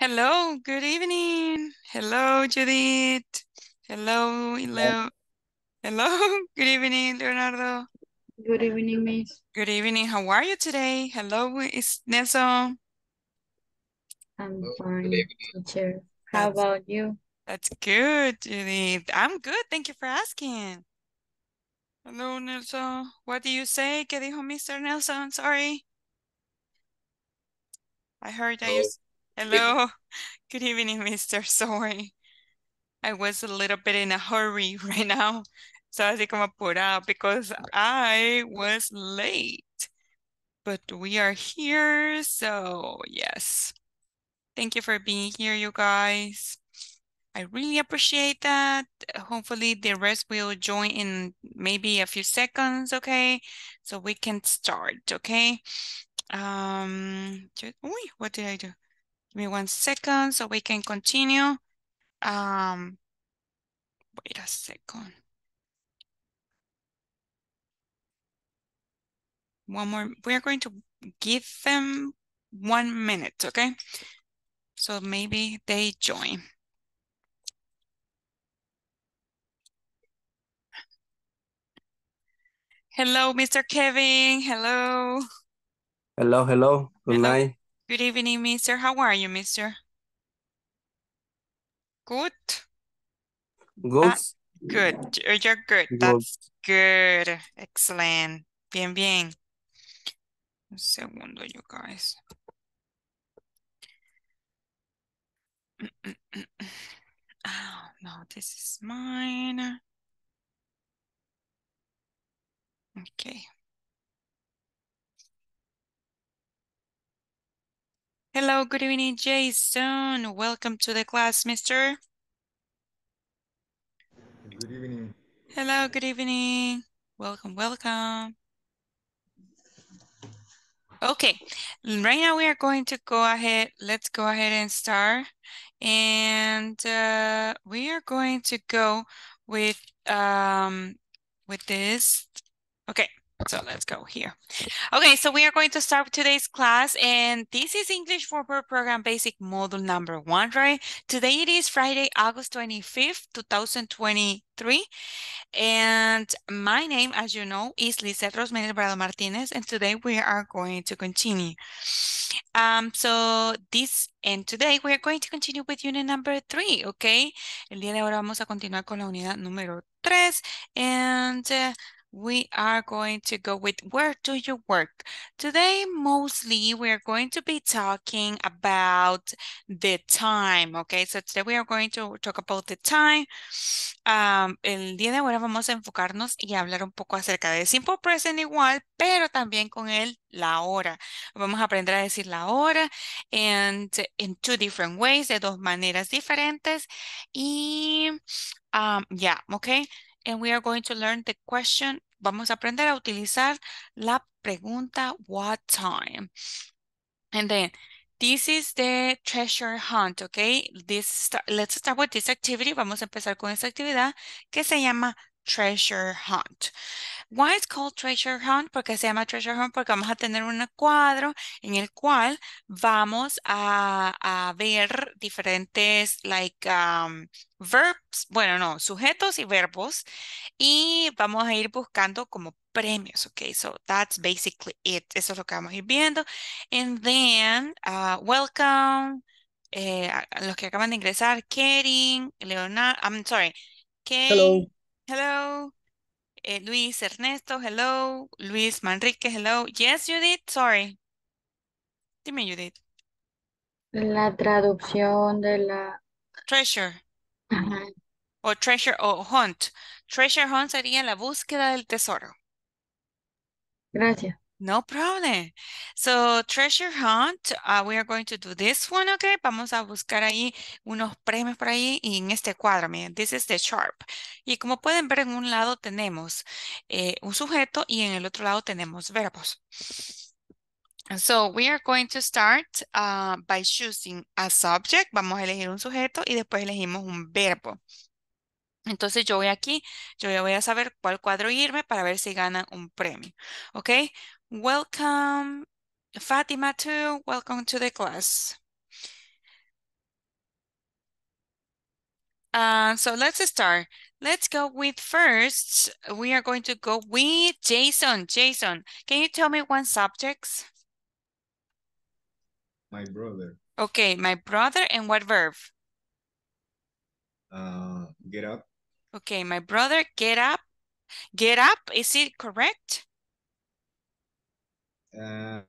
Hello, good evening. Hello, Judith. Hello, hello. Hello, good evening, Leonardo. Good evening, Miss. Good evening. How are you today? Hello, it's Nelson. I'm fine, teacher. How that's, about you? That's good, Judith. I'm good. Thank you for asking. Hello, Nelson. What do you say? ¿Qué dijo Mr. Nelson? Sorry. I heard that you Hello. Good evening, mister. Sorry. I was a little bit in a hurry right now. so I Estaba así put out because I was late. But we are here, so yes. Thank you for being here, you guys. I really appreciate that. Hopefully the rest will join in maybe a few seconds, okay? So we can start, okay? Um, just, what did I do? Give me one second so we can continue. Um, wait a second. One more, we're going to give them one minute, okay? So maybe they join. Hello, Mr. Kevin. Hello. Hello, hello. Good hello. night. Good evening, mister. How are you, mister? Good. Good. Ah, good. Uh, you're good. good. That's good. Excellent. Bien, bien. Un segundo, you guys. Oh, no, this is mine. Okay. Hello, good evening, Jason. Welcome to the class, mister. Good evening. Hello, good evening. Welcome, welcome. Okay, right now we are going to go ahead, let's go ahead and start. And uh, we are going to go with, um, with this. Okay, so let's go here. Okay, so we are going to start today's class and this is English for Program Basic Module number one, right? Today it is Friday, August 25th, 2023. And my name, as you know, is Lizeth Rosmery Bravo Martinez and today we are going to continue. Um, so this and today we are going to continue with unit number three, okay? El día de ahora vamos a continuar con la unidad número tres and... Uh, we are going to go with where do you work? Today, mostly we are going to be talking about the time, okay? So today we are going to talk about the time. Um, el día de ahora vamos a enfocarnos y hablar un poco acerca de simple present igual, pero también con el la hora. Vamos a aprender a decir la hora and in two different ways, de dos maneras diferentes. Y um, yeah, okay? and we are going to learn the question. Vamos a aprender a utilizar la pregunta what time. And then this is the treasure hunt, okay? This let's start with this activity. Vamos a empezar con esta actividad que se llama Treasure Hunt. Why it's called Treasure Hunt? Porque se llama Treasure Hunt porque vamos a tener un cuadro en el cual vamos a, ver diferentes like um, verbs, bueno, no, sujetos y verbos y vamos a ir buscando como premios, okay? So that's basically it. Eso es lo que vamos a ir viendo. And then, uh, welcome eh, los que acaban de ingresar, Kering, Leonardo, I'm sorry, Hello. Hello. Eh, Luis Ernesto, hello. Luis Manrique, hello. Yes, Judith, sorry. Dime, Judith. La traducción de la... Treasure. O treasure o hunt. Treasure hunt sería la búsqueda del tesoro. Gracias. No problem. So, treasure hunt, ah, we are going to do this one, okay? Vamos a buscar ahí unos premios por ahí y en este cuadro, miren, this is the sharp. Y como pueden ver, en un lado tenemos eh, un sujeto y en el otro lado tenemos verbos. So, we are going to start ah, by choosing a subject. Vamos a elegir un sujeto y después elegimos un verbo. Entonces yo voy aquí, yo voy a saber cuál cuadro irme para ver si gana un premio. okay? Welcome, Fatima too. Welcome to the class. Uh, so let's start. Let's go with first, we are going to go with Jason. Jason, can you tell me one subject? My brother. Okay, my brother and what verb? Uh, get up. Okay, my brother, get up. Get up, is it correct? uh,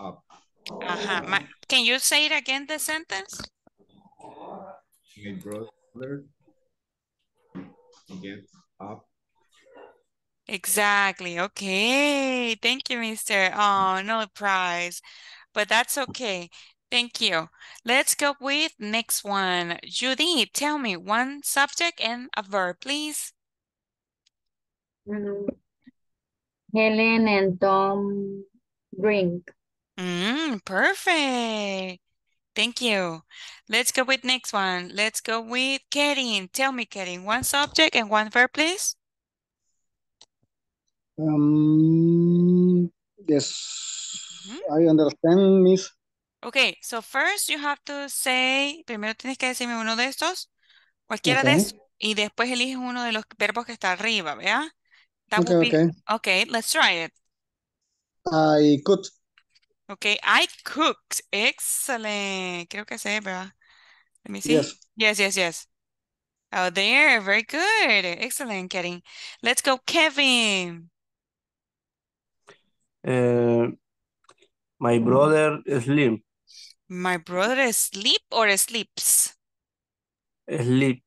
up. Uh -huh. Can you say it again, the sentence? My brother up. Exactly. Okay. Thank you, mister. Oh, no prize. But that's okay. Thank you. Let's go with next one. Judy, tell me one subject and a verb, please. Mm -hmm. Helen and Tom Drink mm, perfect. Thank you. Let's go with next one. Let's go with Karin. Tell me, Karin, one subject and one verb, please. Um, yes, mm-hmm. I understand, miss. Okay, so first you have to say, primero tienes que decirme uno de estos, cualquiera de estos, y después eliges uno de los verbos que está arriba, ¿vea? That okay, would be okay. okay. Let's try it. I cook. Okay, I cooked. Excellent. Creo que se, ¿verdad? Let me see. Yes. Yes, yes, yes. Oh, there. Very good. Excellent, Kevin. Let's go, Kevin. Uh, my mm. brother sleep. My brother sleep or sleeps? Sleep.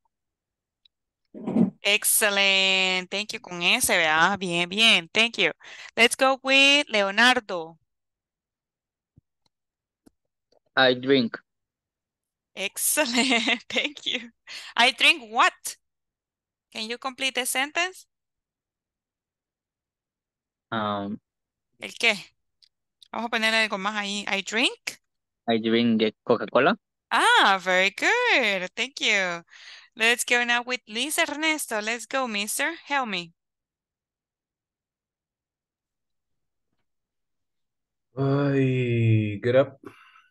Excellent. Thank you con ese, ¿verdad? Bien, bien. Thank you. Let's go with Leonardo. I drink. Excellent. Thank you. I drink what? Can you complete the sentence? Um, ¿El qué? Vamos a poner algo más ahí. I drink. I drink Coca-Cola. Ah, very good. Thank you. Let's go now with Luis Ernesto. Let's go, mister. Help me. I get up.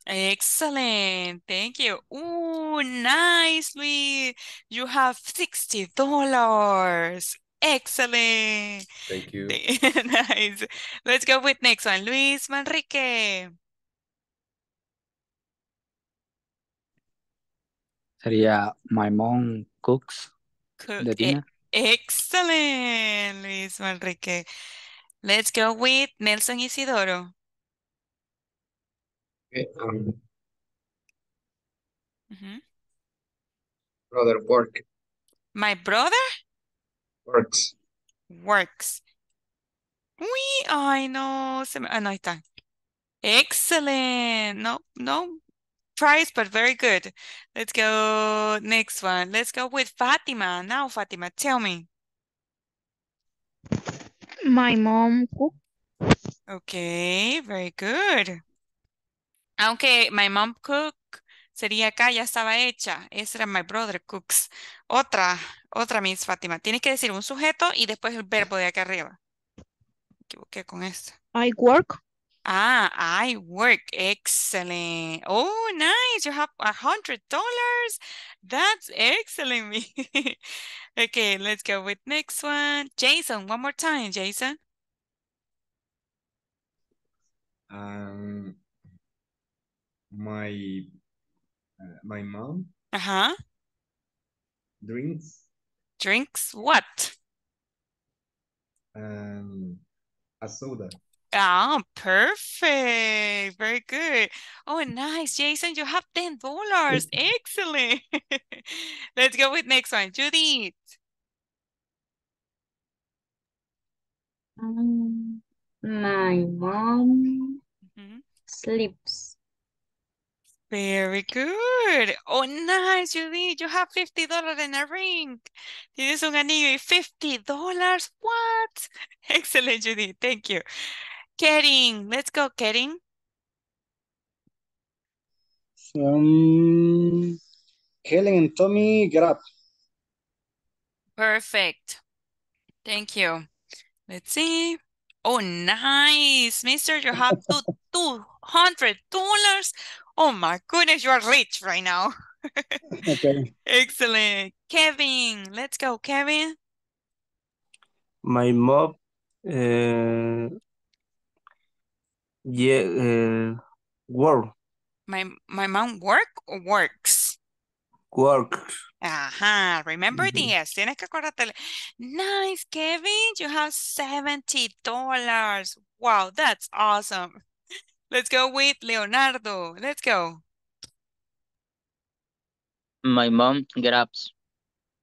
Excellent. Thank you. Ooh, nice, Luis. You have $60. Excellent. Thank you. nice. Let's go with next one. Luis Manrique. Sería My Mom Cooks de Excelente, eh, Luis Manrique. Let's go with Nelson Isidoro. Eh, um, brother work. My brother? Works. Works. Uy, ay no, se me, ah, no, está. Excelente. No, no, Price, but very good. Let's go next one. Let's go with Fatima. Now, Fatima, tell me. My mom cook. Okay, very good. Okay, my mom cook sería acá, ya estaba hecha. Esa era my brother cooks. Otra, otra Miss Fátima. Tienes que decir un sujeto y después el verbo de acá arriba. equivoqué con esto. I work. Ah, I work. Excellent. Oh, nice. You have a hundred dollars. That's excellent. okay, let's go with next one. Jason, one more time, Jason. Um, my uh, my mom. Uh huh. Drinks. Drinks what? Um, a soda. Ah, perfect. Very good. Oh, nice. Jason, you have $10. Excellent. Let's go with next one. Judith. Um, my mom mm -hmm. sleeps. Very good. Oh, nice, Judith. You have $50 in a ring. Tienes un anillo y $50. What? Excellent, Judith. Thank you. Kering. Let's go, Kering. Um, Helen and Tommy get up. Perfect. Thank you. Let's see. Oh, nice. Mister, you have two, $200. Oh my goodness, you are rich right now. okay. Excellent. Kevin, let's go, Kevin. My mom uh, yeah, uh, work. My my mom work or works? Work. Ajá, remember mm -hmm. this. Tienes que acordarte. Nice, Kevin. You have $70. Wow, that's awesome. Let's go with Leonardo. Let's go. My mom grabs.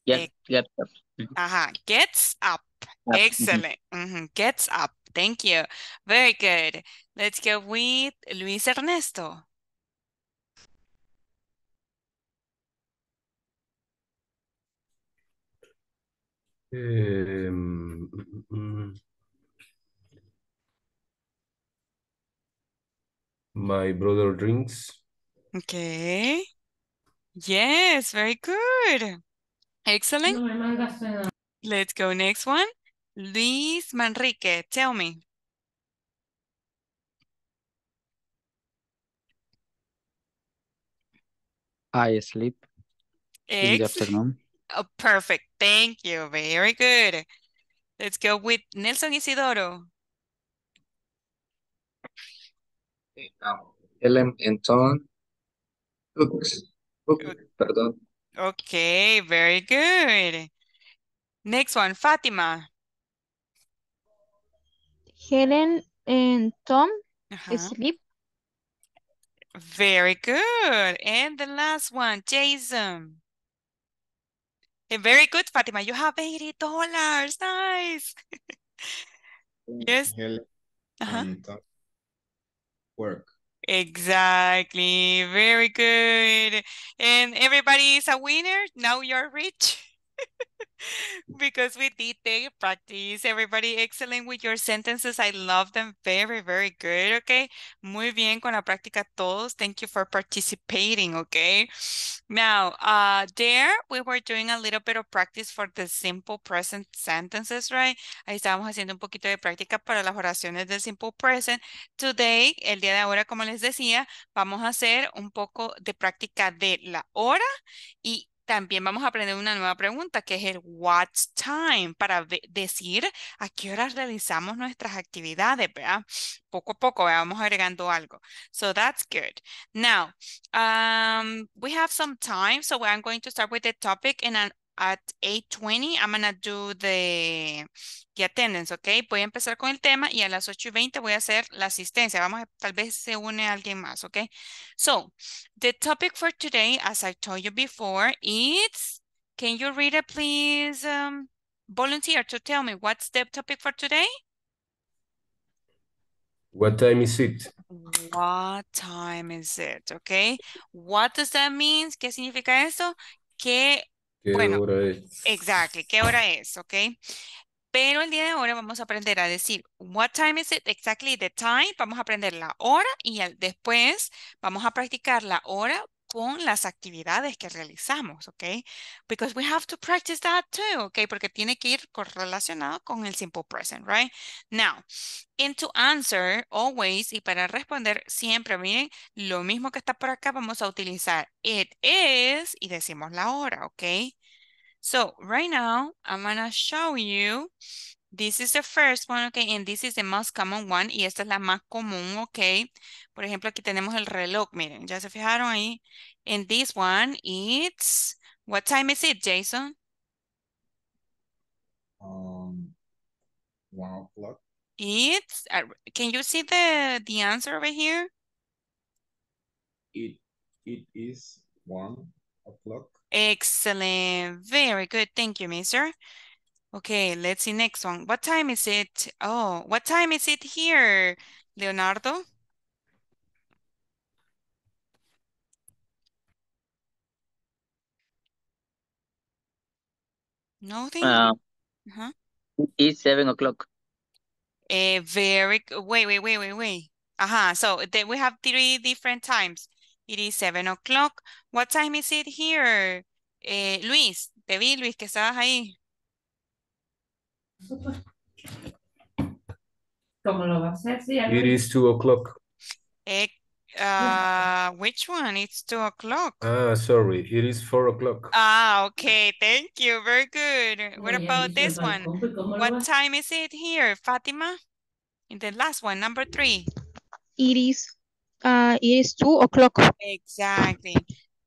Get, get eh, up. Mm-hmm. Ajá, gets up. Mm-hmm. Excellent. Mm -hmm. Gets up. Thank you. Very good. Let's go with Luis Ernesto. Um, mm, mm, mm. my brother drinks. Okay. Yes, very good. Excellent. No, Let's go next one. Luis Manrique, tell me. I sleep in the afternoon. Oh, perfect. Thank you. Very good. Let's go with Nelson Isidoro. Helen Anton Cooks. Perdón. Okay, very good. Next one, Fatima. Helen and Tom uh -huh. sleep. Very good. And the last one, Jason. And eh, very good, Fatima. You have $80. Nice. yes. uh -huh. work. Exactly. Very good. And everybody is a winner. Now you're rich. because we did practice. Everybody excellent with your sentences. I love them very, very good. Okay. Muy bien con la práctica todos. Thank you for participating. Okay. Now, uh, there we were doing a little bit of practice for the simple present sentences, right? Ahí estábamos haciendo un poquito de práctica para las oraciones del simple present. Today, el día de ahora, como les decía, vamos a hacer un poco de práctica de la hora y también vamos a aprender una nueva pregunta que es el what's time para decir a qué horas realizamos nuestras actividades, ¿verdad? Poco a poco vamos agregando algo. So that's good. Now, um, we have some time, so I'm going to start with the topic and at 8.20 I'm gonna do the, attendance, ¿ok? Voy a empezar con el tema y a las 8.20 voy a hacer la asistencia. Vamos, a, tal vez se une alguien más, ¿ok? So, the topic for today, as I told you before, is, can you read it please? Um, volunteer to tell me what's the topic for today? What time is it? What time is it? Okay. What does that mean? ¿Qué significa eso? ¿Qué ¿Qué bueno, Exactly, ¿qué hora es? ¿Ok? Pero el día de hoy vamos a aprender a decir, what time is it? Exactly the time. Vamos a aprender la hora y después vamos a practicar la hora con las actividades que realizamos, ¿ok? Because we have to practice that too, ¿ok? Porque tiene que ir correlacionado con el simple present, right? Now, in to answer, always, y para responder siempre, miren, lo mismo que está por acá, vamos a utilizar it is y decimos la hora, ¿ok? So right now, I'm gonna show you. This is the first one, okay, and this is the most common one, y esta es la más común, okay. Por ejemplo, aquí tenemos el reloj, miren, ya se fijaron ahí. In this one, it's, what time is it, Jason? Um, one o'clock. It's, uh, can you see the, the answer over here? It, it is one o'clock. Excellent. Very good. Thank you, mister. Okay, let's see next one. What time is it? Oh, what time is it here, Leonardo? Nothing? Uh, uh -huh. It's seven o'clock. A eh, very, wait, wait, wait, wait, wait. Uh-huh, so eh, we have three different times. It is seven o'clock. What time is it here? Eh, Luis, te vi, Luis, que estabas ahí. ¿Cómo lo a hacer? It is two o'clock. Eh, uh, which one? It's two o'clock. Ah, sorry. It is four o'clock. Ah, okay. Thank you. Very good. What about this one? What time is it here, Fatima? In the last one, number three. It is uh, ah, it is two o'clock. Exactly.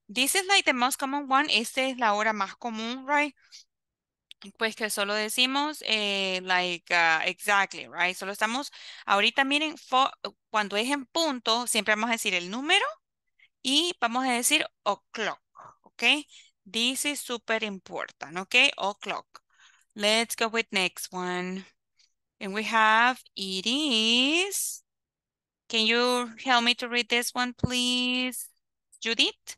This is like the most common one. Este es la hora más común, right? Pues que solo decimos, eh, like, ah, exactly, right? Solo estamos, ahorita miren, cuando es en punto, siempre vamos a decir el número y vamos a decir o'clock, ¿ok? This is super important, ¿ok? O'clock. Let's go with next one. And we have, it is Can you help me to read this one, please, Judith?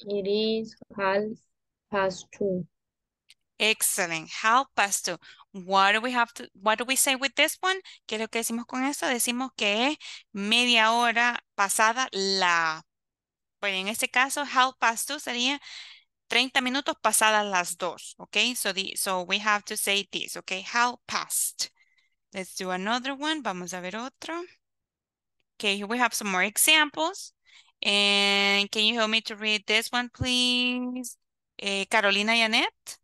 It is half past two. Excellent. Half past two. What do we have to, what do we say with this one? ¿Qué lo que decimos con esto? Decimos que es media hora pasada la. Bueno, pues, en este caso, half past two sería 30 minutos pasadas las dos. Okay, so, the, so we have to say this. Okay, half past. Let's do another one. Vamos a ver otro. Okay, here we have some more examples. And can you help me to read this one, please? Eh, Carolina Janet.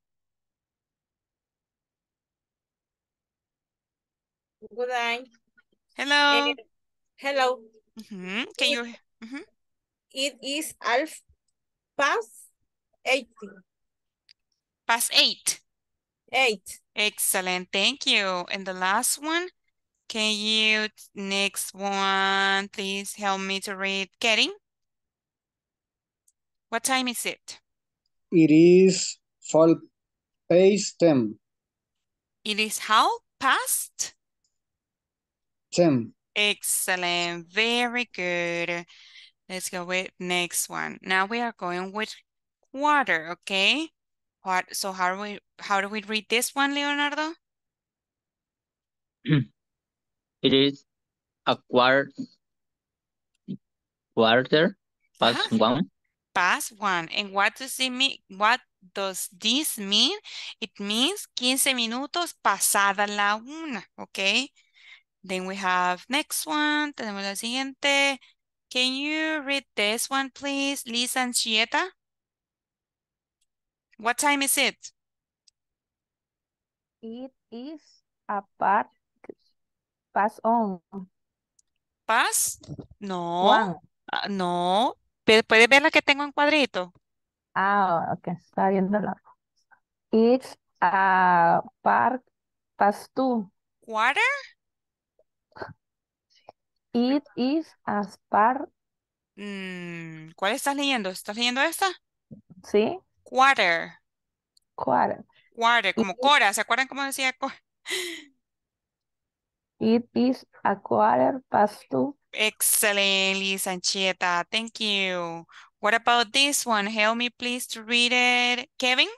Good night. Hello. Uh, hello. Mm -hmm. Can it, you? Mm -hmm. It is half past 18. Past eight. Eight. Excellent. Thank you. And the last one, can you, next one, please help me to read getting? What time is it? It is full past 10. It is how? Past? 10. Excellent. Very good. Let's go with next one. Now we are going with quarter, okay? What? So how do we how do we read this one, Leonardo? It is a quarter, quarter past -huh. one. Past one. And what does it mean? What does this mean? It means 15 minutos pasada la una, okay? Then we have next one. Tenemos la siguiente. Can you read this one, please, Lisa and Chieta? What time is it? It is a part pass on. Pass? No. Ah, no. ¿Puedes ver la que tengo en cuadrito? Ah, ok. Está viendo la. It's a part past two. Quarter? It is a part. Mm, ¿Cuál estás leyendo? ¿Estás leyendo esta? Sí. quarter. Quarter. Quarter, como it Cora. ¿Se acuerdan cómo decía It is a quarter past two. Excellent, Lisa Anchieta. Thank you. What about this one? Help me please to read it. Kevin?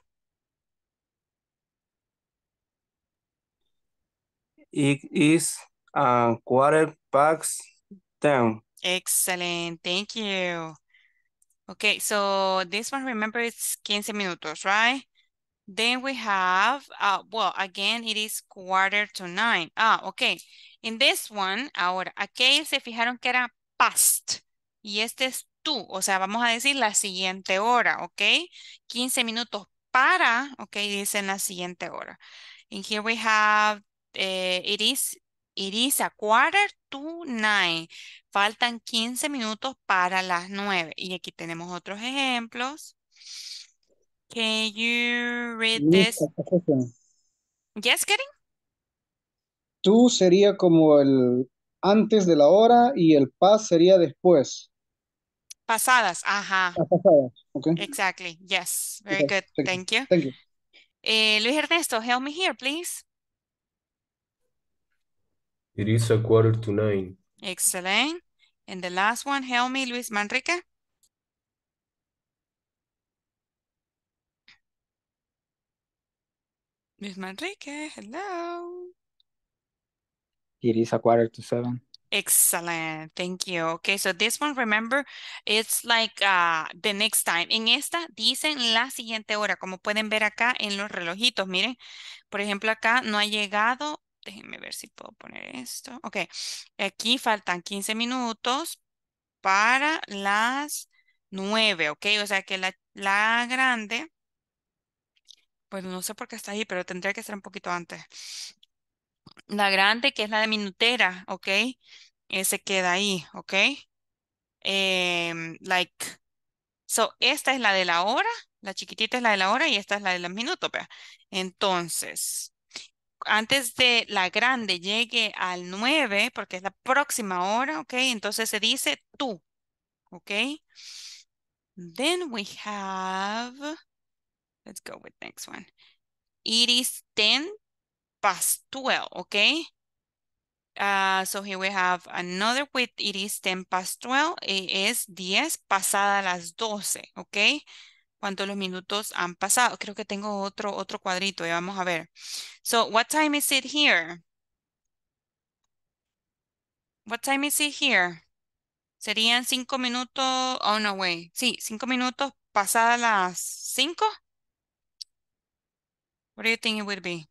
It is a quarter past ten. Excellent. Thank you. Okay, so this one, remember, it's 15 minutos, right? Then we have, uh, well, again, it is quarter to nine. Ah, okay. In this one, ahora, aquí se fijaron que era past. Y este es tú. O sea, vamos a decir la siguiente hora, ¿ok? 15 minutos para, ¿ok? Dicen la siguiente hora. And here we have, eh, it is, it is a quarter Two, Faltan 15 minutos para las 9. Y aquí tenemos otros ejemplos. Can you read this? Yes, getting? Tú sería como el antes de la hora y el pas sería después. Pasadas, ajá. Ah, pasadas, okay. Exactly, yes. Very good, thank, you. Thank you. Eh, Luis Ernesto, help me here, please. It is a quarter to nine. Excellent. And the last one, help me, Luis Manrique. Luis Manrique, hello. It is a quarter to seven. Excellent, thank you. Okay, so this one, remember, it's like uh, the next time. En esta dicen la siguiente hora, como pueden ver acá en los relojitos, miren. Por ejemplo, acá no ha llegado Déjenme ver si puedo poner esto. Ok, aquí faltan 15 minutos para las 9, ok, o sea que la, la grande, pues no sé por qué está ahí, pero tendría que estar un poquito antes. La grande, que es la de minutera, ok, se queda ahí, ok. Em, like, so esta es la de la hora, la chiquitita es la de la hora y esta es la de los minutos, Entonces, antes de la grande llegue al 9, porque es la próxima hora, ¿ok? Entonces se dice tú, ¿ok? Then we have, let's go with next one. It is 10 past 12, ¿ok? Uh, so here we have another with it is 10 past 12. It is 10 pasada las 12, ¿ok? cuántos los minutos han pasado. Creo que tengo otro, otro cuadrito, y vamos a ver. So, what time is it here? What time is it here? Serían cinco minutos, oh no, way. Sí, cinco minutos pasadas las cinco. What do you think it would be?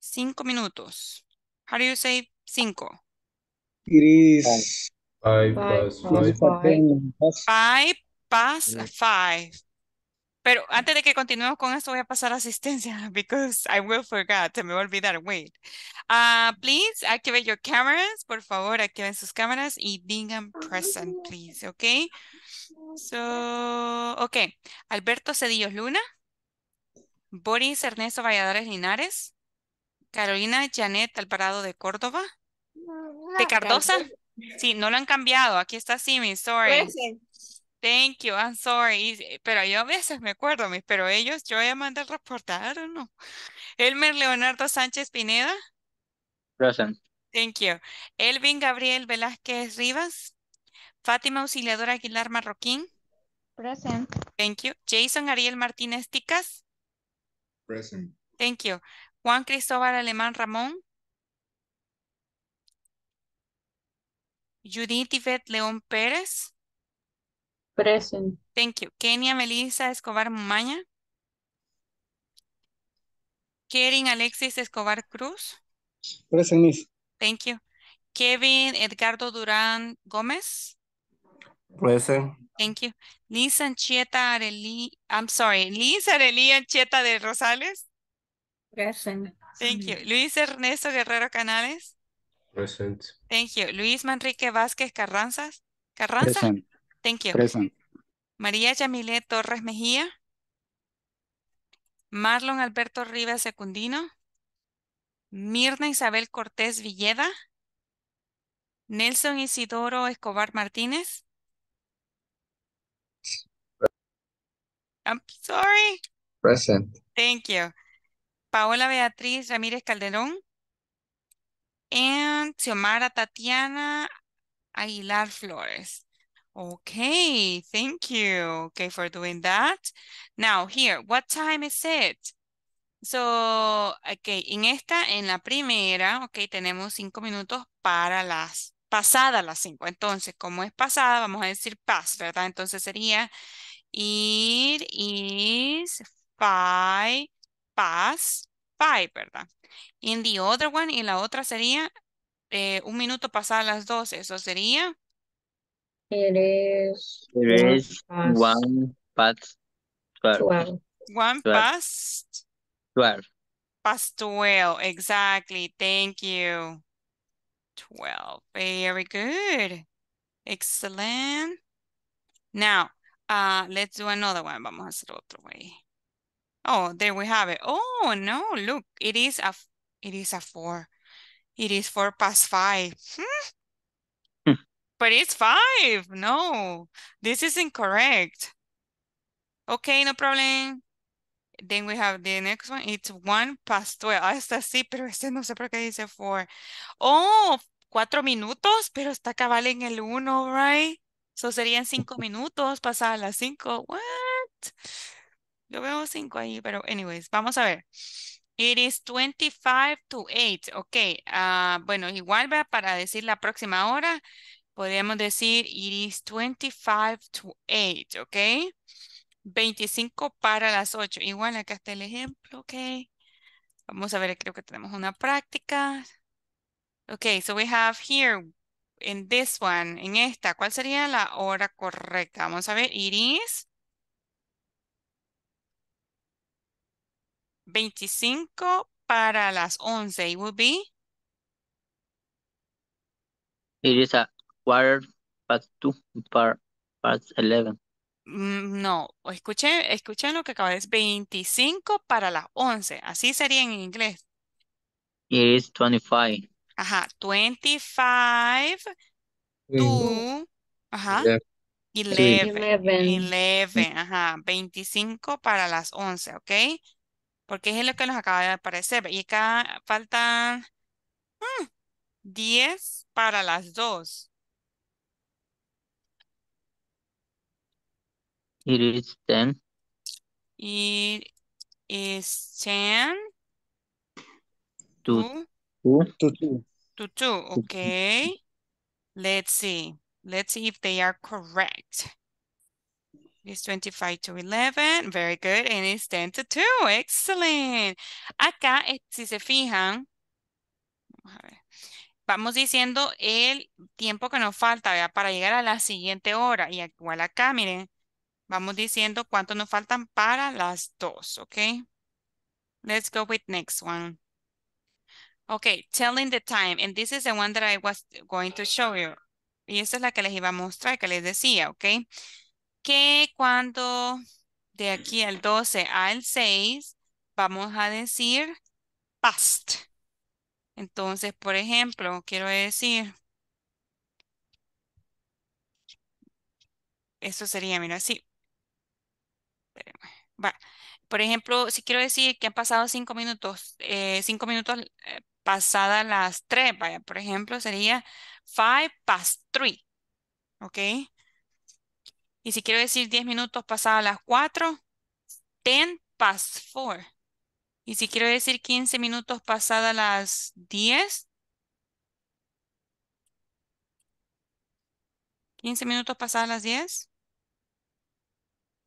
Cinco minutos. How do you say cinco? Five, past mm. five. Pero antes de que continuemos con esto, voy a pasar asistencia because I will forget. me va a olvidar. Wait. Ah, please activate your cameras. Por favor, activen sus cámaras y digan present, please. Okay. So, okay. Alberto Cedillos Luna. Boris Ernesto Valladares Linares. Carolina Janet Alparado de Córdoba. De Cardosa. Sí, no lo han cambiado. Aquí está Simi, sorry. Thank you, I'm sorry. Eh, pero yo a veces me acuerdo, pero ellos, yo ya mandé mandar reportar o no. Elmer Leonardo Sánchez Pineda. Present. Thank you. Elvin Gabriel Velázquez Rivas. Fátima Auxiliadora Aguilar Marroquín. Present. Thank you. Jason Ariel Martínez Ticas. Present. Thank you. Juan Cristóbal Alemán Ramón. Judith Yvette León Pérez. Present. Thank you. Kenia Melissa Escobar Maña. Kevin Alexis Escobar Cruz. Present, Miss. Thank you. Kevin Edgardo Durán Gómez. Present. Thank you. Liz Anchieta Areli, I'm sorry, Liz Areli Anchieta de Rosales. Present. Thank you. Luis Ernesto Guerrero Canales. Present. Thank you. Luis Manrique Vázquez Carranza Carranza. Thank you. Present. María Yamilet Torres Mejía. Marlon Alberto Rivas Secundino. Mirna Isabel Cortés Villeda. Nelson Isidoro Escobar Martínez. I'm sorry. Present. Thank you. Paola Beatriz Ramírez Calderón and Xiomara Tatiana Aguilar Flores. Okay, thank you. Okay, for doing that. Now here, what time is it? So, okay, en esta, en la primera, okay, tenemos cinco minutos para las, pasadas las cinco. Entonces, como es pasada, vamos a decir past, ¿verdad? Entonces sería, it is five past five, ¿verdad? In the other one, y la otra sería eh, un minuto pasada las dos eso sería. It is, It is one past twelve. One past twelve. Past twelve, exactly. Thank you. Twelve. Very good. Excellent. Now, uh, let's do another one. Vamos a hacer otro way. Oh, there we have it. Oh, no, look, it is a, it is a four. It is four past five. Hmm. Hmm. But it's five. No, this is incorrect. Okay, no problem. Then we have the next one. It's one past two. Ah, está sí, pero este no sé por qué dice four. Oh, cuatro minutos, pero está cabal en el uno, right? So serían cinco minutos pasada las cinco. What? Yo veo cinco ahí, pero anyways, vamos a ver. It is 25 to 8. Ok, ah, bueno, igual va para decir la próxima hora, podríamos decir it is 25 to 8, ok. 25 para las 8. Igual acá está el ejemplo, ok. Vamos a ver, creo que tenemos una práctica. Ok, so we have here, in this one, en esta, ¿cuál sería la hora correcta? Vamos a ver, it is 25 para las 11. It would be? It is a quarter past par, past 11. Mm, no, escuché, escuché lo que acabas de 25 para las 11. Así sería en inglés. It is 25. Ajá, 25 to, Ajá. 11. 11. 11, ajá, 25 para las 11, ¿ok? porque es lo que nos acaba de aparecer. Y acá faltan 10 hmm, para las 2. It is 10. It is 10. To 2. To 2, ok. Okay. Let's see. Let's see if they are correct. It's 25 to 11. Very good. And it's 10 to 2. Excellent. Acá, eh, si se fijan, vamos diciendo el tiempo que nos falta para llegar a la siguiente hora. Y igual acá, miren, vamos diciendo cuánto nos faltan para las dos, ¿ok? Let's go with next one. Okay, telling the time. And this is the one that I was going to show you. Y esta es la que les iba a mostrar, que les decía, ¿ok? que cuando de aquí al 12 al 6 vamos a decir past. Entonces, por ejemplo, quiero decir, Eso sería, mira, así. Por ejemplo, si quiero decir que han pasado cinco minutos, eh, cinco minutos eh, pasadas las tres, vaya, por ejemplo, sería five past three, ¿ok? Y si quiero decir 10 minutos pasadas las 4, 10 past 4. Y si quiero decir 15 minutos pasadas las 10, 15 minutos pasadas las 10.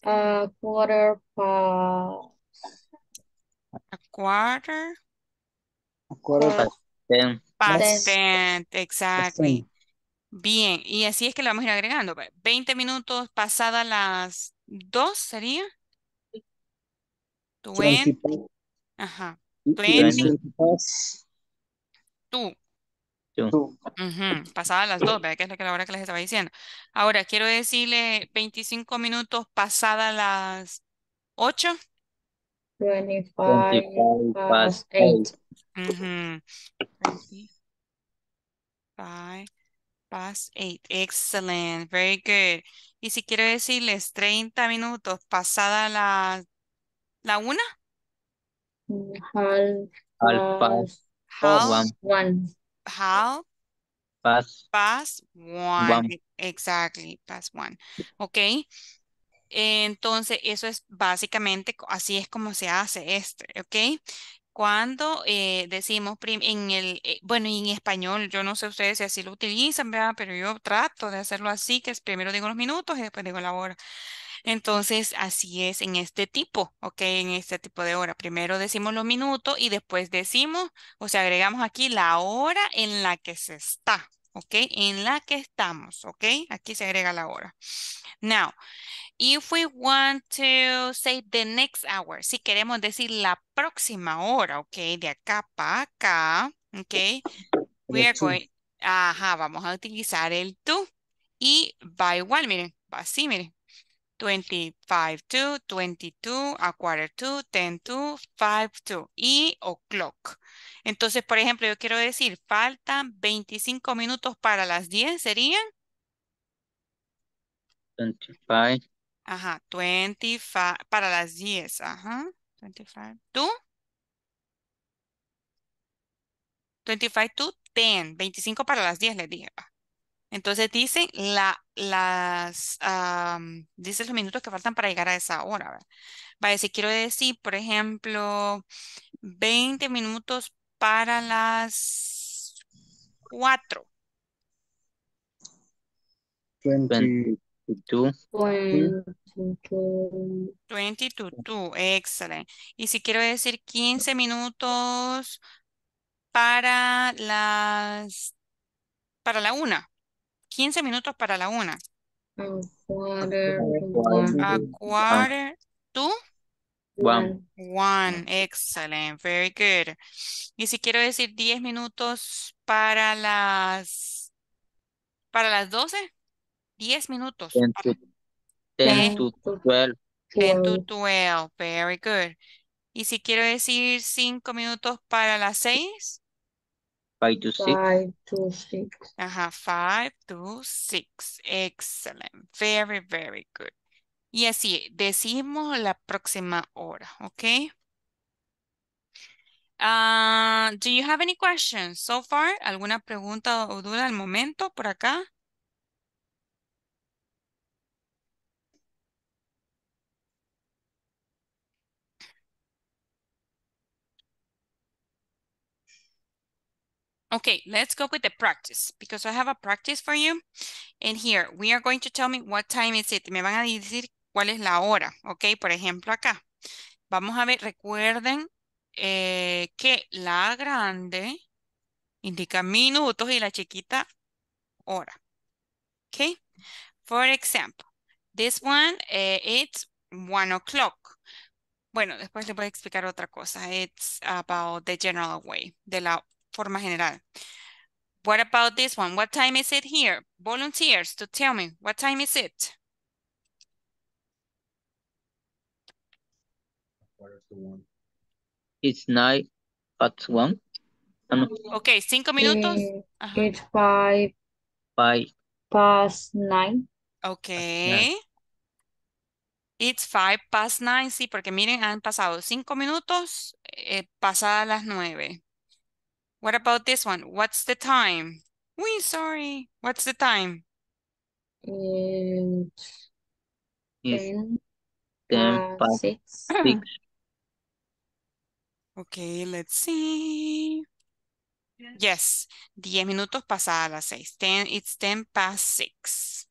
A quarter past. A quarter. A quarter past 10. Past 10, exactly. Bien, y así es que le vamos a ir agregando. 20 minutos pasadas las 2 sería. 20, ajá, 20, tú. Pasadas las 2, ¿verdad? Que es lo que la hora que les estaba diciendo. Ahora, quiero decirle 25 minutos pasadas las 8. 25 past 8. 25 Past 8. Excellent. Very good. Y si quiero decirles 30 minutos pasada la, la una. Half, half past 1. one. Half past, past one. Exactly. Past one. Ok. Entonces, eso es básicamente, así es como se hace este, ¿ok? cuando eh, decimos en el, eh, bueno, y en español, yo no sé ustedes si así lo utilizan, pero yo trato de hacerlo así, que primero digo los minutos y después digo la hora. Entonces, así es en este tipo, ¿ok? En este tipo de hora. Primero decimos los minutos y después decimos, o sea, agregamos aquí la hora en la que se está, ¿ok? En la que estamos, ¿ok? Aquí se agrega la hora. Now, if we want to say the next hour, si queremos decir la próxima hora, ¿ok? De acá para acá, ¿ok? We are going, ajá, vamos a utilizar el tú y va igual, miren, va así, miren. 25 to, 22, a quarter to, 10 to, 5 to y o'clock. Entonces, por ejemplo, yo quiero decir, faltan 25 minutos para las 10, ¿serían? 25. Ajá, 25, para las 10, ajá, 25. ¿Tú? 25 to 10, 25 para las 10 les dije, entonces dice la, las, los minutos que faltan para llegar a esa hora, si quiero decir, por ejemplo, 20 minutos para las 4. 22. 22, 22, excelente. Y si quiero decir 15 minutos para las, para la una. 15 minutos para la una. A quarter, one. A quarter to one. One. Excellent. Very good. Y si quiero decir 10 minutos para las para las 12, 10 minutos. 10 ten to 12. 10 to 12. Very good. Y si quiero decir 5 minutos para las 6, Five to six. Five five to six. Excellent. Very, very good. Y así, decimos la próxima hora, ¿ok? Ah, do you have any questions so far? ¿Alguna pregunta o duda al momento por acá? Okay, let's go with the practice because I have a practice for you. And here we are going to tell me what time is it. Me van a decir cuál es la hora. Ok, por ejemplo acá. Vamos a ver, recuerden eh, que la grande indica minutos y la chiquita hora. okay? for example, this one, eh, it's one o'clock. Bueno, después les voy a explicar otra cosa. It's about the general way, de la forma general. What about this one? What time is it here? Volunteers to tell me, what time is it? It's nine at one. Um, okay, cinco minutos. Eh, it's five. Five. Past nine. Okay. It's five past nine, sí, porque miren, han pasado cinco minutos, eh, pasadas las nueve. What about this one? What's the time? We sorry. What's the time? And ten, ten six. Okay, let's see. Yes, 10 minutos pasada las seis. Ten, it's 10 past 6.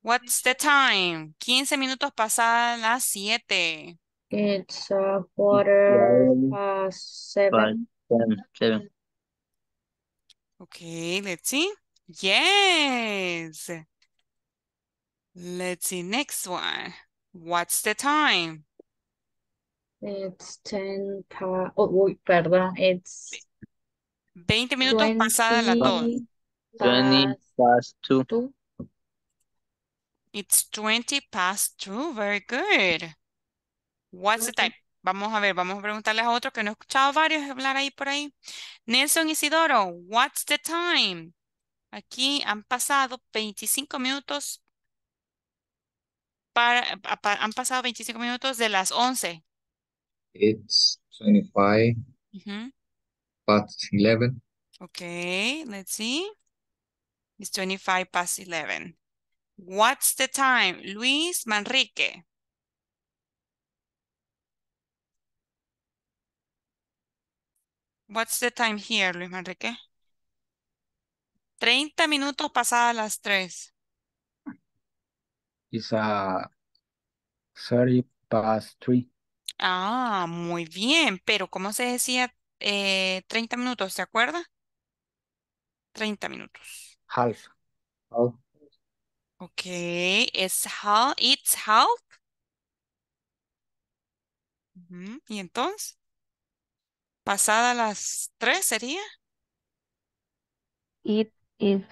What's the time? Quince minutos pasada las siete. It's a quarter past 7. Seven. Okay, let's see. Yes. Let's see, next one. What's the time? It's 10 past, oh, uy, perdón, it's 20 minutos pasada 20 past 2. It's 20 past 2, very good. What's the time? Vamos a ver, vamos a preguntarles a otro que no he escuchado varios hablar ahí por ahí. Nelson Isidoro, what's the time? Aquí han pasado 25 minutos. han pasado 25 minutos de las 11. It's 25 past 11. Okay, let's see. It's 25 past 11. What's the time? Luis Manrique. What's the time here, Luis Manrique? 30 minutos pasadas las 3. It's uh, 30 past 3. Ah, muy bien. Pero, ¿cómo se decía eh, 30 minutos? ¿Se acuerda? 30 minutos. Half. Half. Ok, es half, it's half. ¿Y entonces? Pasada las tres sería. It is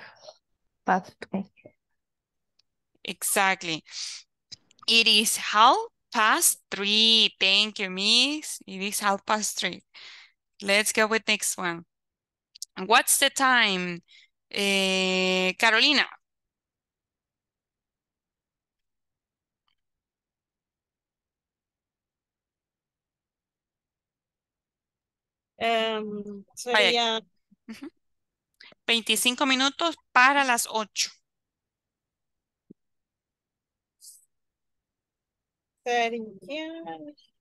past three. Exactly. It is half past three. Thank you, miss. It is half past three. Let's go with next one. What's the time? Eh, Carolina, Um, sería... Uh -huh. 25 minutos para las 8. Sería...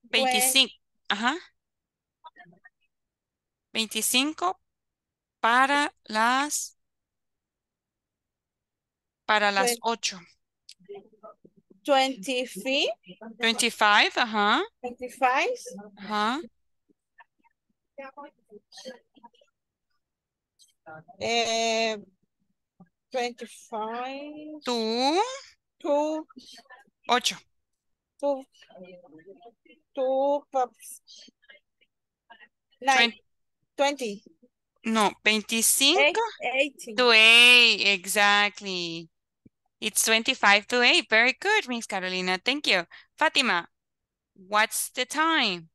25. Ajá. 25 para las para las 8. 25. 25, ajá. 25. Ajá. Uh, 25. Tú. Tú. Ocho. Tú. Tú. Nine. 20. No, 25 eight, to 8, exactly. It's 25 to 8. Very good, Miss Carolina. Thank you. Fatima, what's the time?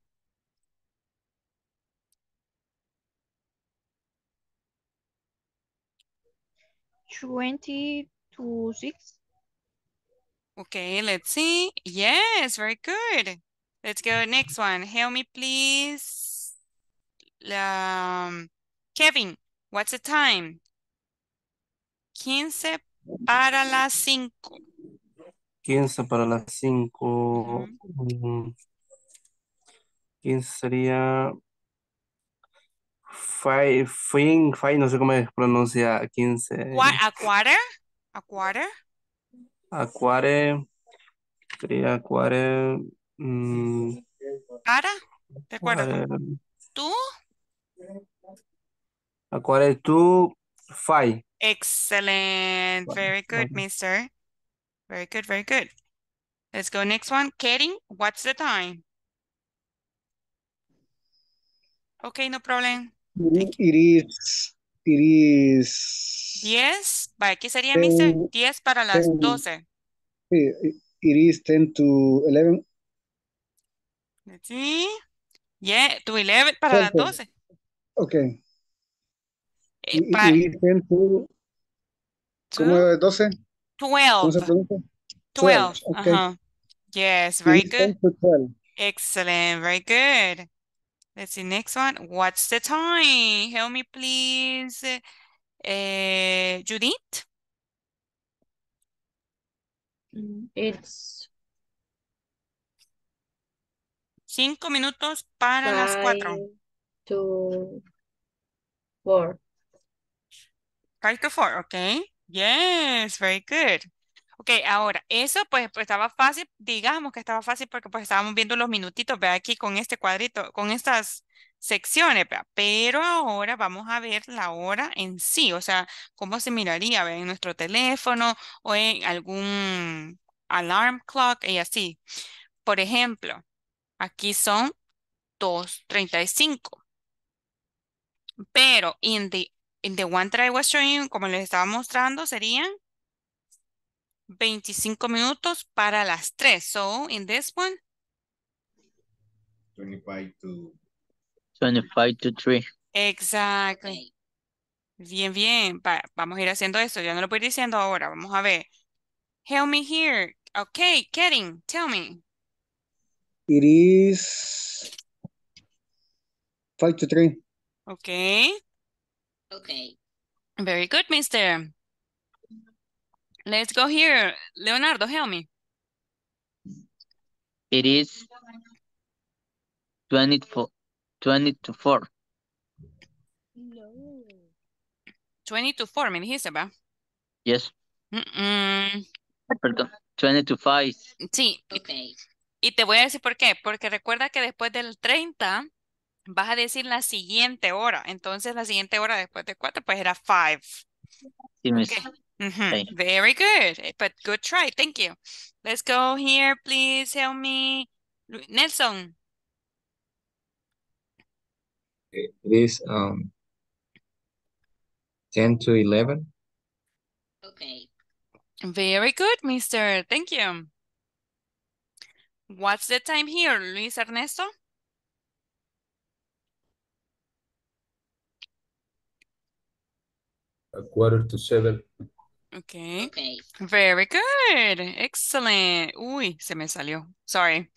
20 to 6. Okay, let's see. Yes, very good. Let's go next one. Help me, please. Um, Kevin, what's the time? 15 para las 5. 15 para las 5. Mm-hmm. Mm -hmm. 15 sería Five, no sé cómo se pronuncia, 15. ¿Acuare? a quarter? A ¿De ¿Tú? A quarter five. Very good, mister. Very good, very good. Let's go next one. Katie, what's the time? Okay, no problem. It is, it is 10. Aquí sería, 10 para las 12. It, is 10 to 11. Let's see. Yeah, to 11 para las 12. Ok. Eh, it, para, it is 10 to... ¿Cómo 12? 12. ¿Cómo 12. 12. Okay. Uh -huh. Yes, very good. Excellent, very good. Let's see, next one. What's the time? Help me, please. Uh, Judith? Mm, it's... Cinco minutos para five las cuatro. to four. Five to four, okay. Yes, very good. Ok, ahora, eso pues, pues, estaba fácil, digamos que estaba fácil porque pues estábamos viendo los minutitos, ve aquí con este cuadrito, con estas secciones, pero ahora vamos a ver la hora en sí, o sea, cómo se miraría ve, en nuestro teléfono o en algún alarm clock y así. Por ejemplo, aquí son 2.35, pero in the, in the one that I was showing, como les estaba mostrando, serían 25 minutos para las 3. So, in this one? 25 to... 25 to 3. Exactly. Bien, bien. vamos a ir haciendo eso. Ya no lo voy diciendo ahora. Vamos a ver. Help me here. Okay, Karen, tell me. It is 5 to 3. Okay. Okay. Very good, mister. Let's go here. Leonardo, help me. It is 24, 20 to 4. No. 20 to 4, me dijiste, ¿va? Yes. Mm -mm. Perdón, 20 to 5. Sí. Y te voy a decir por qué. Porque recuerda que después del 30 vas a decir la siguiente hora. Entonces, la siguiente hora después de 4, pues era 5. Sí, okay. Mm-hmm. Very good, eh, but good try. Thank you. Let's go here. Please help me. Nelson. It is um, 10 to 11. Okay. Very good, mister. Thank you. What's the time here, Luis Ernesto? A quarter to seven. Okay. Okay. Very good. Excellent. Uy, se me salió. Sorry.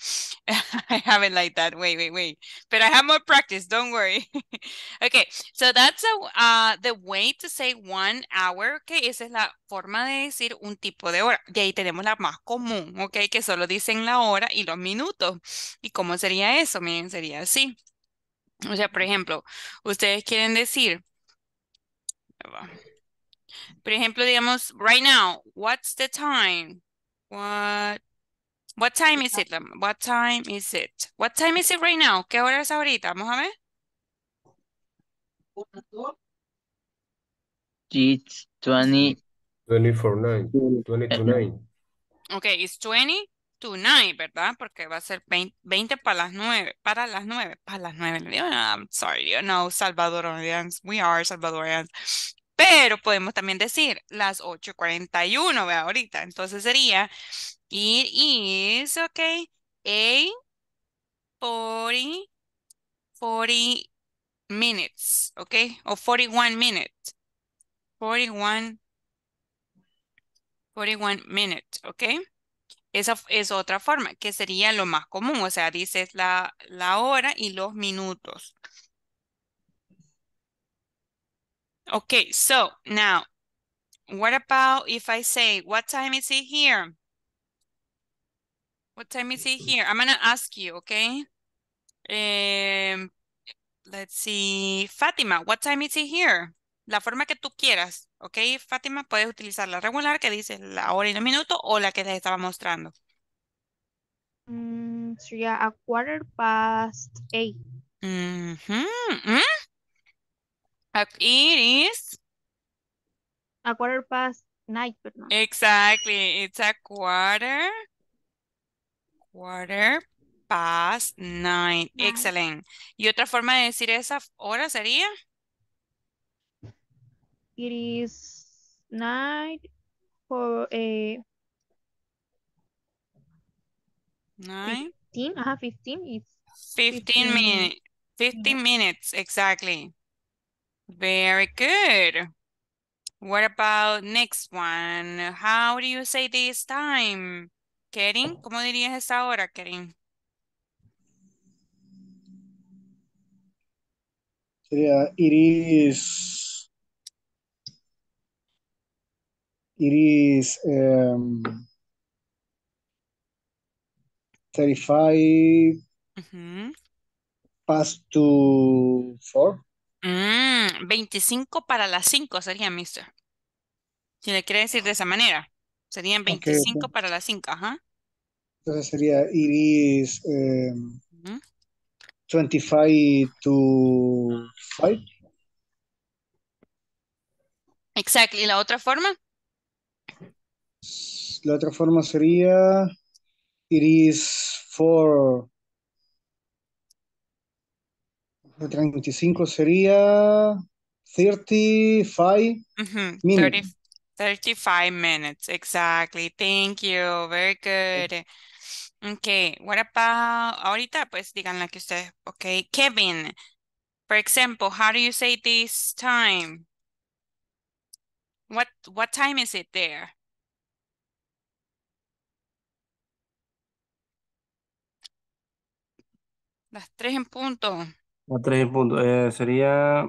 I have it like that. Wait, wait, wait. But I have more practice. Don't worry. okay. So that's a, uh, the way to say one hour. Okay. Esa es la forma de decir un tipo de hora. De ahí tenemos la más común. Okay. Que solo dicen la hora y los minutos. ¿Y cómo sería eso? Miren, sería así. O sea, por ejemplo, ustedes quieren decir. Por ejemplo, digamos, right now, what's the time? What, what time is it? What time is it? What time is it right now? ¿Qué hora es ahorita? Vamos a ver. It's 20. 20 9. 20 9. Ok, it's 20 to 9, ¿verdad? Porque va a ser 20, para las 9. Para las 9. Para las 9. I'm sorry, you know, Salvadorians. We are Salvadorians. Pero podemos también decir las 8.41, vea ahorita. Entonces sería, it is, ok, 8.40 40, minutes, ok, o 41 minutes. 41, 41 minutes, ok. Esa es otra forma, que sería lo más común, o sea, dices la, la hora y los minutos. Okay, so now, what about if I say, what time is it here? What time is it here? I'm going to ask you, okay? Um, let's see, Fátima, what time is it here? La forma que tú quieras, okay, Fátima, puedes utilizar la regular que dice la hora y el minuto o la que te estaba mostrando. Mm, sería a quarter past eight. Mm It is. A quarter past night, perdón. Exactly. It's a quarter. Quarter past nine. nine. Excellent. Y otra forma de decir esa hora sería. It is night for eh, nine. 15, ajá, 15 is 15, 15 minutes. 15 minutes, exactly. Very good. What about next one? How do you say this time? Kerin, ¿cómo dirías esta hora, Kerin? Sería, it is... It is... Um, 35 mm -hmm. past to 4. 25 mm, para las 5 sería, mister. Si le quiere decir de esa manera, serían 25 para las 5, ajá. Entonces sería, it is 25 to 5. exactly, ¿Y la otra forma? La otra forma sería, it is 4 35 sería 35 mm 35 minutes, exactly. Thank you. Very good. Okay, what about ahorita? Pues díganle que usted. Okay, Kevin, por ejemplo, how do you say this time? What what time is it there? Las tres en punto. A tres puntos. Eh, sería.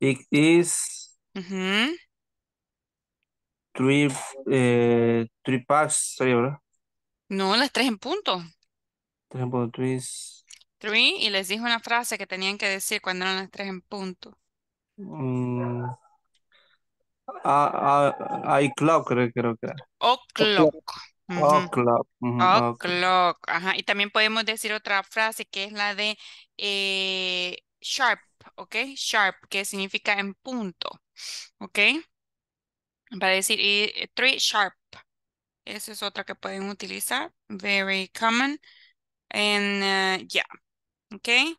It is three, eh, three packs, sería, ¿verdad? No, las tres en punto. Tres punto Three, Three, y les dije una frase que tenían que decir cuando eran las tres en punto. mm, clock, clock creo, creo que era. O clock. O clock. O clock. Ajá. Y también podemos decir otra frase que es la de eh, sharp, ¿ok? Sharp, que significa en punto, ¿ok? Para decir, three sharp. Esa es otra que pueden utilizar. Very common. And eh, yeah, ¿ok?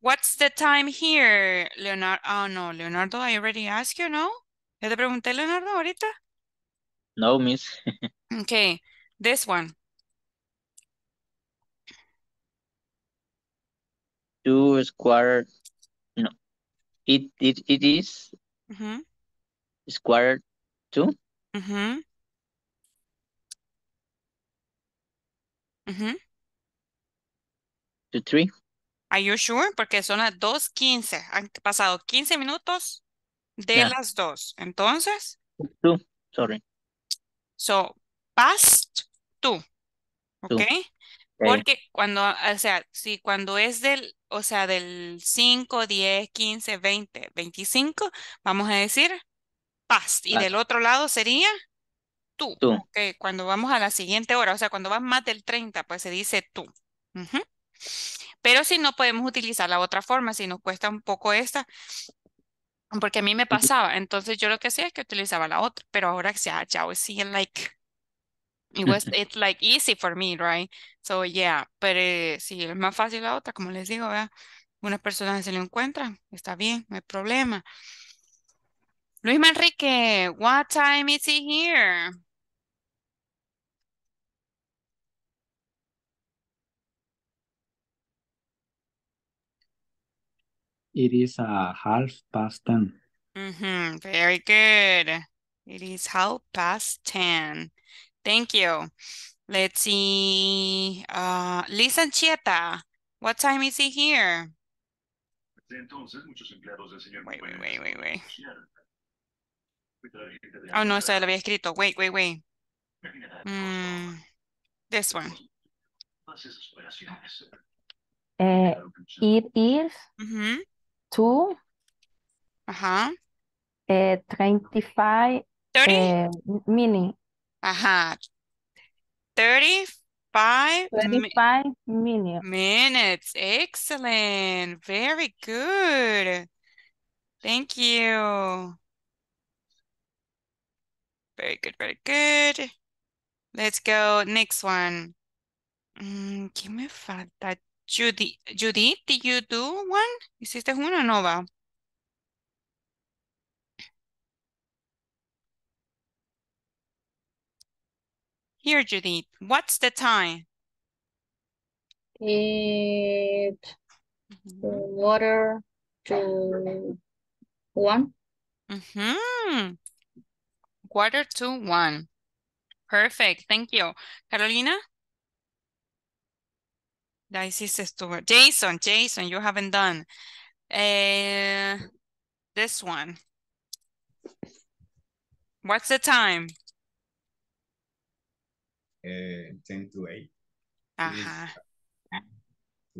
What's the time here, Leonardo? Oh, ah, no, Leonardo, I already asked you, ¿no? ¿Ya te pregunté, Leonardo, ahorita? No, miss. okay. This one. Two square, no. It, is mm square two. Mm mm-hmm. -hmm. Two, three. Are you sure? Porque son las quince. Han pasado quince minutos de las dos. Entonces. Two, sorry. So, past tú. ¿Ok? Porque cuando, o sea, si cuando es del, o sea, del 5, 10, 15, 20, 25, vamos a decir past. Y del otro lado sería tú. ¿ok? Cuando vamos a la siguiente hora, o sea, cuando vas más del 30, pues se dice tú. Pero si no podemos utilizar la otra forma, si nos cuesta un poco esta, porque a mí me pasaba. Entonces yo lo que hacía es que utilizaba la otra, pero ahora que sea, ya, sigue el like It was, it's like easy for me, right? So yeah, pero eh, si es más fácil la otra, como les digo, Una persona se lo encuentra, está bien, no hay problema. Luis Manrique, what time is he here? It is a half past ten. Mm-hmm, very good. It is half past ten. Thank you. Let's see. Uh, Lisa Chieta, what time is he here? Entonces, muchos empleados del señor wait, wait, wait, wait, wait. Oh, no, se lo había escrito. Wait, wait, wait. Mm, this one. Uh, it is mm -hmm. two uh -huh. 25 30? Uh, Ajá. 35, 35 minutes. Minutes. Excellent. Very good. Thank you. Very good, very good. Let's go next one. Mm, ¿Qué me falta? Judy, Judy, did you do one? ¿Hiciste uno o no va? Here, Judith, what's the time? It water mm-hmm. to one. Mm -hmm. Quarter to one. Perfect. Thank you. Carolina? This is Stuart. Jason, Jason, you haven't done. Uh, this one. What's the time? 10 eh, to 8.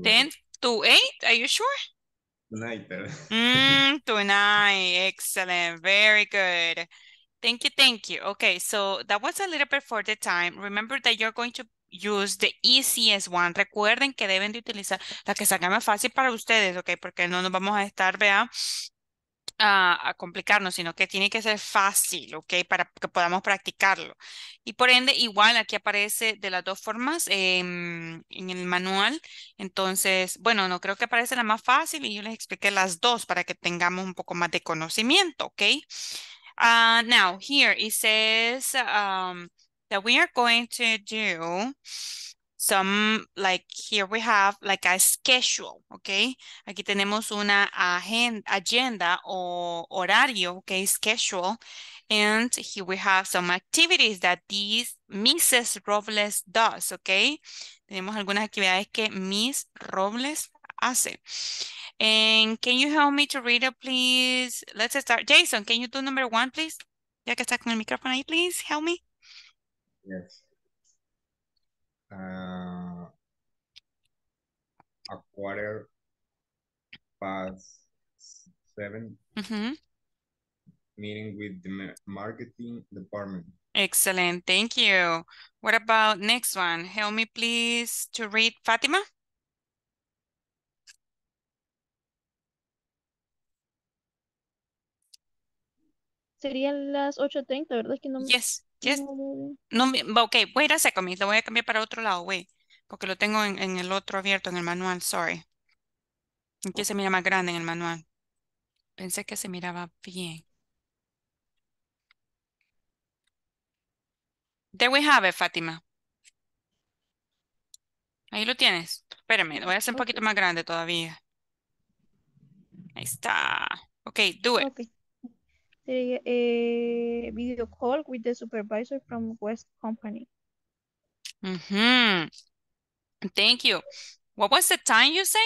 10 to 8? Are you sure? Tonight. Mm, tonight. Excellent. Very good. Thank you, thank you. Okay, so that was a little bit for the time. Remember that you're going to use the easiest one. Recuerden que deben de utilizar la que sea más fácil para ustedes, ok, porque no nos vamos a estar, vea, a, complicarnos, sino que tiene que ser fácil, ¿ok? Para que podamos practicarlo. Y por ende, igual aquí aparece de las dos formas em, en el manual. Entonces, bueno, no creo que aparece la más fácil y yo les expliqué las dos para que tengamos un poco más de conocimiento, ¿ok? Uh, now, here it says um, that we are going to do... some, like here we have like a schedule, okay? Aquí tenemos una agenda, agenda o horario, okay, schedule. And here we have some activities that this Mrs. Robles does, okay? Tenemos algunas actividades que Miss Robles hace. And can you help me to read it, please? Let's start. Jason, can you do number one, please? Ya que está con el micrófono ahí, please help me. Yes uh, a quarter past 7 mm-hmm. meeting with the marketing department. Excellent, thank you. What about next one? Help me please to read Fatima. serían las 8.30, ¿verdad? Es que no me... No, ok, wait a second, lo voy a cambiar para otro lado, güey. Porque lo tengo en, el otro abierto, en el manual, sorry. Aquí se mira más grande en el manual. Pensé que se miraba bien. There we have it, Fátima. Ahí lo tienes. Espérame, lo voy a hacer un poquito más grande todavía. Ahí está. Ok, do it. the eh, video call with the supervisor from West Company. Mm -hmm. Thank you. What was the time you say?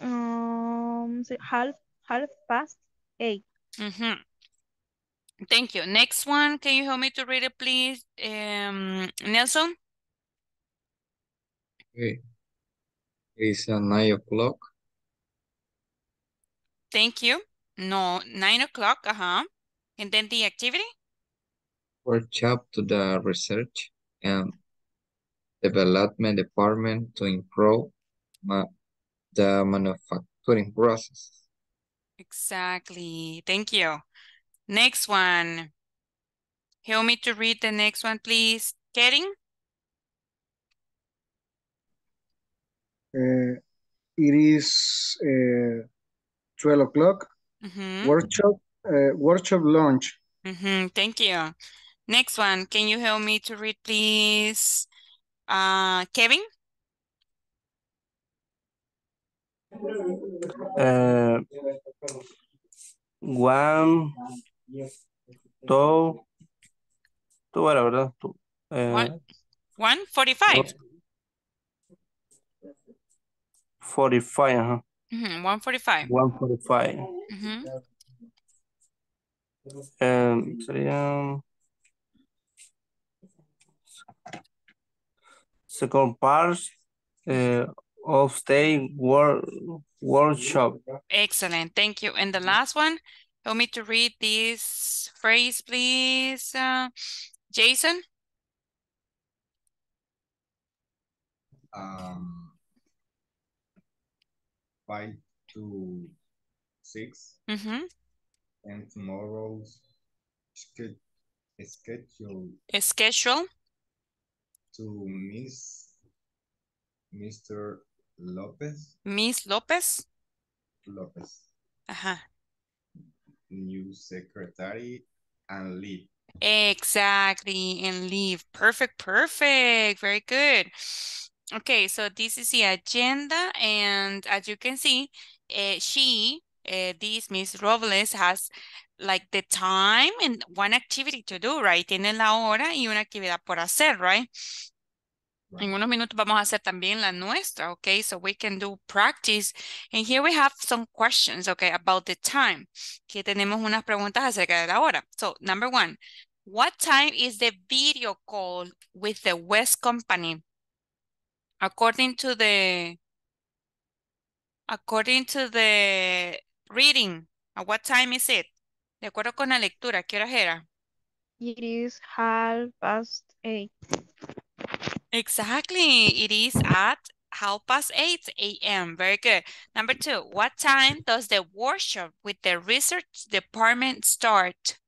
Um, so half half past eight. Mm -hmm. Thank you. Next one, can you help me to read it, please, um, Nelson? Okay. It's uh, nine o'clock. Thank you. No, nine o'clock, uh-huh. And then the activity? Workshop to the research and development department to improve ma the manufacturing process. Exactly. Thank you. Next one. Help me to read the next one, please. Kering. Uh, it is... Uh 12 o'clock. Workshop, eh, workshop lunch. Thank you. Next one, can you help me to read, please? Ah, Kevin? Uh, one, two, two ¿verdad? Eh, one, forty Mm-hmm, 145. 145. Mm -hmm. Um, sorry, um, second part uh, of stay work, workshop. Excellent, thank you. And the last one, help me to read this phrase, please, uh, Jason. Um, 5 to 6. Mm -hmm. And tomorrow's schedule. A schedule? To Miss, Mr. Lopez. Miss Lopez? Lopez. Uh huh. New secretary and leave. Exactly, and leave. Perfect, perfect. Very good. Okay, so this is the agenda, and as you can see, uh, she, uh, this Miss Robles, has like the time and one activity to do, right? Tiene la hora y una actividad por hacer, right? right? En unos minutos vamos a hacer también la nuestra, okay? So we can do practice. And here we have some questions, okay, about the time. que tenemos unas preguntas acerca de la hora. So, number one, what time is the video call with the West Company? according to the according to the reading, at what time is it? De acuerdo con la lectura, ¿qué hora era? It is half past eight. Exactly. It is at half past 8 a.m. Very good. Number two, what time does the workshop with the research department start?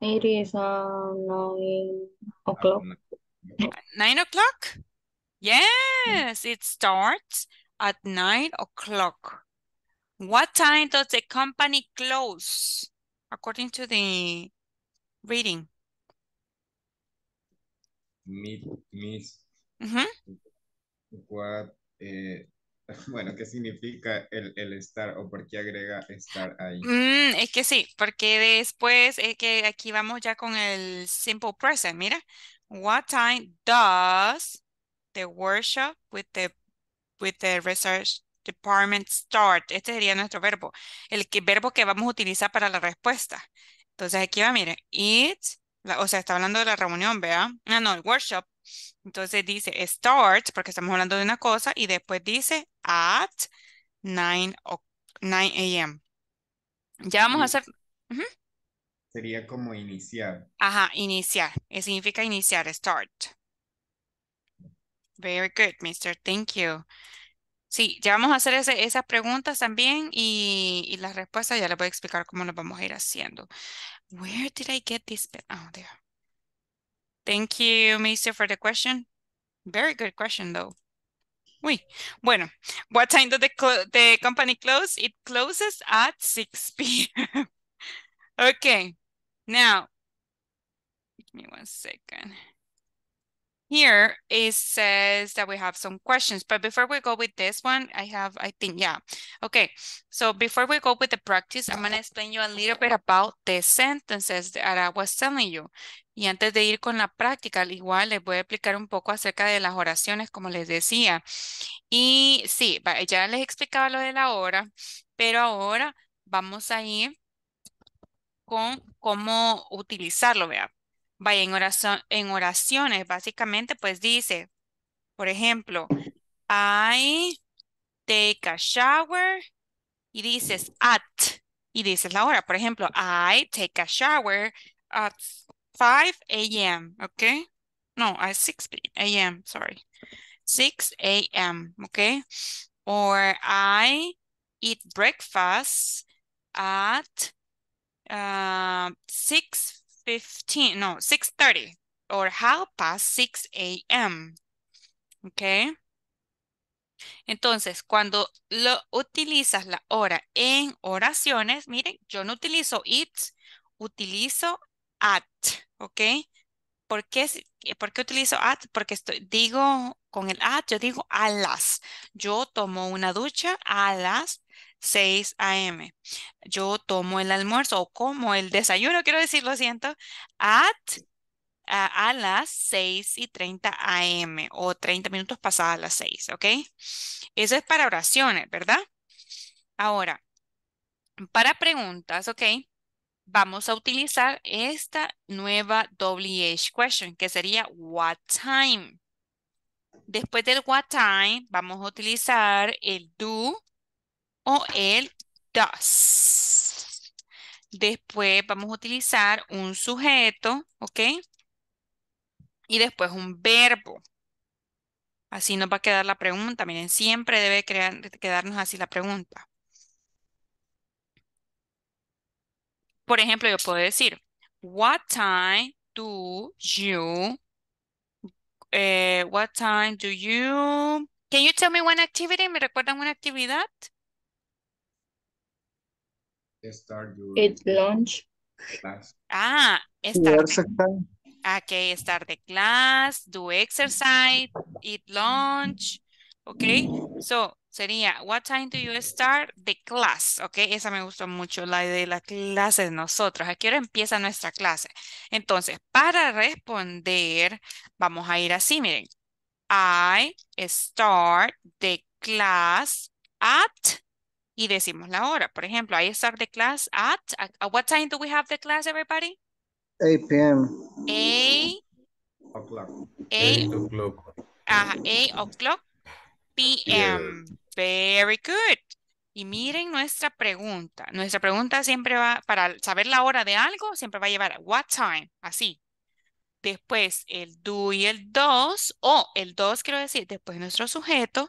It is uh, nine o'clock. Nine o'clock? Mm-hmm. Yes, it starts at nine o'clock. What time does the company close according to the reading? Meet, meet. Mm -hmm. What uh, Bueno, ¿qué significa el, el, estar o por qué agrega estar ahí? Mm, es que sí, porque después es que aquí vamos ya con el simple present. Mira, what time does the workshop with the, with the research department start? Este sería nuestro verbo, el verbo que vamos a utilizar para la respuesta. Entonces aquí va, mire, it, o sea, está hablando de la reunión, vea. Ah, no, el workshop entonces dice start, porque estamos hablando de una cosa, y después dice at 9, a.m. Ya vamos a hacer... Sería como iniciar. Ajá, iniciar. Eh, significa iniciar, start. Very good, mister. Thank you. Sí, ya vamos a hacer esas preguntas también y, y las respuestas ya les voy a explicar cómo las vamos a ir haciendo. Where did I get this Oh, Thank you, Mister, for the question. Very good question, though. Oui. Bueno, what time does the, the company close? It closes at 6 p.m. okay, now, give me one second. Here it says that we have some questions, but before we go with this one, I have, I think, yeah. Okay, so before we go with the practice, I'm going to explain you a little bit about the sentences that I was telling you. Y antes de ir con la práctica, igual les voy a explicar un poco acerca de las oraciones, como les decía. Y sí, ya les explicaba lo de la hora, pero ahora vamos a ir con cómo utilizarlo, vea. Vaya, en, oración, en oraciones, básicamente, pues dice, por ejemplo, I take a shower y dices at y dices la hora. Por ejemplo, I take a shower at 5 a.m., ¿ok? No, at 6 a.m., sorry. 6 a.m., ¿ok? Or I eat breakfast at uh, 6 15, no, 6.30 or half past 6 a.m. ¿Ok? Entonces, cuando lo utilizas la hora en oraciones, miren, yo no utilizo it, utilizo at, ¿ok? ¿Por qué, eh, utilizo at? Porque estoy, digo con el at, yo digo a las. Yo tomo una ducha a las 6 a.m. Yo tomo el almuerzo o como el desayuno, quiero decir, lo siento, at, a, las 6 y 30 a.m. o 30 minutos pasadas las 6, ¿ok? Eso es para oraciones, ¿verdad? Ahora, para preguntas, ¿ok? Vamos a utilizar esta nueva WH question, que sería what time. Después del what time, vamos a utilizar el do, o el does. Después vamos a utilizar un sujeto, ¿ok? Y después un verbo. Así nos va a quedar la pregunta. Miren, siempre debe crear, quedarnos así la pregunta. Por ejemplo, yo puedo decir, What time do you... Eh, what time do you... Can you tell me one activity? ¿Me recuerdan una actividad? start your lunch. Ah, start. Okay, start the class, do exercise, eat lunch. Okay, so sería, what time do you start the class? Okay, esa me gustó mucho, la idea de la clase de nosotros. Aquí qué empieza nuestra clase? Entonces, para responder, vamos a ir así, miren. I start the class at y decimos la hora. Por ejemplo, I start the class at, at what time do we have the class, everybody? 8 p.m. 8 o'clock. 8 o'clock. 8 o'clock p.m. Very good. Y miren nuestra pregunta. Nuestra pregunta siempre va, para saber la hora de algo, siempre va a llevar what time, así después el do y el dos, o el dos quiero decir, después nuestro sujeto,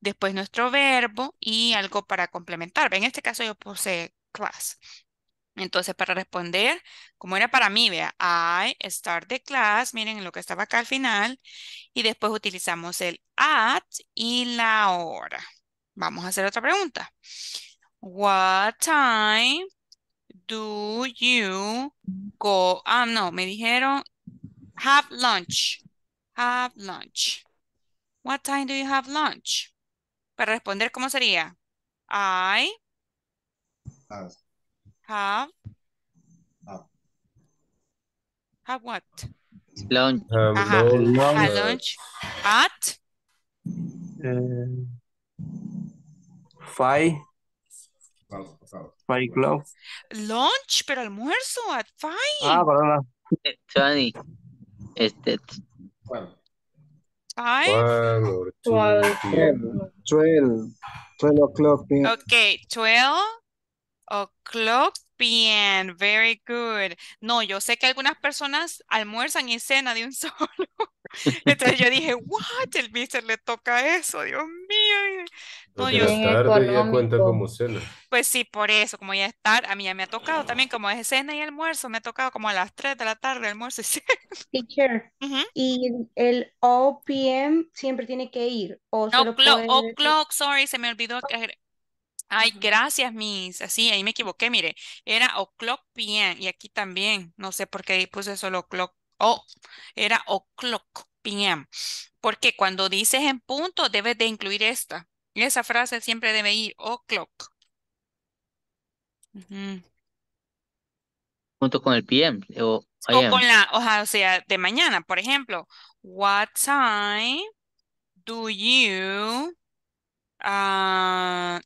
después nuestro verbo y algo para complementar. En este caso yo puse class. Entonces para responder, como era para mí, vea, I start the class, miren lo que estaba acá al final, y después utilizamos el at y la hora. Vamos a hacer otra pregunta. What time do you go? Ah, no, me dijeron Have lunch. Have lunch. What time do you have lunch? Para responder, ¿cómo sería? I have. Have. Have, what? Lunch. lunch. At. five. Five o'clock. Lunch, pero almuerzo at five. Ah, perdón. 20 este 12 Five? o'clock p.m. Okay, twelve o'clock p.m. Very good. No, yo sé que algunas personas almuerzan y cenan de un solo. Entonces yo dije, what? El mister le toca eso, Dios mío. Pues sí, por eso, como ya es tarde, a mí ya me ha tocado también, como es cena y almuerzo, me ha tocado como a las 3 de la tarde, almuerzo y cena. y el OPM siempre tiene que ir. O oh, sorry, se me olvidó. Ay, gracias, Miss. Así, ahí me equivoqué, mire. Era o'clock PM y aquí también. No sé por qué puse solo clock. Oh, era o'clock PM. Porque cuando dices en punto, debes de incluir esta. Esa frase siempre debe ir o'clock. Oh, clock. Junto con el PM o, con la, o, sea, de mañana, por ejemplo. What time do you, ah,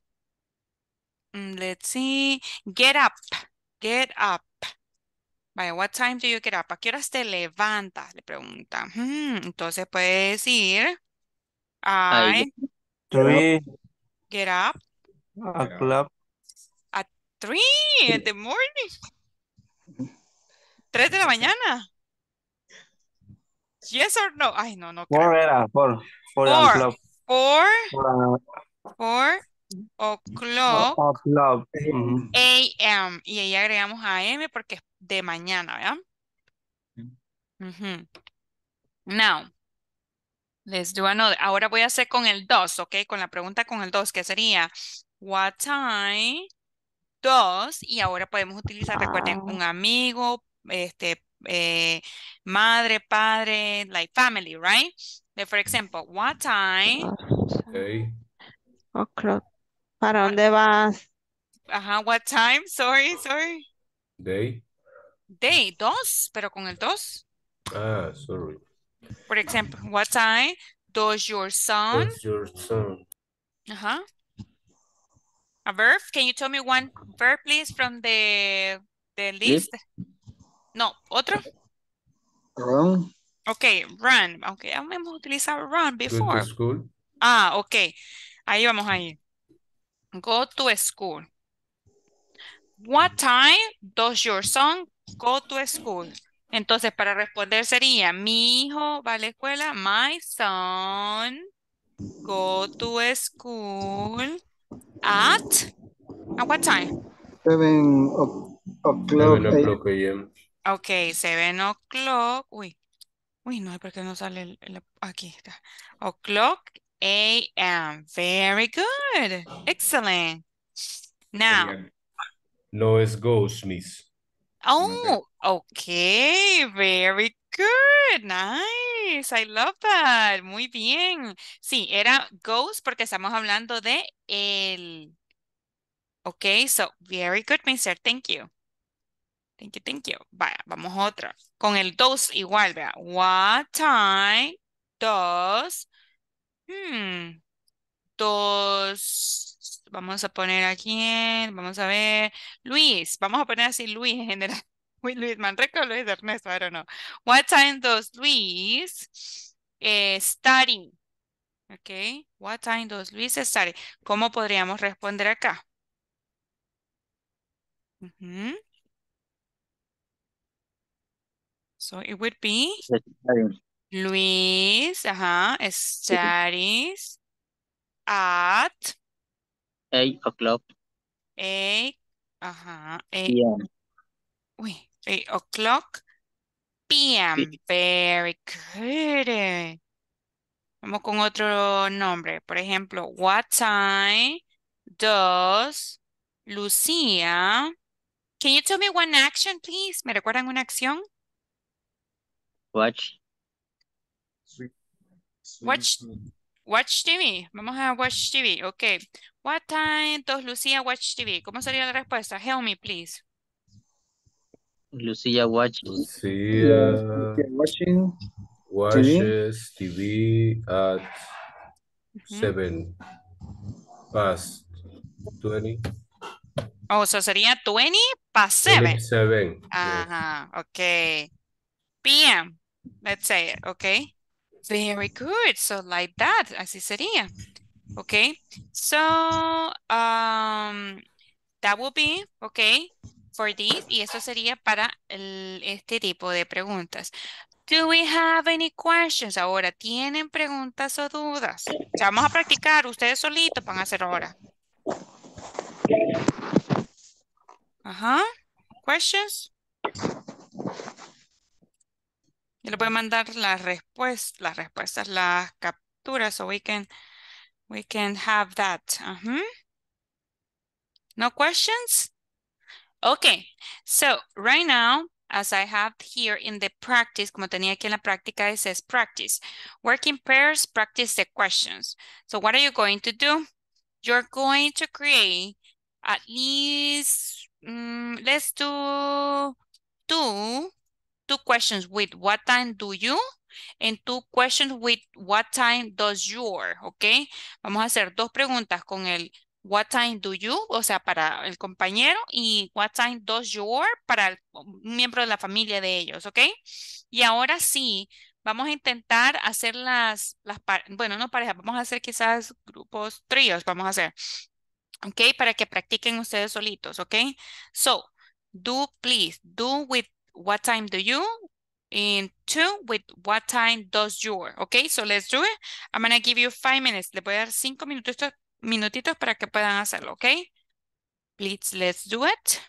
mm, let's see, get up, get up. Vaya, what time do you get up? ¿A qué horas te levantas? Le pregunta. entonces puede decir, Three. Get up. A club. At three in the morning. Tres de la mañana. Yes or no? Ay, no, no. Four creo. era, four. Four. Four. Four. Four. four o'clock. O'clock. A.M. Y ahí agregamos A.M. porque es de mañana, ¿verdad? Mm -hmm. Now do Ahora voy a hacer con el dos, ¿ok? Con la pregunta con el dos, que sería, what time dos Y ahora podemos utilizar, recuerden, ah. un amigo, este, eh, madre, padre, like family, right? de eh, for example, what time? Okay. ¿Para dónde vas? Ajá, what time? Sorry, sorry. Day. Day, dos, pero con el dos. Ah, sorry. For example, what time does your son? Does your son? Uh huh. A verb? Can you tell me one verb, please, from the the list? No, otro. Run. Okay, run. Okay, hemos utilizado run before. Go to school. Ah, ok. Ahí vamos ahí. Go to school. What time does your son go to school? Entonces, para responder sería, mi hijo va a la escuela, my son go to school at, at what time? Seven o'clock. Eh. a.m. Ok, seven o'clock, uy, uy, no porque por no sale el, aquí está, o'clock a.m. Very good, excellent. Now. No es go, miss. Oh, okay. Very good. Nice. I love that. Muy bien. Sí, era ghost porque estamos hablando de el. Okay, so very good, mister. Thank you. Thank you, thank you. Vaya, vamos a otra. Con el dos igual, vea. What time Dos. Hmm. Dos... Vamos a poner aquí, vamos a ver, Luis, vamos a poner así Luis en general. Luis Manrico, Luis Ernesto, I don't know. What time does Luis eh, study? Okay, what time does Luis study? ¿Cómo podríamos responder acá? So it would be Luis, ajá, studies at eight o'clock. Eight, ajá, eight. PM. Uy, eight o'clock PM. Very good. Vamos con otro nombre. Por ejemplo, what time does Lucia... Can you tell me one action, please? ¿Me recuerdan una acción? Watch. Watch Watch TV. Vamos a watch TV. Ok. What time does Lucía watch TV? ¿Cómo sería la respuesta? Help me, please. Lucía watches. Lucía watching watches TV, at 7 past 20. Oh, so sería 20 past 7. 7. Ajá, yes. ok. PM, let's say it, ok. Very good. So like that, así sería. Okay. So um, that will be, okay, for this. Y eso sería para este tipo de preguntas. Do we have any questions? Ahora, ¿tienen preguntas o dudas? vamos a practicar. Ustedes solitos van a hacer ahora. Ajá. Uh Questions? Yo le mandar las, respuestas, las respuestas, las capturas, so we can, we can have that. Uh -huh. No questions? Okay, so right now, as I have here in the practice, como tenía aquí en la práctica, it says practice. Work in pairs, practice the questions. So what are you going to do? You're going to create at least, um, let's do two two questions with what time do you and two questions with what time does your, ¿ok? Vamos a hacer dos preguntas con el what time do you, o sea, para el compañero y what time does your para el miembro de la familia de ellos, ¿ok? Y ahora sí, vamos a intentar hacer las, las bueno, no parejas, vamos a hacer quizás grupos, tríos, vamos a hacer, ¿ok? Para que practiquen ustedes solitos, ¿ok? So, do please, do with what time do you? In two with what time does your. Okay, so let's do it. I'm gonna give you five minutes. Le voy a dar cinco minutitos, minutitos para que puedan hacerlo, okay? Please, let's do it.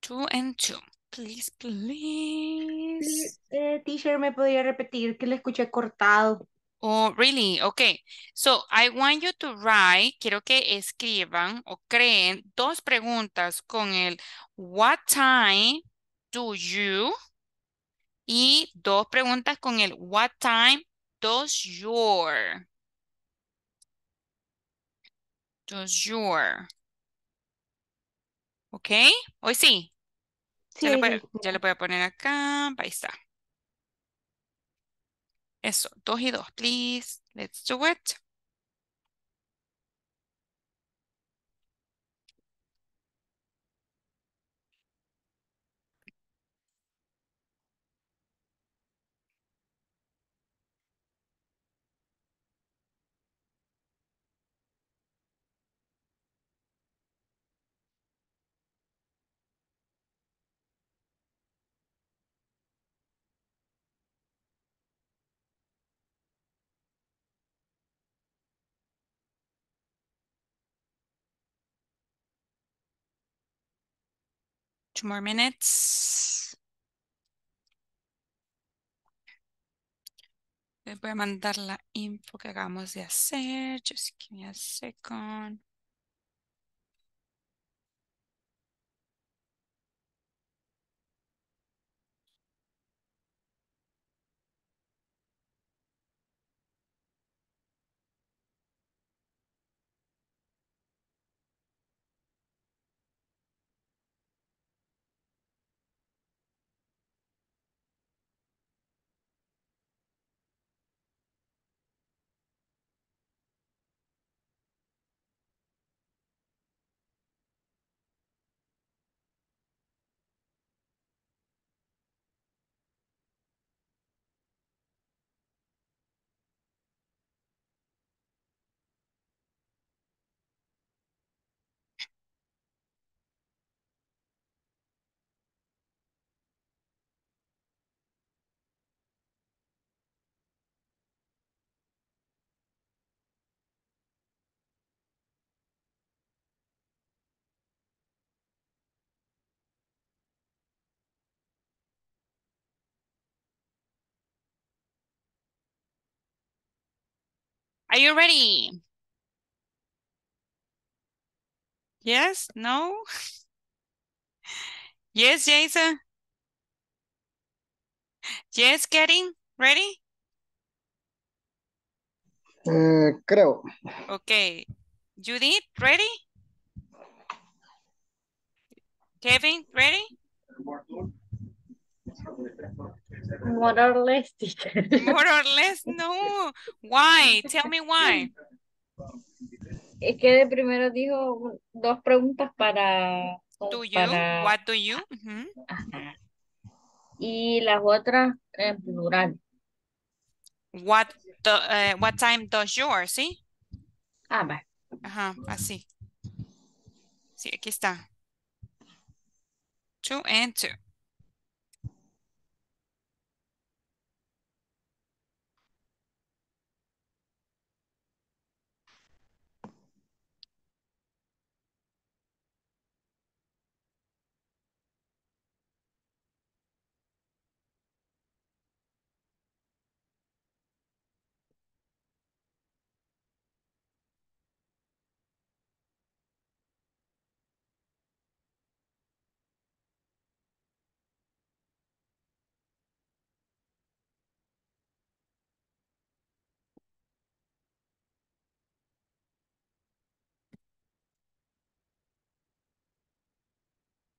Two and two. Please, please. Eh, teacher, ¿me podría repetir que le escuché cortado? Oh, really? Okay. So, I want you to write, quiero que escriban o creen dos preguntas con el what time do you y dos preguntas con el what time does your does your ¿Ok? Hoy sí. sí. Ya, ya lo voy a poner acá. Ahí está. Eso, dos y dos, please. Let's do it. Two more minutes. voy a mandar la info que acabamos de hacer. Just give me a second. Are you ready? Yes? No? Yes, Jason? Yes, getting ready? Uh, creo. Okay. Judith, ready? Kevin, ready? More or less, teacher. More or less, no. Why? Tell me why. Es que de primero dijo dos preguntas para... Do you? Para... What do you? Mhm. Y las otras en plural. What, eh, what time does yours, ¿sí? Ah, va. Ajá, así. Sí, aquí está. Two and two.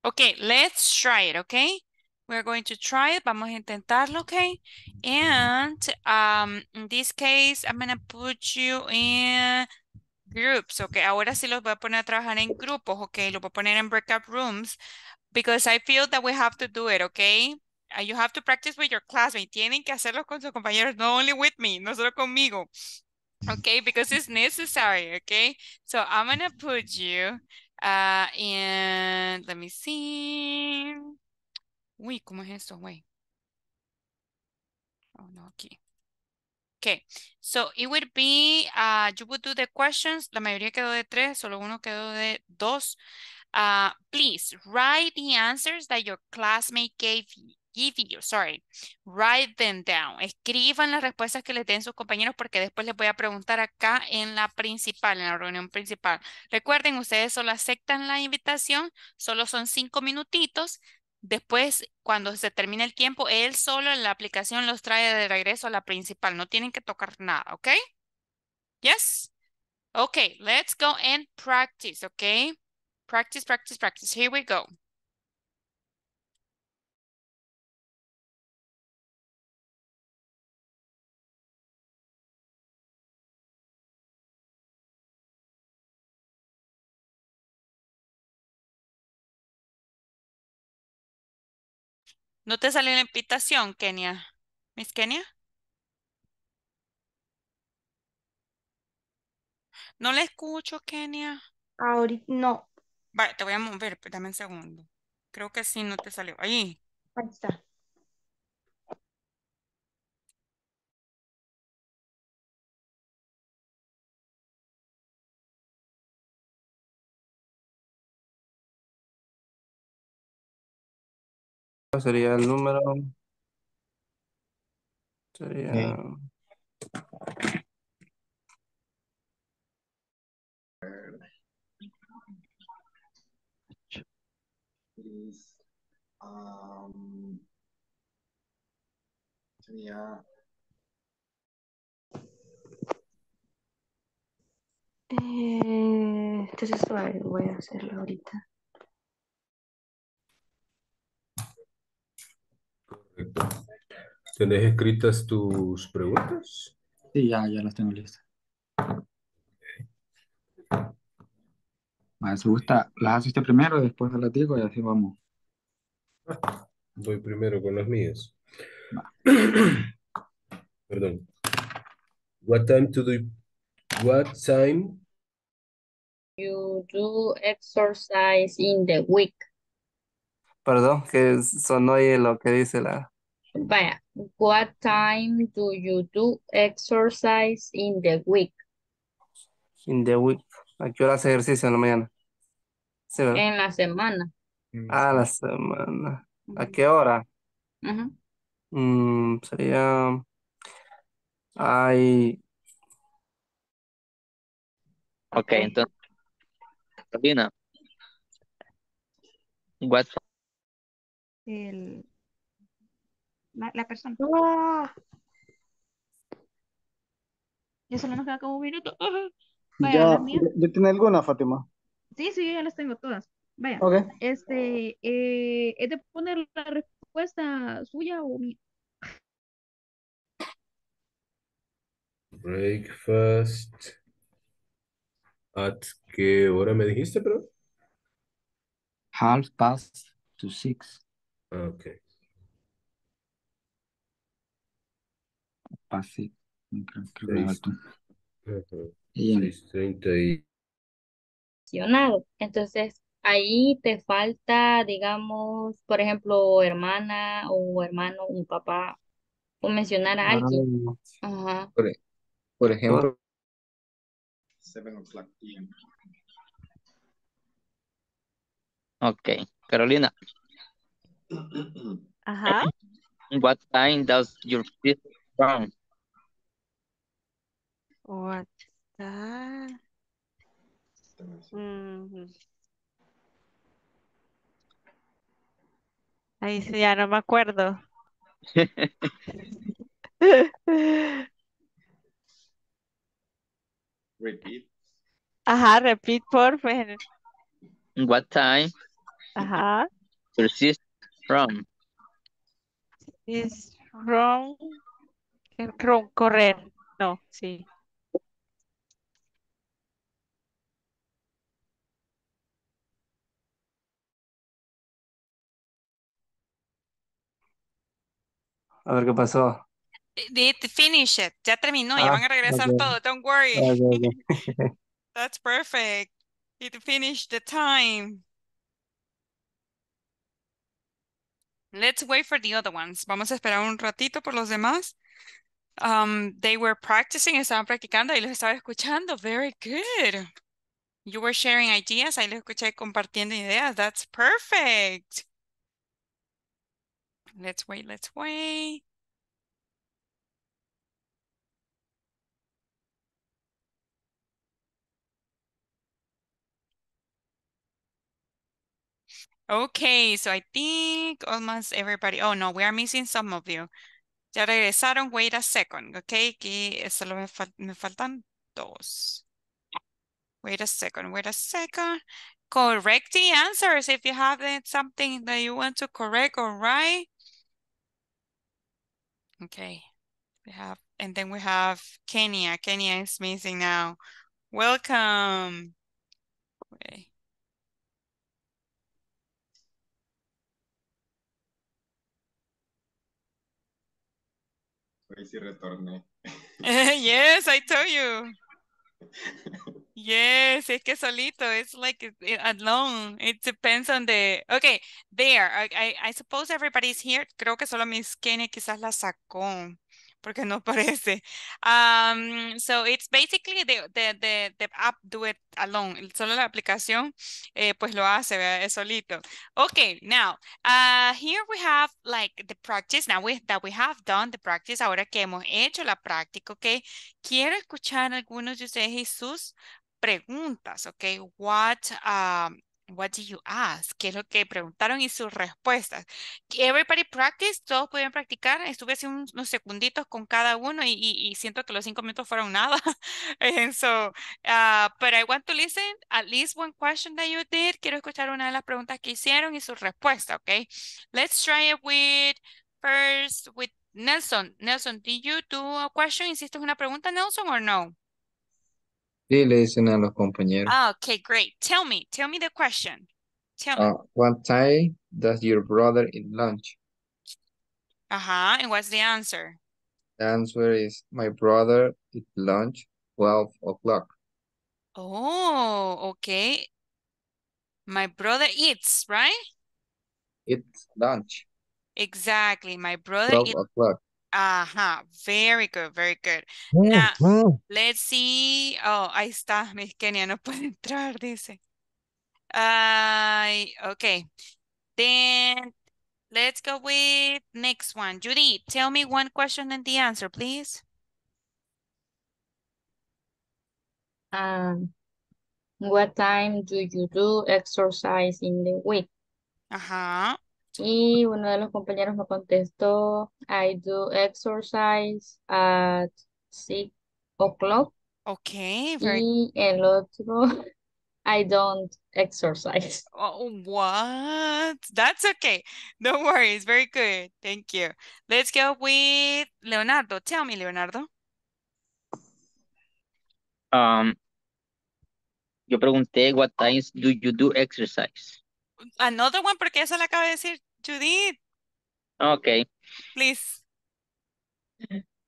Okay, let's try it, okay? We're going to try it. Vamos a intentarlo, okay? And um, in this case, I'm going to put you in groups, okay? Ahora sí los voy a poner a trabajar en grupos, okay? Los voy a poner en breakout rooms because I feel that we have to do it, okay? Uh, you have to practice with your classmates. Tienen que hacerlo con sus compañeros, not only with me, no solo conmigo. Okay, because it's necessary, okay? So I'm going to put you uh, and let me see. Uy, ¿cómo es esto, güey? Oh, no, aquí. Okay, so it would be, uh, you would do the questions. La mayoría quedó de tres, solo uno quedó de dos. Uh, please write the answers that your classmate gave give sorry, write them down. Escriban las respuestas que les den sus compañeros porque después les voy a preguntar acá en la principal, en la reunión principal. Recuerden, ustedes solo aceptan la invitación, solo son cinco minutitos. Después, cuando se termine el tiempo, él solo en la aplicación los trae de regreso a la principal. No tienen que tocar nada, ¿ok? Yes? Ok, let's go and practice, okay? Practice, practice, practice. Here we go. No te salió la invitación, Kenia. Miss Kenia. No la escucho, Kenia. Ahorita no. Vale, te voy a mover, dame un segundo. Creo que sí, no te salió. Ahí. Ahí está. sería el número. Sería. sería. Eh, entonces voy a hacerlo ahorita. Perfecto. ¿Tenés escritas tus preguntas? Sí, ya, ya las tengo listas. Me gusta, las hace primero, después las digo y así vamos. voy primero con las mías. Perdón. What time do what time you do exercise in the week? Perdón, que sonó oye lo que dice la... Vaya, what time do you do exercise in the week? In the week. ¿A qué hora hace ejercicio en la mañana? en la semana. Mm. Ah, la semana. ¿A qué hora? Uh sería... Ay... Ok, entonces... Carolina. What el, la, persona. ¡Ah! Ya solo nos queda como un minuto. Vaya, ya, tiene alguna, Fátima? Sí, sí, ya las tengo todas. Vaya, este, eh, ¿es de poner la respuesta suya o mi? Breakfast. ¿At qué hora me dijiste, pero? Half past to six. Okay. Y Entonces, ahí te falta, digamos, por ejemplo, hermana o hermano, un papá, o mencionar a ah, alguien. Ajá. por, e, ejemplo, Seven o'clock Ok, Carolina. Ajá. What time does your fist come? What time? Mm Ahí sí, ya no me acuerdo. repeat. Ajá, repeat, por favor. What time? Ajá. Your From. Is from. From correr. No, sí. A ver qué pasó. Did finish it. Ya terminó, ah, ya van a regresar okay. todo. Don't worry. Okay, okay. That's perfect. It finished the time. Let's wait for the other ones. Vamos a esperar un ratito por los demás. Um, they were practicing, estaban practicando y los estaba escuchando. Very good. You were sharing ideas. I escuché compartiendo ideas. That's perfect. Let's wait, let's wait. Okay, so I think almost everybody, oh no, we are missing some of you. Ya regresaron, wait a second, okay, que eh, solo me, fal me faltan dos. Wait a second, wait a second. Correct the answers if you have something that you want to correct or write. Okay, we have, and then we have Kenya. Kenya is missing now. Welcome. Okay. Hoy sí retorné. yes, I told you. Yes, es que solito, it's like eh, eh, alone. It depends on the. Okay, there. I, I, suppose everybody's here. Creo que solo Miss Kenny quizás la sacó porque no parece. so it's basically the, the, the, app do it alone. Solo la aplicación eh, pues lo hace, solito. Okay, now ah, here we have like the practice. Now we, that we have done the practice. Ahora que hemos hecho la práctica, okay. Quiero escuchar algunos de ustedes y sus preguntas, okay. What um, What did you ask? ¿Qué es lo que preguntaron y sus respuestas? Everybody practice, todos pudieron practicar. Estuve hace unos segunditos con cada uno y, siento que los cinco minutos fueron nada. so, uh, but I want to listen at least one question that you did. Quiero escuchar una de las preguntas que hicieron y su respuesta, ¿ok? Let's try it with first with Nelson. Nelson, did you do a question? ¿Hiciste una pregunta, Nelson, or no? Sí, le dicen a los compañeros. Ah, okay, great. Tell me, tell me the question. Tell me. Uh, what time does your brother eat lunch? Uh-huh, and what's the answer? The answer is, my brother eat lunch 12 o'clock. Oh, okay. My brother eats, right? It's lunch. Exactly. My brother 12 o'clock. Ajá, very good, very good. Now, mm-hmm. let's see. Oh, ahí está, Miss Kenia no puede entrar, dice. Ay, uh, okay. Then, let's go with next one. Judy, tell me one question and the answer, please. Um, what time do you do exercise in the week? Uh-huh. Y uno de los compañeros me contestó, I do exercise at six o'clock. Okay, very... Y el otro, I don't exercise. Oh, what? That's okay. No worries. very good. Thank you. Let's go with Leonardo. Tell me, Leonardo. Um, yo pregunté, what times do you do exercise? another one porque esa la acaba de decir Judith. Okay. Please.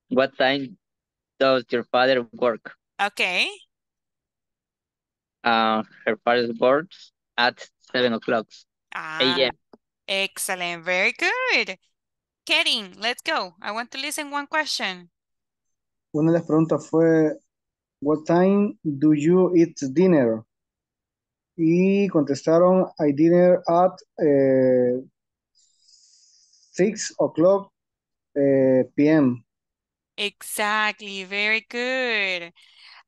What time does your father work? Okay. Uh, her father works at 7 o'clock. Ah, yeah. Excellent. Very good. Kevin, let's go. I want to listen one question. Una de las preguntas fue, what time do you eat dinner? y contestaron, I dinner at eh, 6 o'clock eh, p.m. Exactly, very good.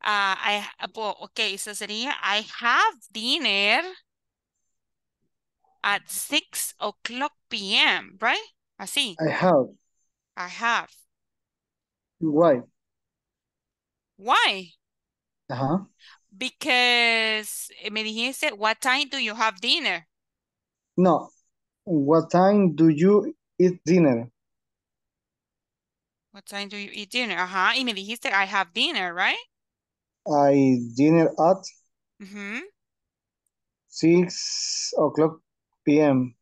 Uh, I, well, okay, so sería, I have dinner at 6 o'clock p.m., right? Así. I have. I have. Why? Why? Uh -huh. Because, eh, me dijiste, what time do you have dinner? No. What time do you eat dinner? What time do you eat dinner? Ajá. Y me dijiste, I have dinner, right? I dinner at mm -hmm. 6 o'clock p.m.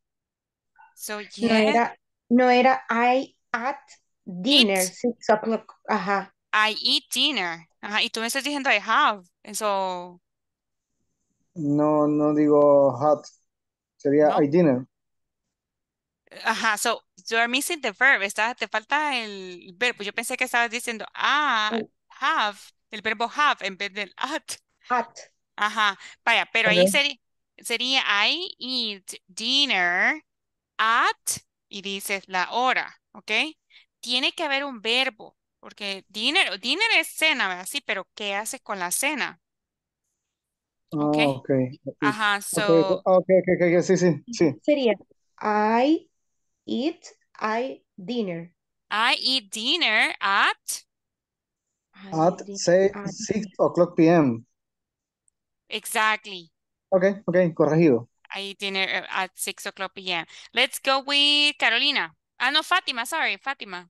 So, yes. No era, no era I at dinner, 6 o'clock. Ajá. I eat dinner. Ajá, y tú me estás diciendo I have. Eso. No, no digo hot. Sería I dinner. Ajá, so you are missing the verb. Está, te falta el verbo. Yo pensé que estabas diciendo ah, oh. have, el verbo have en vez del at. Ajá, vaya, pero ahí sería, sería I eat dinner at y dices la hora, ¿ok? Tiene que haber un verbo. Porque dinner, dinner es cena, ¿verdad? Sí, pero ¿qué haces con la cena? ok oh, okay. Ajá, so. Okay, okay, okay, sí, sí, sí. Sería I eat, I dinner. I eat dinner at. At, o'clock p.m. Exactly. Okay, okay, corregido. I eat dinner at 6 o'clock p.m. Let's go with Carolina. Ah, no, Fátima, sorry, Fátima.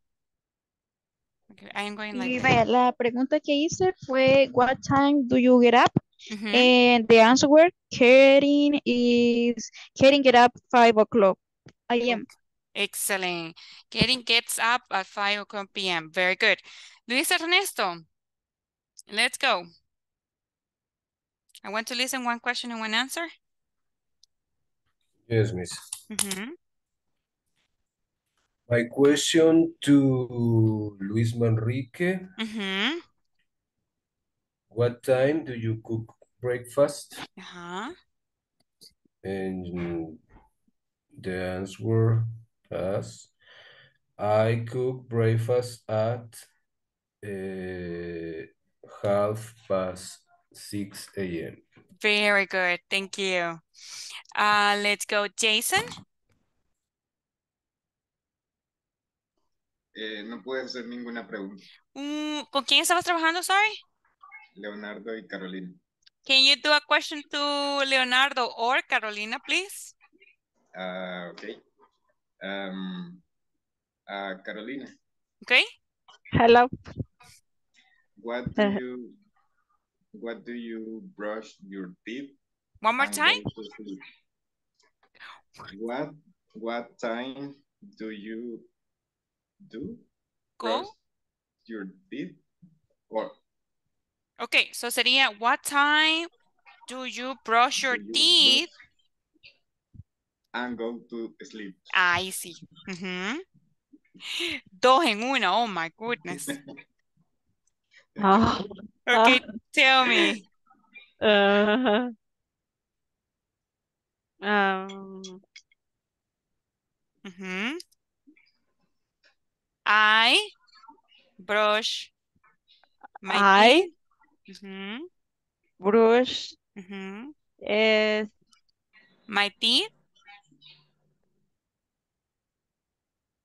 Okay, I am going like vaya, la pregunta que hice fue, what time do you get up? Mm -hmm. And the answer were, Karen is, Karen get up 5 o'clock a.m. Excellent. Karen gets up at 5 o'clock p.m. Very good. Luis Ernesto, let's go. I want to listen one question and one answer. Yes, miss. Mm -hmm. My question to Luis Manrique. Mm-hmm. What time do you cook breakfast? Uh-huh. And the answer is I cook breakfast at uh, half past 6 a.m. Very good. Thank you. Uh, let's go, Jason. Eh, no puedes hacer ninguna pregunta. Mm, ¿Con quién estabas trabajando, sorry? Leonardo y Carolina. Can you do a question to Leonardo or Carolina, please? Ah, okay. Um, Carolina. Okay. Hello. What do you what do you brush your teeth? One more time. What what time do you do go your did or okay so sería what time do you brush your you teeth and go to sleep I see mm -hmm. dos en una oh my goodness oh. okay tell me uh, um, mm -hmm. I brush my I teeth. Mm-hmm. brush mm -hmm. is my teeth.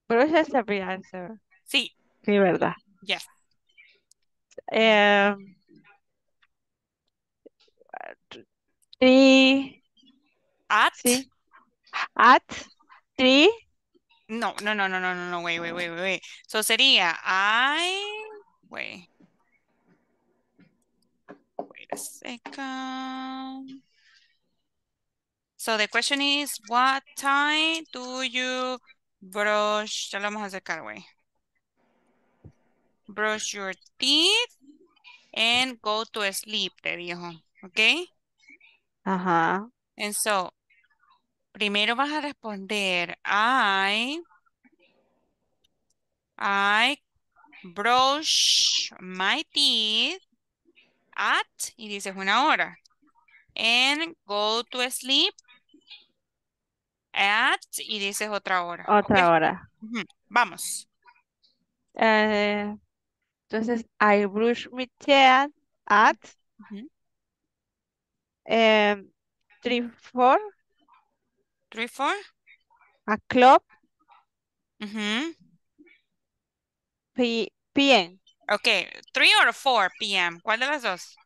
Brush is the answer. Sí. Sí, ¿verdad? Yes. Um, three. At. Sí. At three. No, no, no, no, no, no, no, wait, wait, wait, wait. So sería I, wait. Wait a second. So the question is, what time do you brush, ya lo vamos a sacar, güey. Brush your teeth and go to sleep, te dijo, okay? Ajá. Uh -huh. And so, Primero vas a responder I, I brush my teeth at, y dices una hora, and go to sleep at, y dices otra hora. Otra hora. Vamos. Eh, entonces, I brush my teeth at em, three, four. Three, four. A club. Mm -hmm. P PM. Okay, three or four PM. ¿Cuál de las dos?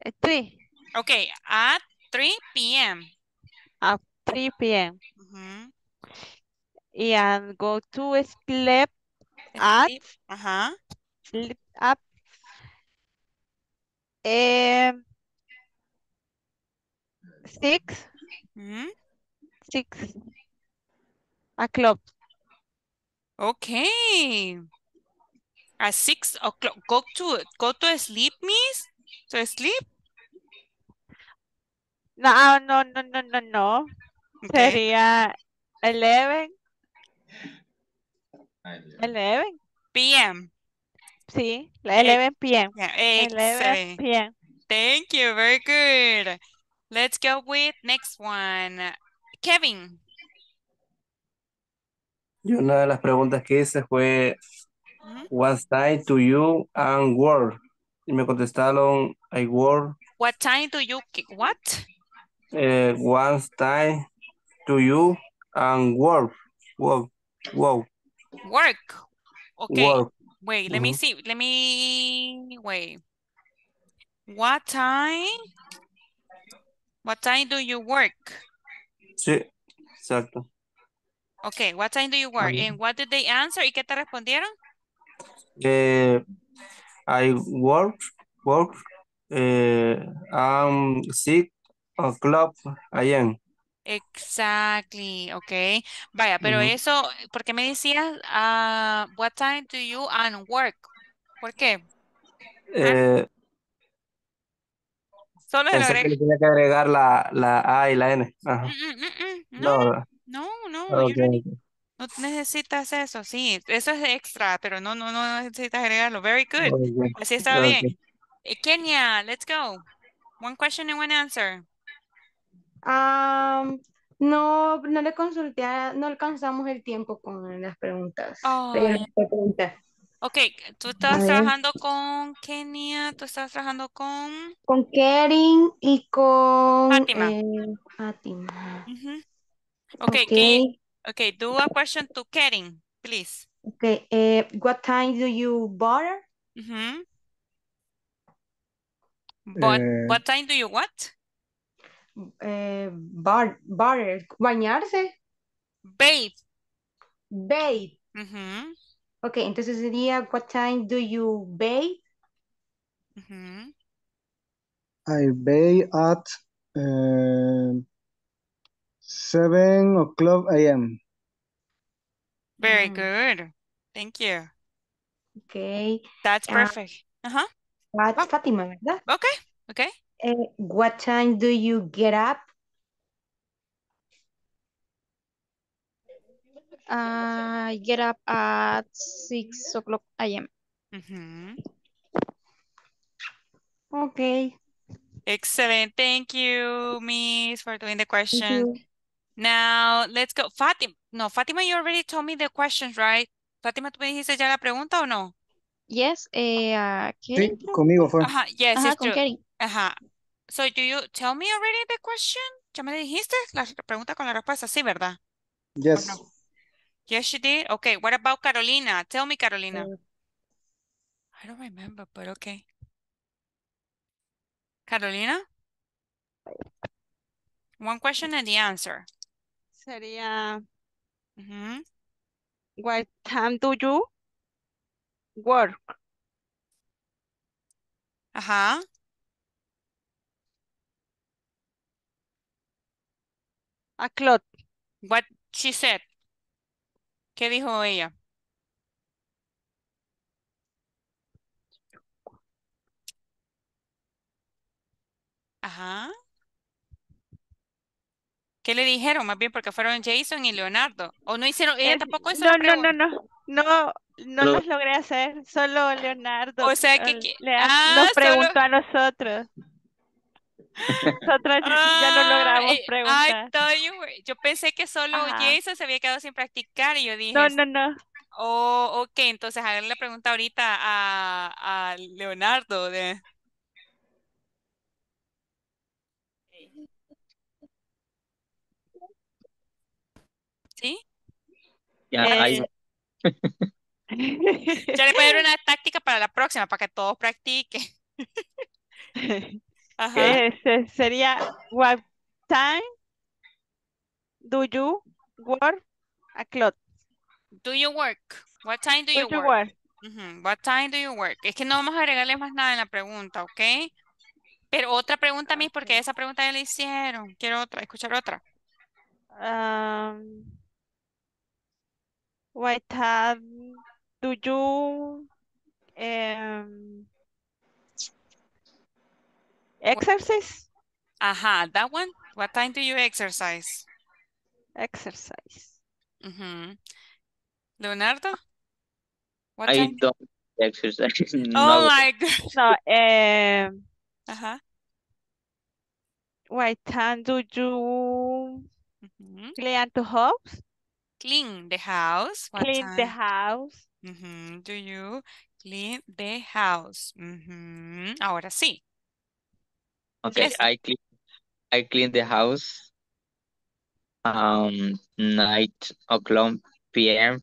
Eh, three. Okay, at 3 p.m. At three p.m. Mm And go to sleep at up Six. -hmm. Six o'clock. Okay. At six o'clock. Go to go to sleep, miss. To sleep. No, ah, no, no, no, no, no. Okay. Sería 11. 11. P.M. Sí, eh, 11 p.m. Yeah, 11 p.m. Thank you, very good. Let's go with next one. Kevin. Yo una de las preguntas que hice fue, What time to you and work? Y me contestaron, I work. What time do you, what? Eh, time to you and work. Work. Work. Work. Okay. Wait, let me see. Let me, wait. What time What time do you work? Sí, exacto. Okay, what time do you work? And what did they answer? ¿Y qué te respondieron? Eh, I work, work, eh, um, six o'clock a.m. Exactly, ok. Vaya, pero eso, ¿por qué me decías, uh, what time do you and work? ¿Por qué? Eh, Solo agregar la, A y la N. Ah. Mm, mm, mm, no, no, no. no, necesitas eso, sí, eso es extra, pero no, no, no necesitas agregarlo. Very good. Así está bien. Eh, Kenya, let's go. One question and one answer. no, no le consulté, no alcanzamos el tiempo con las preguntas. preguntas. Ok, tú estabas trabajando con Kenia, tú estabas trabajando con... Con Kering y con... Fátima. Eh, Fátima. okay, okay. okay, do a question to Kering, please. Okay, eh, what time do you bathe? Uh -huh. what time do you what? Eh, bar, bañarse. Babe. Babe. Uh Okay, entonces sería, what time do you bathe? Mm-hmm. I bathe at uh, 7 o'clock a.m. Very mm. good. Thank you. Okay. That's uh, perfect. Uh-huh. What, oh. Fatima, ¿verdad? Okay, okay. Uh, what time do you get up? I get up at 6 o'clock a.m. Okay. Excellent. Thank you, Miss, for doing the question. Now, let's go. Fatima. No, Fatima, you already told me the questions, right? Fatima, ¿tú me dijiste ya la pregunta o no? Yes. Eh, uh, sí, conmigo fue. Ajá, yes, it's true. Ajá. So, do you tell me already the question? ¿Ya me dijiste la pregunta con la respuesta? Sí, ¿verdad? Yes. Yes, you did? Okay, what about Carolina? Tell me, Carolina. Uh, I don't remember, but okay. Carolina? One question and the answer. Sería, mm -hmm. what time do you work? Ajá. Uh-huh. A clock. What she said. ¿Qué dijo ella? Ajá. ¿Qué le dijeron? Más bien porque fueron Jason y Leonardo. ¿O no hicieron? Ella tampoco hizo No, no, no, no. No, no los logré hacer. Solo Leonardo o sea que, eh, le ah, nos preguntó a nosotros. Nosotros ya no logramos Yo pensé que solo Jason se había quedado sin practicar y yo dije. No, no, no. Oh, ok, entonces hagan la pregunta ahorita a, Leonardo. ¿Sí? Ya, eh, Ya le voy a dar una táctica para la próxima, para que todos practiquen. Este, sería what time do you work a clock? Do you work? What time do, you, work? What time do you work? Es que no vamos a agregarle más nada en la pregunta, ¿ok? Pero otra pregunta a porque esa pregunta ya la hicieron. Quiero otra, escuchar otra. Um, what time do you em, Exercise? Aha, uh -huh, that one? What time do you exercise? Exercise. Mm -hmm. Leonardo? What I time? don't exercise. Oh no. Oh my God. No, um, uh-huh. What time do you mm -hmm. clean the house? Clean the house. What clean time? the house. Mm -hmm. Do you clean the house? Mm -hmm. Ahora sí. Okay, I clean the house um night o'clock p.m.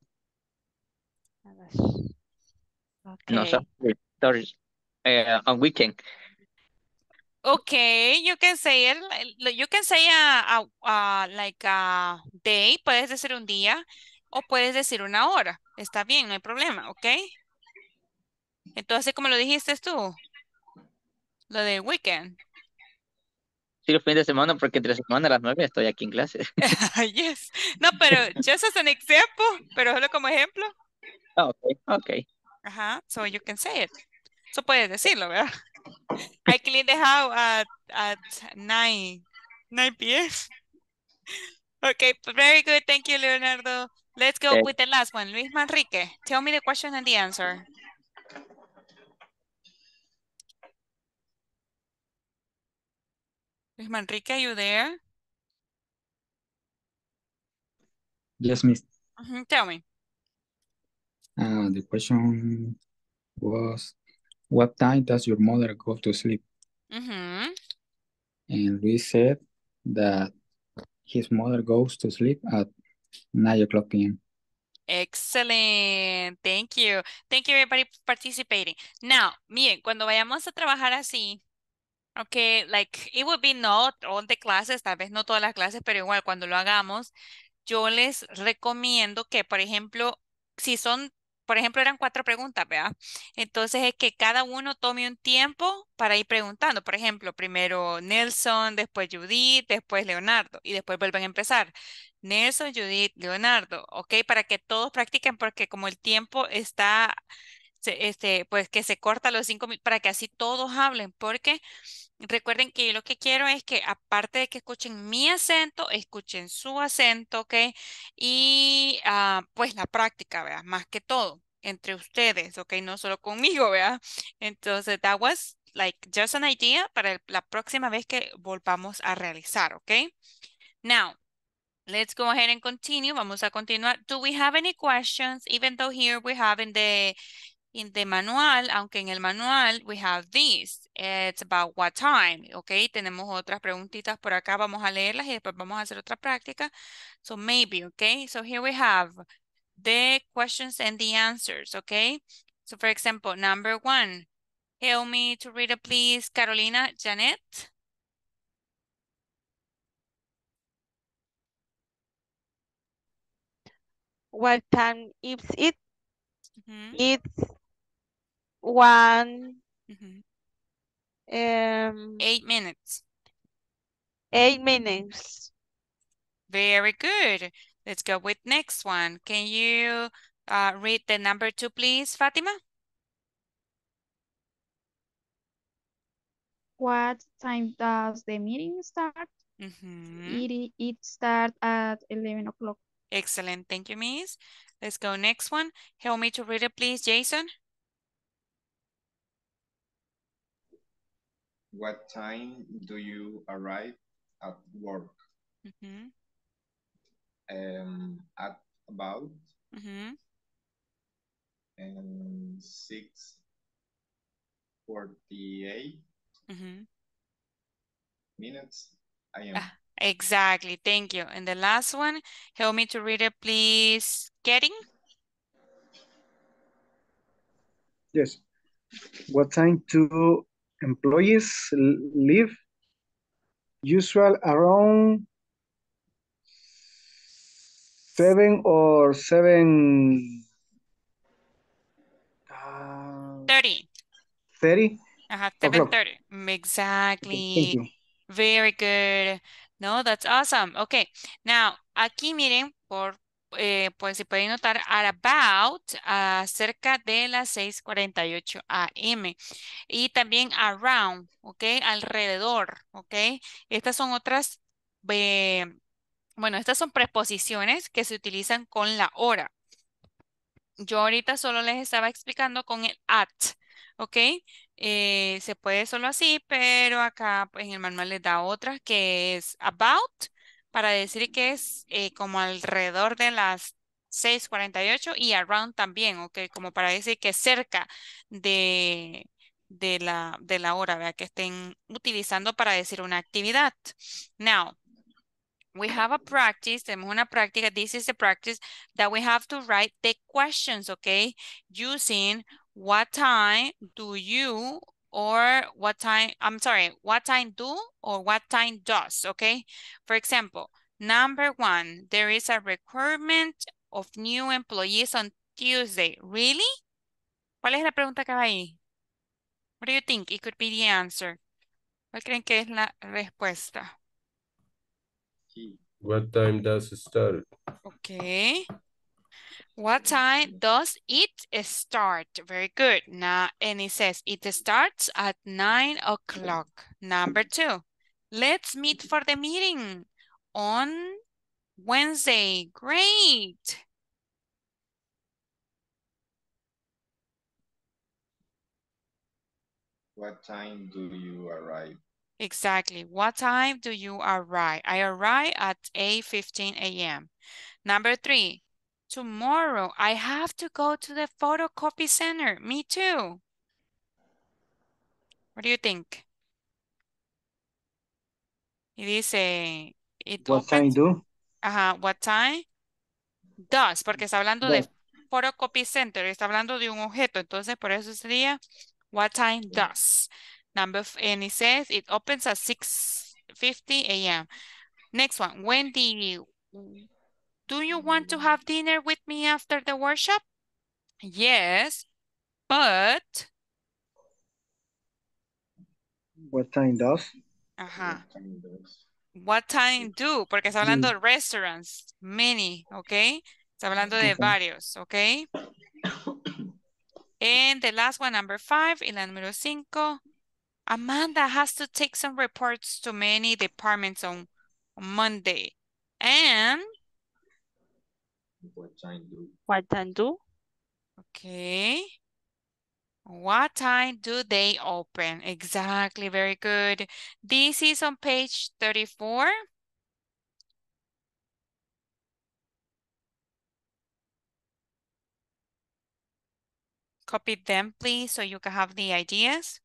No, sorry, on eh, weekend. Okay, you can say it, you can say a, like a day, puedes decir un día o puedes decir una hora. Está bien, no hay problema, okay. Entonces, como lo dijiste tú, lo de weekend. Sí, fin de semana, porque entre semana a las nueve estoy aquí en clase. yes. No, pero eso es an example, pero solo como ejemplo. Ah, ok, ok. Ajá, so you can say it. so puedes decirlo, ¿verdad? I clean the house at, at 9, 9 p.m. ok very good. Thank you, Leonardo. Let's go eh. with the last one. Luis Manrique, tell me the question and the answer. Luis Manrique, are you there? Yes, miss. Mm-hmm, tell me. Uh, the question was, what time does your mother go to sleep? Mm-hmm. And Luis said that his mother goes to sleep at 9 o'clock p.m. Excellent. Thank you. Thank you everybody for participating. Now, miren, cuando vayamos a trabajar así, Okay, like it would be not all the classes, tal vez no todas las clases, pero igual cuando lo hagamos, yo les recomiendo que, por ejemplo, si son, por ejemplo, eran cuatro preguntas, ¿verdad? Entonces es que cada uno tome un tiempo para ir preguntando. Por ejemplo, primero Nelson, después Judith, después Leonardo, y después vuelven a empezar. Nelson, Judith, Leonardo, ¿ok? Para que todos practiquen, porque como el tiempo está, este, pues que se corta los cinco, minutos, para que así todos hablen, porque Recuerden que yo lo que quiero es que aparte de que escuchen mi acento, escuchen su acento, ¿ok? Y ah, pues la práctica, ¿verdad? Más que todo, entre ustedes, ¿ok? No solo conmigo, ¿verdad? Entonces, that was like just an idea para la próxima vez que volvamos a realizar, ¿ok? Now, let's go ahead and continue. Vamos a continuar. Do we have any questions? Even though here we have in the in the manual, aunque en el manual, we have this. It's about what time. Ok, tenemos otras preguntitas por acá. Vamos a leerlas y después vamos a hacer otra práctica. So maybe, ok. So here we have the questions and the answers, ok. So for example, number one. Help me to read it, please. Carolina, Janet. What time is it? Mm -hmm. It's one mm -hmm. um, eight minutes. Eight minutes. Very good. Let's go with next one. Can you uh, read the number two, please, Fatima? What time does the meeting start? Mm -hmm. It, it starts at 11 o'clock. Excellent. Thank you, Miss. Let's go next one. Help me to read it, please, Jason. What time do you arrive at work? Mm -hmm. um, at about mm -hmm. mm -hmm. minutes. I am. Ah, exactly. Thank you. And the last one, help me to read it, please. Getting? Yes. What time to? employees leave usual around seven or seven uh, 30 30 uh-huh, 7 30 mm, exactly very good no that's awesome okay now aquí miren por Eh, pues se pueden notar at about, ah, cerca de las 6.48 am. Y también around, ¿ok? Alrededor, ¿ok? Estas son otras, eh, bueno, estas son preposiciones que se utilizan con la hora. Yo ahorita solo les estaba explicando con el at, ¿ok? Eh, se puede solo así, pero acá pues, en el manual les da otra que es about, para decir que es eh, como alrededor de las 6.48 y around también, ok, como para decir que cerca de, de, la, de la hora, ¿verdad? que estén utilizando para decir una actividad. Now, we have a practice, tenemos una práctica, this is the practice that we have to write the questions, okay? Using what time do you or what time, I'm sorry, what time do or what time does, okay? For example, number one, there is a requirement of new employees on Tuesday. Really? ¿Cuál es la pregunta que va ahí? What do you think? It could be the answer. ¿Cuál creen que es la respuesta? What time does it start? Okay. What time does it start? Very good. Now, and it says it starts at 9 o'clock. Number two, let's meet for the meeting on Wednesday. Great. What time do you arrive? Exactly. What time do you arrive? I arrive at 8.15 a.m. Number three, Tomorrow I have to go to the photocopy center. Me too. What do you think? It is a... It what opens, time do? Ajá, uh -huh, what time? Does, porque está hablando does. de photocopy center, está hablando de un objeto, entonces por eso sería what time does. Number, and it says it opens at 6.50 a.m. Next one, when the do you want to have dinner with me after the workshop? Yes, but... What time does? Ajá. What time, do? Porque está hablando de mm. restaurants, many, ¿ok? Está hablando de varios, ¿ok? And the last one, number five, y la número cinco. Amanda has to take some reports to many departments on Monday. And what time do? What time do? Okay. What time do they open? Exactly, very good. This is on page 34. Copy them, please, so you can have the ideas.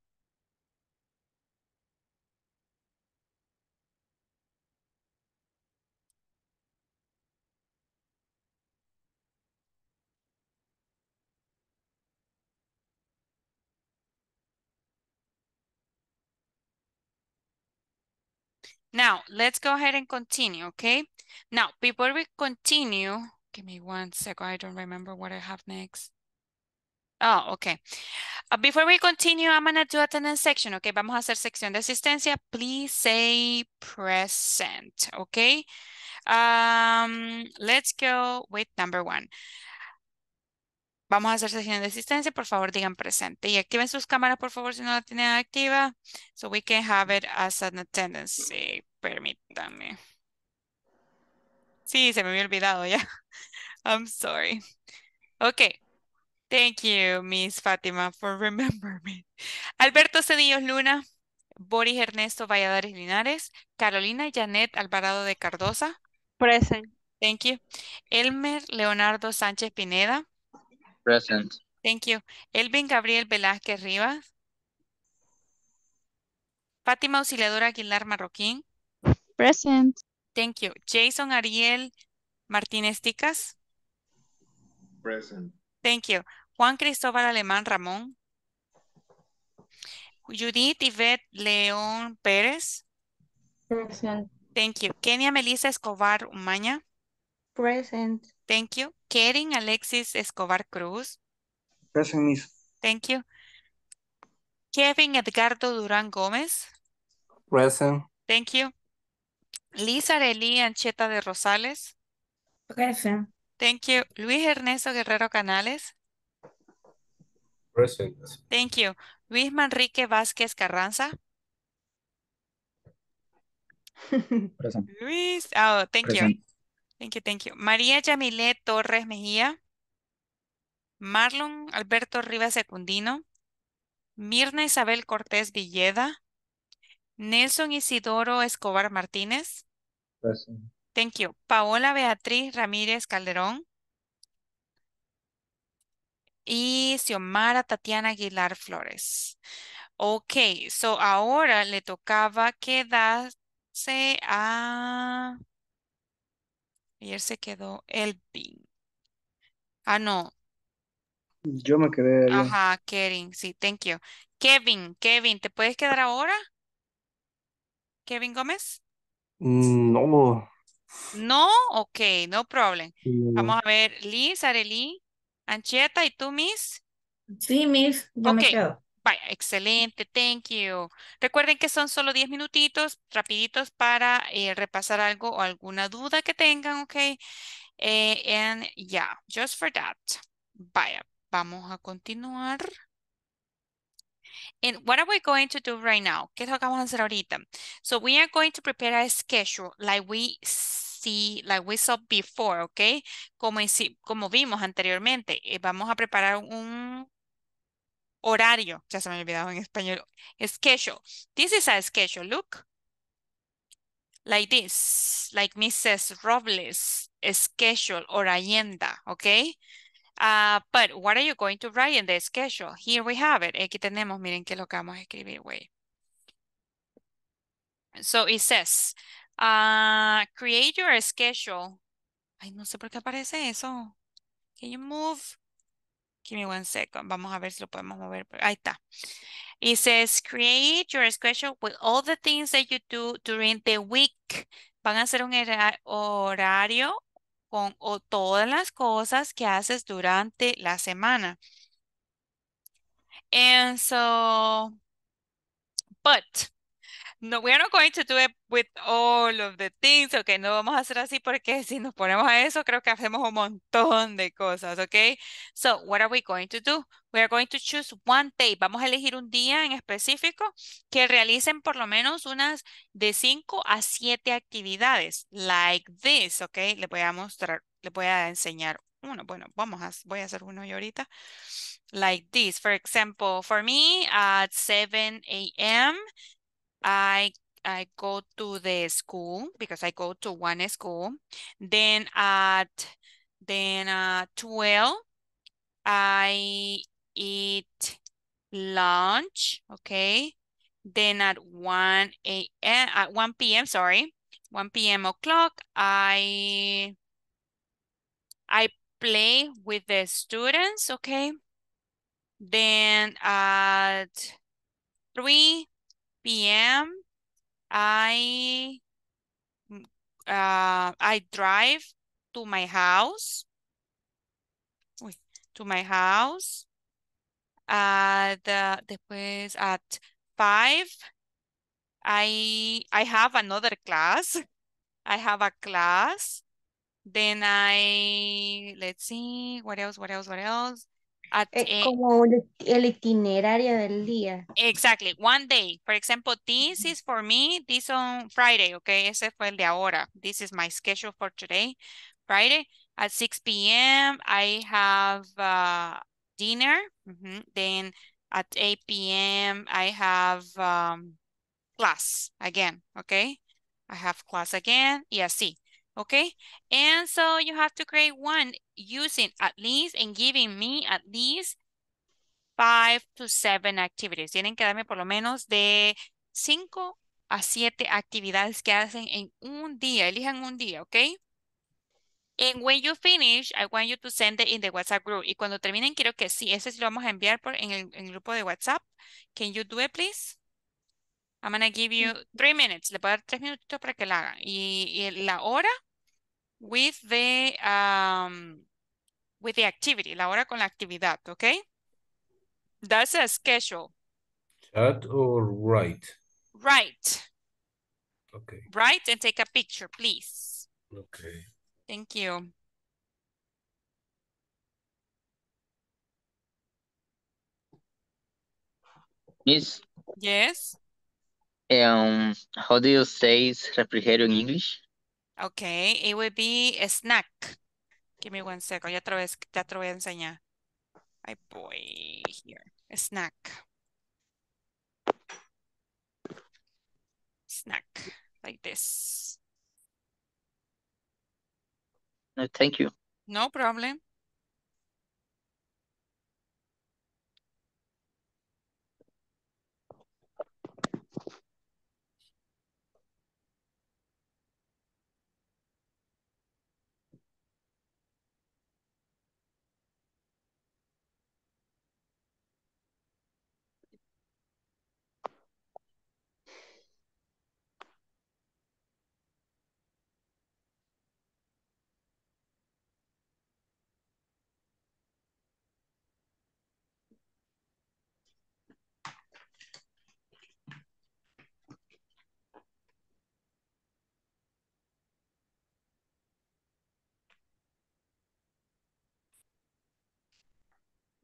Now, let's go ahead and continue, okay? Now, before we continue, give me one second. I don't remember what I have next. Oh, okay. Uh, before we continue, I'm going to do attendance section, okay? Vamos a hacer sección de asistencia. Please say present, okay? Um, let's go with number one. Vamos a hacer sesión de asistencia. Por favor, digan presente. Y activen sus cámaras, por favor, si no la tienen activa. So we can have it as an attendance. permítanme. Sí, se me había olvidado ya. I'm sorry. Ok. Thank you, Miss Fátima, for remembering me. Alberto Cedillos Luna, Boris Ernesto Valladares Linares, Carolina Janet Alvarado de Cardosa. Present. Thank you. Elmer Leonardo Sánchez Pineda. Present. Thank you. Elvin Gabriel Velázquez Rivas. Fátima Auxiliadora Aguilar Marroquín. Present. Thank you. Jason Ariel Martínez Ticas. Present. Thank you. Juan Cristóbal Alemán Ramón. Judith Yvette León Pérez. Present. Thank you. Kenia Melissa Escobar Umaña. Present. Thank you. Kevin Alexis Escobar Cruz. Present, Thank you. Kevin Edgardo Durán Gómez. Present. Thank you. Liz Arely Ancheta de Rosales. Present. Thank you. Luis Ernesto Guerrero Canales. Present. Thank you. Luis Manrique Vázquez Carranza. Present. Luis, oh, thank you. Thank you, thank you. María Yamilé Torres Mejía. Marlon Alberto Rivas Secundino. Mirna Isabel Cortés Villeda. Nelson Isidoro Escobar Martínez. Thank you. Paola Beatriz Ramírez Calderón. Y Xiomara Tatiana Aguilar Flores. Ok, so ahora le tocaba quedarse a... Ayer se quedó Elvin. Ah, no. Yo me quedé. Ajá, Kevin, sí, thank you. Kevin, Kevin, ¿te puedes quedar ahora? Kevin Gómez. Mm, no. No, ok, no problem. Vamos a ver, Liz, Arely, Anchieta, ¿y tú, Miss? Sí, Miss, yo me quedo vaya, excelente, thank you. Recuerden que son solo 10 minutitos rapiditos para eh, repasar algo o alguna duda que tengan, ok. Eh, and yeah, just for that. Vaya, vamos a continuar. And what are we going to do right now? ¿Qué es lo que vamos a hacer ahorita? So we are going to prepare a schedule like we see, like we saw before, ¿ok? Como, como vimos anteriormente, eh, vamos a preparar un horario, ya se me ha olvidado en español, schedule. This is a schedule, look. Like this, like Mrs. Robles, schedule or agenda, okay? Uh, but what are you going to write in the schedule? Here we have it. Aquí tenemos, miren qué lo que vamos a escribir, güey. So it says, uh, create your schedule. Ay, no sé por qué aparece eso. Can you move? Give me one second. Vamos a ver si lo podemos mover. Ahí está. It says, create your schedule with all the things that you do during the week. Van a hacer un horario con todas las cosas que haces durante la semana. And so, but no, we are not going to do it with all of the things, ok, no vamos a hacer así porque si nos ponemos a eso, creo que hacemos un montón de cosas, ok. So, what are we going to do? We are going to choose one day. Vamos a elegir un día en específico que realicen por lo menos unas de 5 a 7 actividades, like this, ok. Le voy a mostrar, le voy a enseñar uno. Bueno, vamos a, voy a hacer uno y ahorita. Like this, for example, for me, at 7 a.m., I I go to the school because I go to one school. Then at then at 12, I eat lunch, okay? Then at 1 a.m., eh, at 1 p.m., sorry, 1 p.m. o'clock, I, I play with the students, okay? Then at 3, p.m. I uh, I drive to my house. to my house. At, uh, después at 5 I I have another class. I have a class. Then I let's see what else what else what else. Eh, como el itinerario del día. Exactly. One day. Por ejemplo, this is for me, this on Friday, okay Ese fue el de ahora. This is my schedule for today, Friday. At 6 p.m. I have uh, dinner. Mm-hmm. Then at 8 p.m. I have um, class again, okay. I have class again. Y así. Okay, and so you have to create one using at least and giving me at least five to seven activities. Tienen que darme por lo menos de cinco a siete actividades que hacen en un día. Elijan un día, okay? And when you finish, I want you to send it in the WhatsApp group. Y cuando terminen, quiero que sí, ese sí lo vamos a enviar por, en el grupo de WhatsApp. Can you do it, please? I'm gonna give you mm. three minutes. Le voy a dar tres minutitos para que la haga. Y, y la hora with the, um, with the activity. La hora con la actividad, okay? That's a schedule. Chat or write? Write. Okay. Write and take a picture, please. Okay. Thank you. Miss? Yes? Um, how do you say refrigerator in English? Okay, it would be a snack. Give me one second, ya otra vez. ya te voy a enseñar. Ay, boy, here, a snack. Snack, like this. No, thank you. No problem.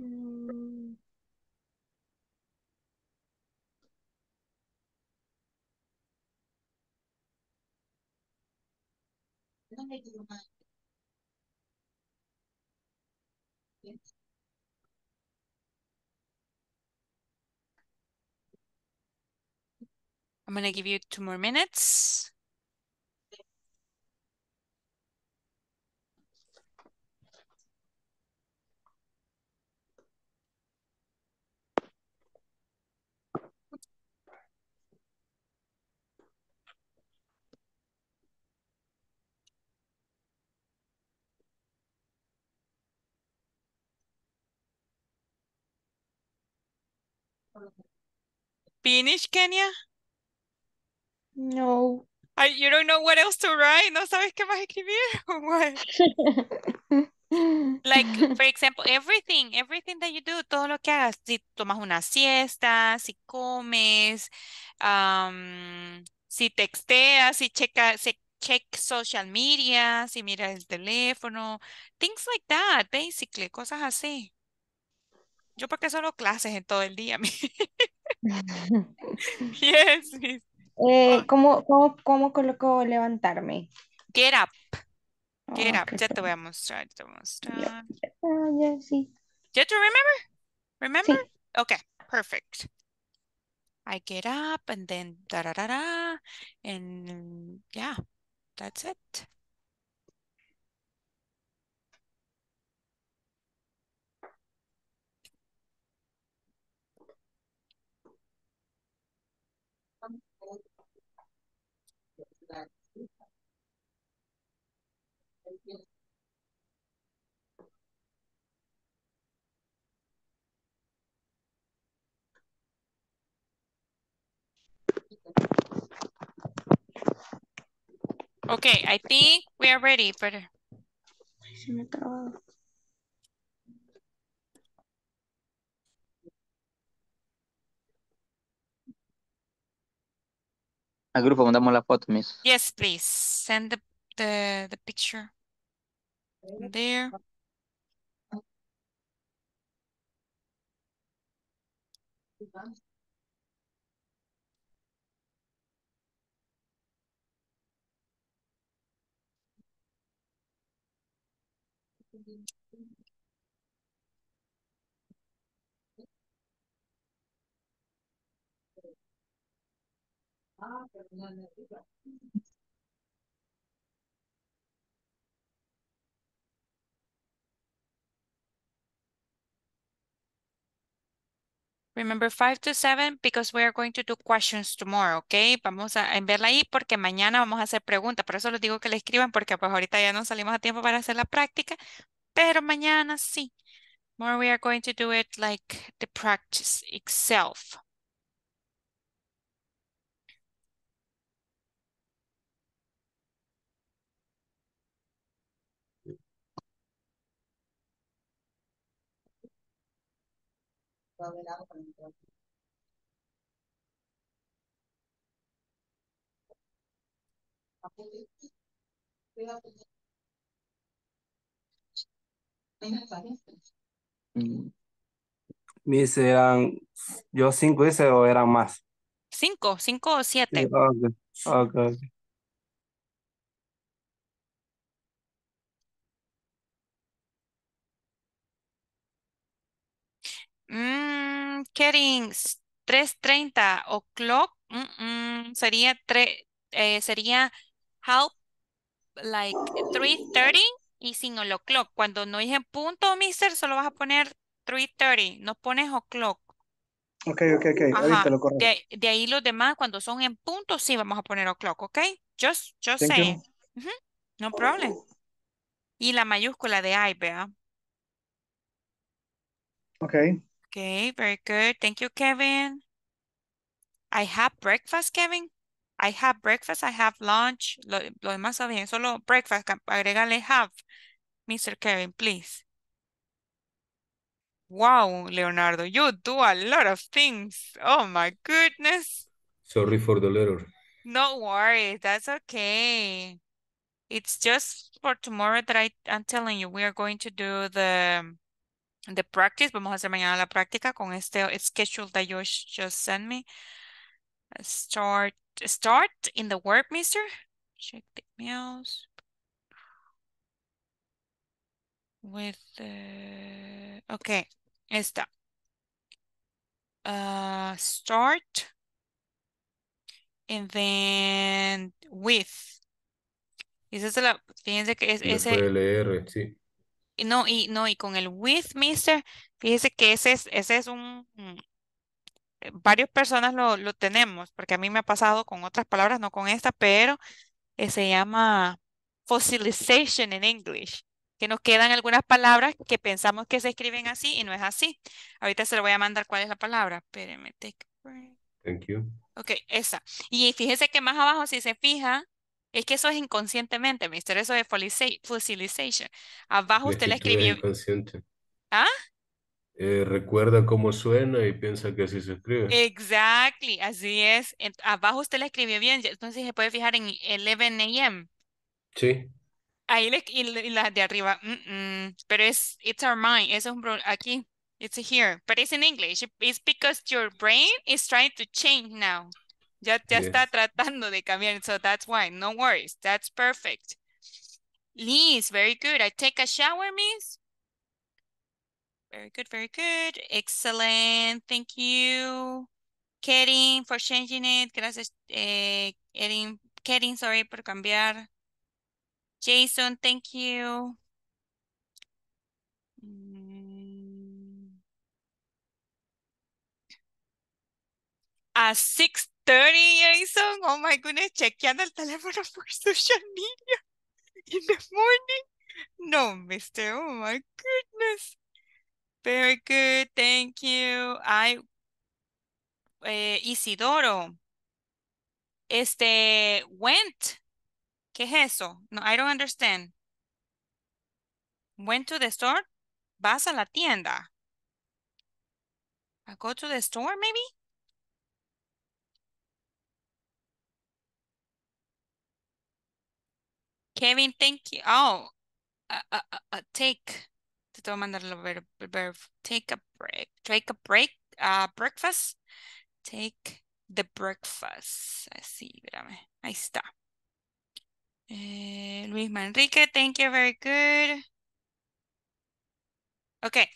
I'm going to give you two more minutes. Finish, Kenya? No. I, you don't know what else to write? ¿No sabes qué más escribir? like, for example, everything, everything that you do, todo lo que hagas, si tomas una siesta, si comes, um, si texteas, si checas, si check social media, si miras el teléfono, things like that, basically, cosas así. Yo porque solo clases en todo el día. yes, yes. Eh, ¿cómo, cómo, cómo coloco levantarme? Get up. Get oh, up. Ya te voy a mostrar. Ya te voy a mostrar. Yeah. sí. Did you remember? Remember? Okay, perfect. I get up and then da da da da. And yeah, that's it. Okay, I think we are ready for the... Se me trabado. Al grupo mandamos la foto, miss. Yes, please. Send the, the, the picture. There. Ah, Remember 5 to 7 because we are going to do questions tomorrow, ¿ok? Vamos a verla ahí porque mañana vamos a hacer preguntas. Por eso les digo que le escriban porque pues ahorita ya no salimos a tiempo para hacer la práctica. Pero mañana sí. More we are going to do it like the practice itself. mi mm. sean yo cinco hice o eran más. Cinco, cinco o siete. okay. Mmm, getting 3.30 o clock mm, mm, sería, tres. eh, sería help like 3.30 y sin lo clock, Cuando no es en punto, mister, solo vas a poner 3.30. No pones o'clock. Ok, ok, ok. de, de, ahí los demás, cuando son en punto, sí vamos a poner o'clock, ok? Just, just saying. No problem. Y la mayúscula de I, vea. Ok. Okay, very good. Thank you, Kevin. I have breakfast, Kevin. I have breakfast, I have lunch. Lo, lo demás bien, solo breakfast. Agregarle have, Mr. Kevin, please. Wow, Leonardo, you do a lot of things. Oh my goodness. Sorry for the letter. No worries, that's okay. It's just for tomorrow that I, I'm telling you, we are going to do the the practice. Vamos a hacer mañana la práctica con este schedule that you just sent me. Start, start in the word, mister. Check the meals. With, the okay, esta. Uh, start and then with. Esa es la, fíjense que es, ese. LR, sí. no, y no, y con el with Mister, fíjese que ese es, ese es un mm, eh, varias personas lo, lo tenemos, porque a mí me ha pasado con otras palabras, no con esta, pero eh, se llama fossilization en English, que nos quedan algunas palabras que pensamos que se escriben así y no es así. Ahorita se lo voy a mandar cuál es la palabra. Espérenme, take a break. Thank you. Ok, esa. Y fíjese que más abajo, si se fija, es que eso es inconscientemente, mister, eso es fossilization. Abajo usted le escribió... Inconsciente. ¿Ah? Eh, recuerda cómo suena y piensa que así se escribe. Exactly, así es. abajo usted la escribió bien, entonces se puede fijar en 11 a.m. Sí. Ahí la de arriba, mm, mm, pero es, it's our mind, eso es un aquí, it's here, but it's in English. It's because your brain is trying to change now. Ya, ya está tratando de cambiar. So that's why. No worries. That's perfect. Liz, very good. I take a shower, miss. Very good, very good. Excellent. Thank you. Kerin, for changing it. Gracias, eh, sorry, por cambiar. Jason, thank you. Mm. A six years Jason. Oh my goodness, chequeando el teléfono por social media in the morning. No, mister. Oh my goodness. Very good. Thank you. I, eh, Isidoro. Este, went. ¿Qué es eso? No, I don't understand. Went to the store. Vas a la tienda. I go to the store, maybe? Kevin, thank you. Oh, uh, uh, uh, take. Te tengo que mandar el verbo. Ver, take a break. Take a break. Uh, breakfast. Take the breakfast. Así, espérame. Ahí está. Eh, Luis Manrique, thank you. Very good. Okay,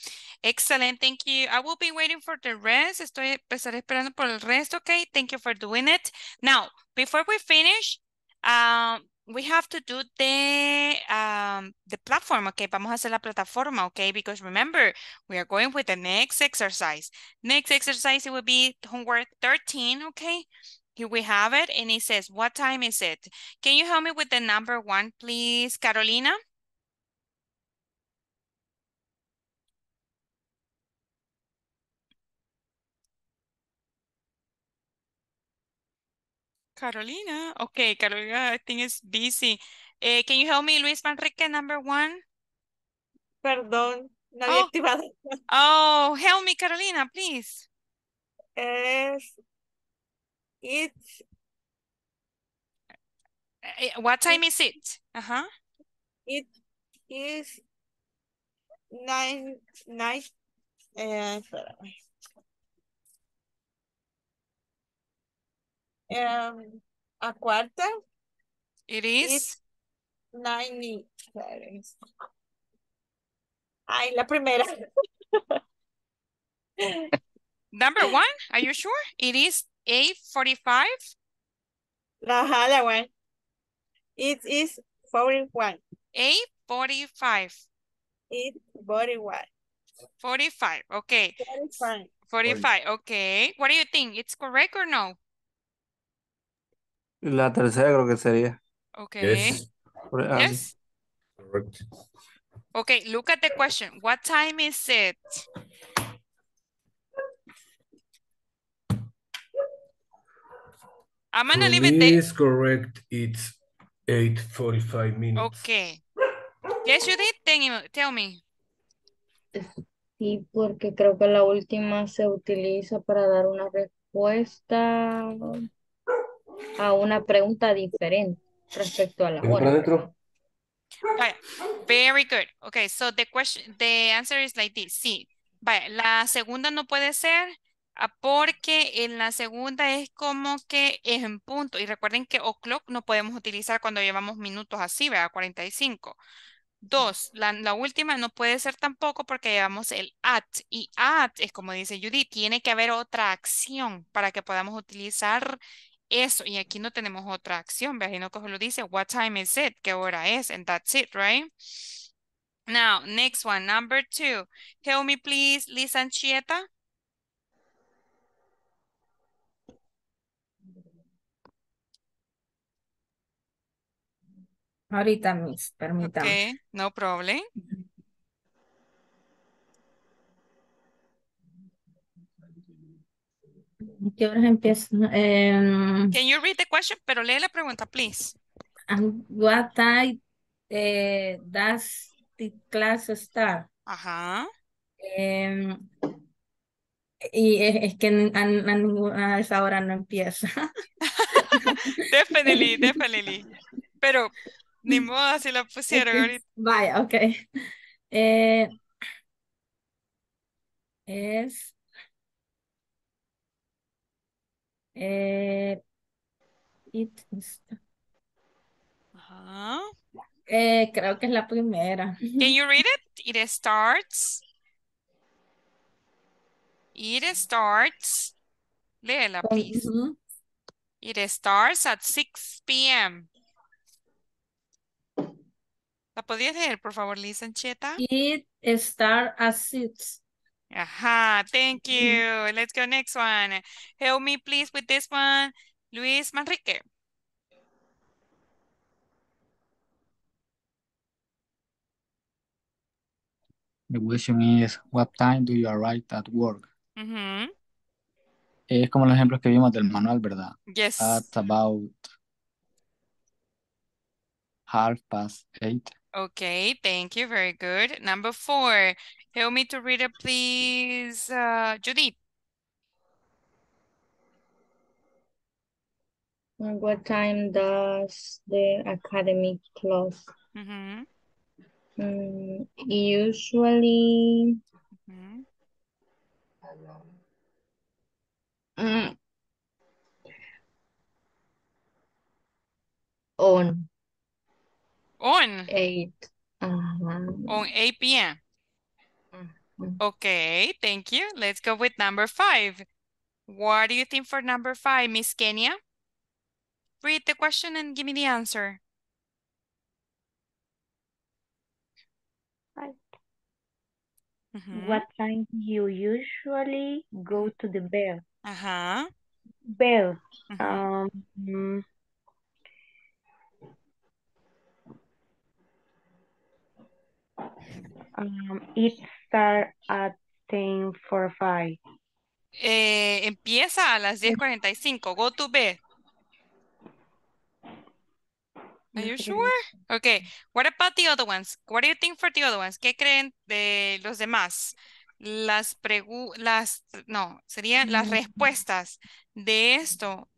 excellent. Thank you. I will be waiting for the rest. Estoy empezar esperando por el resto. Okay, thank you for doing it. Now, before we finish, um, we have to do the um, the platform, okay? Vamos a hacer la plataforma, okay? Because remember, we are going with the next exercise. Next exercise, it will be homework 13, okay? Here we have it, and it says, what time is it? Can you help me with the number one, please, Carolina? Carolina. Okay, Carolina, I think it's busy. Uh, can you help me, Luis Manrique, number one? Perdón, no había oh. activado. Oh, help me, Carolina, please. Es, it's... Eh, eh, what time it, is it? Uh-huh. It is nine, nine, uh, Um, a quarter. It is. 90. Ay, la primera. Number one, are you sure? It is 8.45? La jala one. It is 41. 8.45. its 41. 45, okay. 45. 45, okay. What do you think? It's correct or no? La tercera creo que sería. Okay. Yes. Okay, look at the question. What time is it? I'm gonna leave it there. correct. It's 8.45 forty minutes. Okay. Yes, you did. tell me. Sí, porque creo que la última se utiliza para dar una respuesta a una pregunta diferente respecto a la hora. Vaya, very good. Okay, so the question, the answer is like this. Sí, vaya, la segunda no puede ser ah, porque en la segunda es como que es en punto. Y recuerden que o'clock no podemos utilizar cuando llevamos minutos así, ¿verdad? 45. Dos, la, la, última no puede ser tampoco porque llevamos el at. Y at es como dice Judy, tiene que haber otra acción para que podamos utilizar eso, y aquí no tenemos otra acción, ¿verdad? no que lo dice, what time is it? ¿Qué hora es? And that's it, right? Now, next one, number two. Tell me please, Lisa Anchieta. Ahorita, Miss, permítame. Okay, no problem. ¿Qué horas empiezo? Um, em, Can you read the question? Pero lee la pregunta, please. And what time uh, does the class start? Ajá. Um, y es, es que a, ninguna esa hora no empieza. definitely, definitely. Pero ni modo si la pusieron ahorita. Vaya, ok. Eh, es Eh, it- Ajá. eh, creo que es la primera. Can you read it? It starts. It starts. Léela, please. It starts at 6 p.m. ¿La podías leer, por favor, Liz Ancheta? It starts at 6 Ajá, thank you. Let's go next one. Help me please with this one. Luis Manrique. The question is, what time do you arrive at work? Es como los ejemplos que vimos del manual, ¿verdad? Yes. At about half past eight. Okay, thank you. Very good. Number four, help me to read it, please, uh, Judith. What time does the academy close? Mm-hmm. Mm -hmm. usually, mm-hmm. mm -hmm. on on. 8. Uh -huh. On 8 p.m. Uh -huh. Okay, thank you. Let's go with number five. What do you think for number five, Miss Kenya? Read the question and give me the answer. Mm-hmm. What time do you usually go to the bell? Uh-huh. Bell. Mm-hmm. Um, Um, it starts at 10.45. Eh, empieza a las 10.45. Eh. Go to bed. Are you sure? Okay. What about the other ones? What do you think for the other ones? ¿Qué creen de los demás? Las pregu las no, serían las mm. respuestas de esto.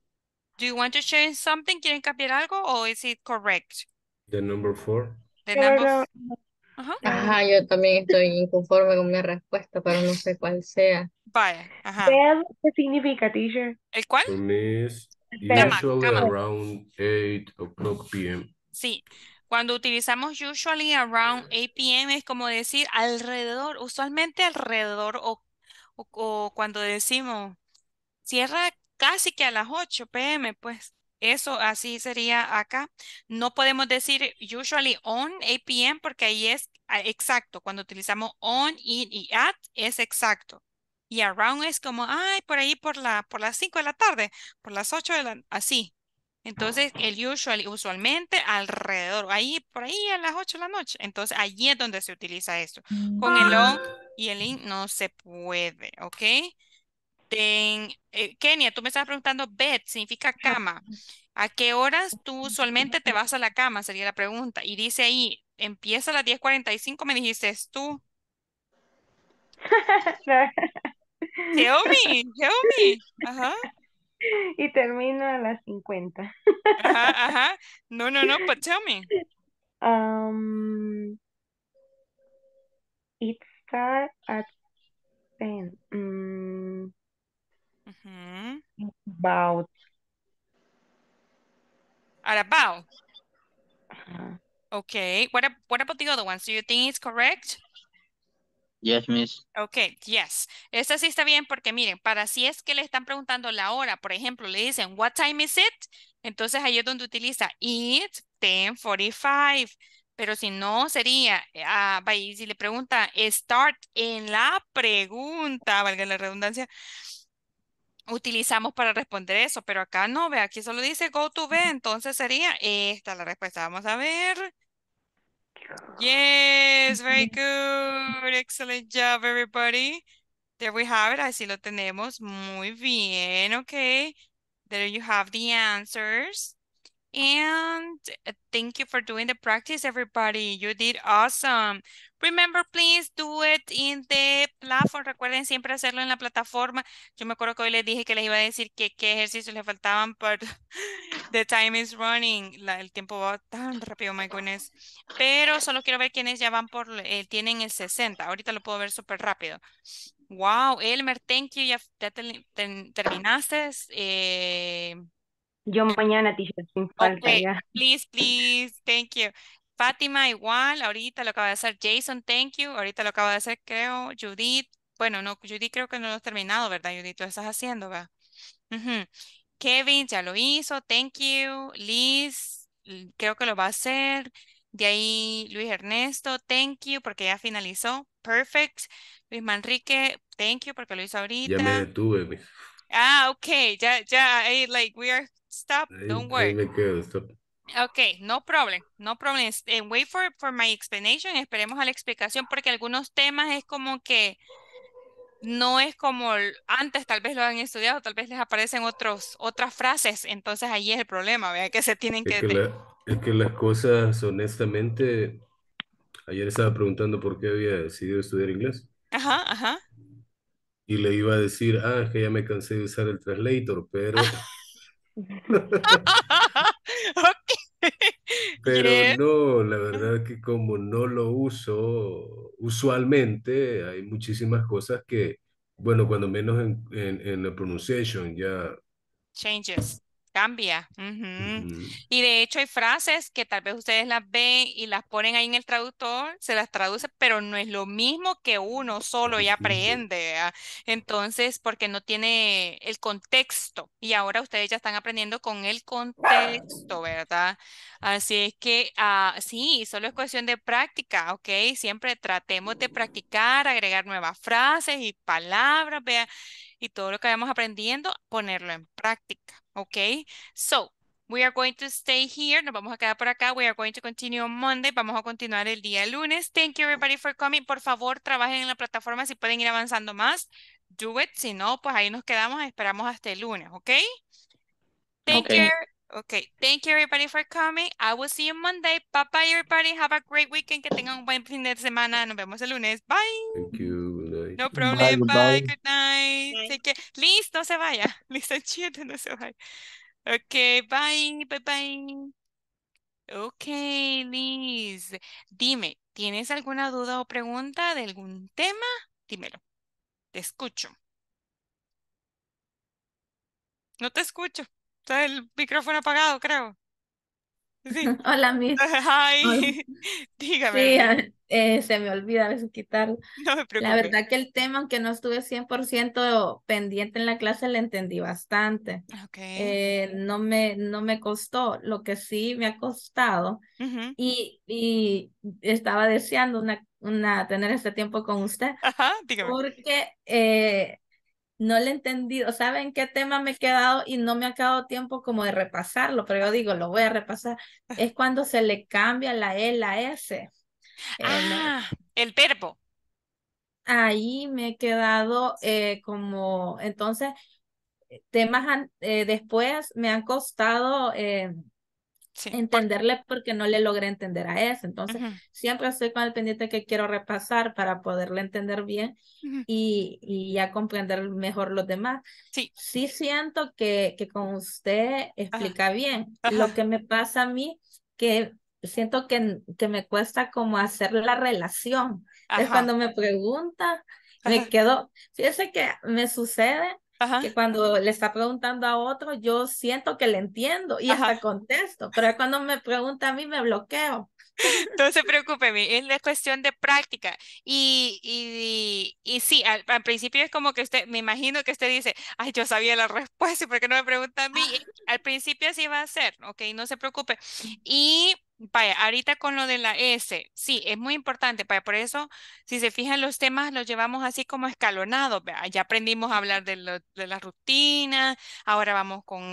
Do you want to change something? ¿Quieren cambiar algo o is it correct? The number four. The number Ajá. yo también estoy inconforme con mi respuesta, pero no sé cuál sea. Vaya, ajá. ¿qué significa, teacher? ¿El cuál? usually around 8 p.m. Sí, cuando utilizamos usually around 8 p.m. es como decir alrededor, usualmente alrededor o cuando decimos cierra casi que a las 8 p.m., pues eso así sería acá. No podemos decir usually on APM porque ahí es ah, exacto. Cuando utilizamos on, in y at es exacto. Y around es como, ay, por ahí por, la, por las 5 de la tarde, por las 8 de la así. Entonces, ah. el usually, usualmente alrededor, ahí por ahí a las 8 de la noche. Entonces, allí es donde se utiliza esto. Con el ah. on y el in no se puede, ¿ok? Eh, Kenia, tú me estabas preguntando, bed significa cama. ¿A qué horas tú usualmente te vas a la cama? Sería la pregunta. Y dice ahí, empieza a las 10.45, me dijiste tú. Tell me, tell me. Ajá. Y termino a las 50. Ajá, No, no, no, but tell me. Um, it starts at 10. About. about. Okay. What, what about the other ones? Do you think it's correct? Yes, miss. Ok, yes. Esta sí está bien porque miren, para si es que le están preguntando la hora, por ejemplo, le dicen, what time is it? Entonces ahí es donde utiliza it, 10.45. Pero si no, sería, ah, si le pregunta, start en la pregunta, valga la redundancia, utilizamos para responder eso, pero acá no, ve, aquí solo dice go to B, entonces sería esta la respuesta. Vamos a ver. Yes, very good. Excellent job, everybody. There we have it. Así lo tenemos. Muy bien. Okay. There you have the answers. And eh, thank you for doing the practice, everybody. You did awesome. Remember, please do it in the platform. Recuerden siempre hacerlo en la plataforma. Yo me acuerdo que hoy les dije que les iba a decir qué ejercicios les faltaban, pero the time is running. el tiempo va tan rápido, my goodness. Pero solo quiero ver quiénes ya van por, eh, tienen el 60. Ahorita lo puedo ver súper rápido. Wow, Elmer, thank you. Ya, terminaste. Eh, Yo mañana, te sin falta okay. Please, please, thank you. Fátima igual, ahorita lo acaba de hacer Jason, thank you, ahorita lo acaba de hacer creo Judith, bueno, no, Judith creo que no lo has terminado, ¿verdad Judith? Lo estás haciendo, ¿verdad? Kevin ya lo hizo, thank you, Liz, creo que lo va a hacer, de ahí Luis Ernesto, thank you, porque ya finalizó, perfect, Luis Manrique, thank you, porque lo hizo ahorita. Ya me detuve. Ah, ok, ya, ya, like, we are, stop, don't worry. stop. Ok, no problem, no problem. Eh, wait for, for my explanation, esperemos a la explicación porque algunos temas es como que no es como antes tal vez lo han estudiado, tal vez les aparecen otros, otras frases, entonces ahí es el problema, ¿verdad? que se tienen que... es que las cosas, honestamente, ayer estaba preguntando por qué había decidido estudiar inglés. Ajá, ajá. Y le iba a decir, ah, es que ya me cansé de usar el translator, pero... Pero no, la verdad que como no lo uso usualmente, hay muchísimas cosas que, bueno, cuando menos en, en, en la pronunciación ya... Changes. Cambia. Y de hecho hay frases que tal vez ustedes las ven y las ponen ahí en el traductor, se las traduce, pero no es lo mismo que uno solo y aprende. Entonces, porque no tiene el contexto. Y ahora ustedes ya están aprendiendo con el contexto, ¿verdad? Así es que ah, sí, solo es cuestión de práctica, ¿ok? Siempre tratemos de practicar, agregar nuevas frases y palabras, Y todo lo que vayamos aprendiendo, ponerlo en práctica. Okay, so we are going to stay here. Nos vamos a quedar por acá. We are going to continue on Monday. Vamos a continuar el día lunes. Thank you everybody for coming. Por favor, trabajen en la plataforma si pueden ir avanzando más. Do it. Si no, pues ahí nos quedamos. Esperamos hasta el lunes, ¿ok? Thank okay. you. Okay, thank you everybody for coming. I will see you Monday. Bye bye everybody. Have a great weekend. Que tengan un buen fin de semana. Nos vemos el lunes. Bye. Thank you. No problema, bye, good night. Liz, no se vaya. Liz, chido, no se vaya. Ok, bye, bye, bye. Ok, Liz. Dime, ¿tienes alguna duda o pregunta de algún tema? Dímelo. Te escucho. No te escucho. Está el micrófono apagado, creo. Sí. Hola, mi. Dígame. Eh, se me olvida a veces quitarlo. La verdad que el tema, aunque no estuve 100% pendiente en la clase, le entendí bastante. Eh, no, me, no me costó, lo que sí me ha costado. y, y estaba deseando una, una, tener este tiempo con usted. Ajá, Porque eh, no le he entendido, ¿saben qué tema me he quedado y no me ha quedado tiempo como de repasarlo? Pero yo digo, lo voy a repasar. Ah. Es cuando se le cambia la E, la S. Eh, ah, el verbo. Ahí me he quedado eh, como, entonces, eh, temas después me han costado entenderle porque no le logré entender a eso. Entonces, siempre estoy con el pendiente que quiero repasar para poderle entender bien y, ya comprender mejor los demás. Sí, sí siento que, que con usted explica bien. Lo que me pasa a mí que siento que, que me cuesta como hacer la relación. Es cuando me pregunta, me quedo, fíjese que me sucede que cuando le está preguntando a otro, yo siento que le entiendo y hasta contesto, pero cuando me pregunta a mí me bloqueo. No se preocupe, es cuestión de práctica. Y, y, y, sí, al, principio es como que usted, me imagino que usted dice, ay, yo sabía la respuesta, ¿por qué no me pregunta a mí? Ah. al principio así va a ser, ok, no se preocupe. Y Vaya, ahorita con lo de la S, sí, es muy importante, vaya, por eso, si se fijan los temas, los llevamos así como escalonados, ya aprendimos a hablar de, lo, la rutina, ahora vamos con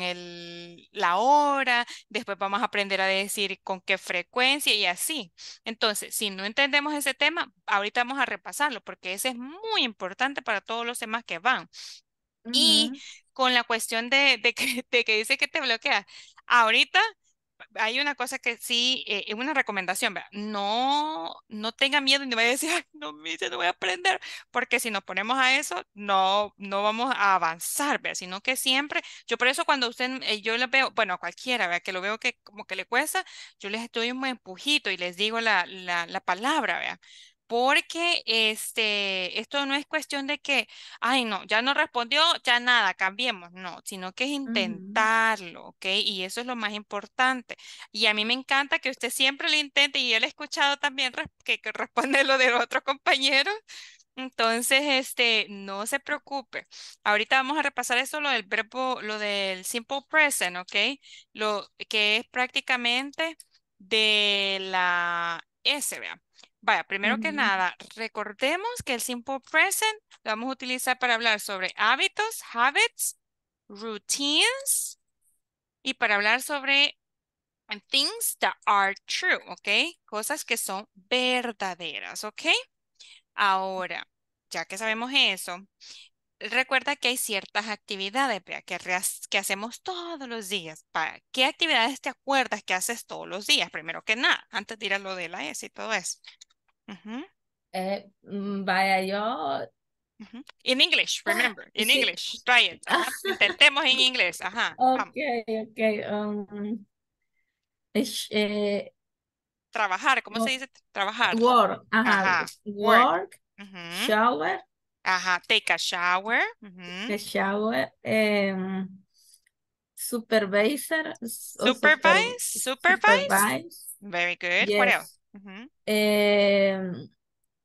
la hora, después vamos a aprender a decir con qué frecuencia y así. Entonces, si no entendemos ese tema, ahorita vamos a repasarlo, porque ese es muy importante para todos los temas que van. Y con la cuestión de, que, de que dice que te bloquea, ahorita hay una cosa que sí, eh, es una recomendación, vea, no, no tenga miedo y me vaya a decir, no no, mire, no voy a aprender, porque si nos ponemos a eso, no, no vamos a avanzar, vea, sino que siempre, yo por eso cuando usted, eh, yo le veo, bueno, cualquiera, vea, que lo veo que como que le cuesta, yo les doy un empujito y les digo la, la, la palabra, vea porque este, esto no es cuestión de que, ay, no, ya no respondió, ya nada, cambiemos, no, sino que es intentarlo, ¿ok? Y eso es lo más importante. Y a mí me encanta que usted siempre lo intente y yo le he escuchado también que, responde lo de otros compañeros. Entonces, este, no se preocupe. Ahorita vamos a repasar eso, lo del verbo, lo del simple present, ¿ok? Lo que es prácticamente de la S, Vaya, primero que nada, recordemos que el simple present lo vamos a utilizar para hablar sobre hábitos, habits, routines y para hablar sobre things that are true, ¿ok? Cosas que son verdaderas, ¿ok? Ahora, ya que sabemos eso, recuerda que hay ciertas actividades que, hacemos todos los días. ¿Para ¿Qué actividades te acuerdas que haces todos los días? Primero que nada, antes de ir a lo de la S y todo eso. Uh eh, mm, vaya, yo... En uh English, ah, remember, in English, try it. Ah. Intentemos en inglés, ajá. Ok, ok. Um, eh, Trabajar, ¿cómo se dice trabajar? Work, ajá. Work, shower. Ajá, take a shower. Take a shower. Um, supervisor. Supervise, supervise. supervise. Very good. What else? Em,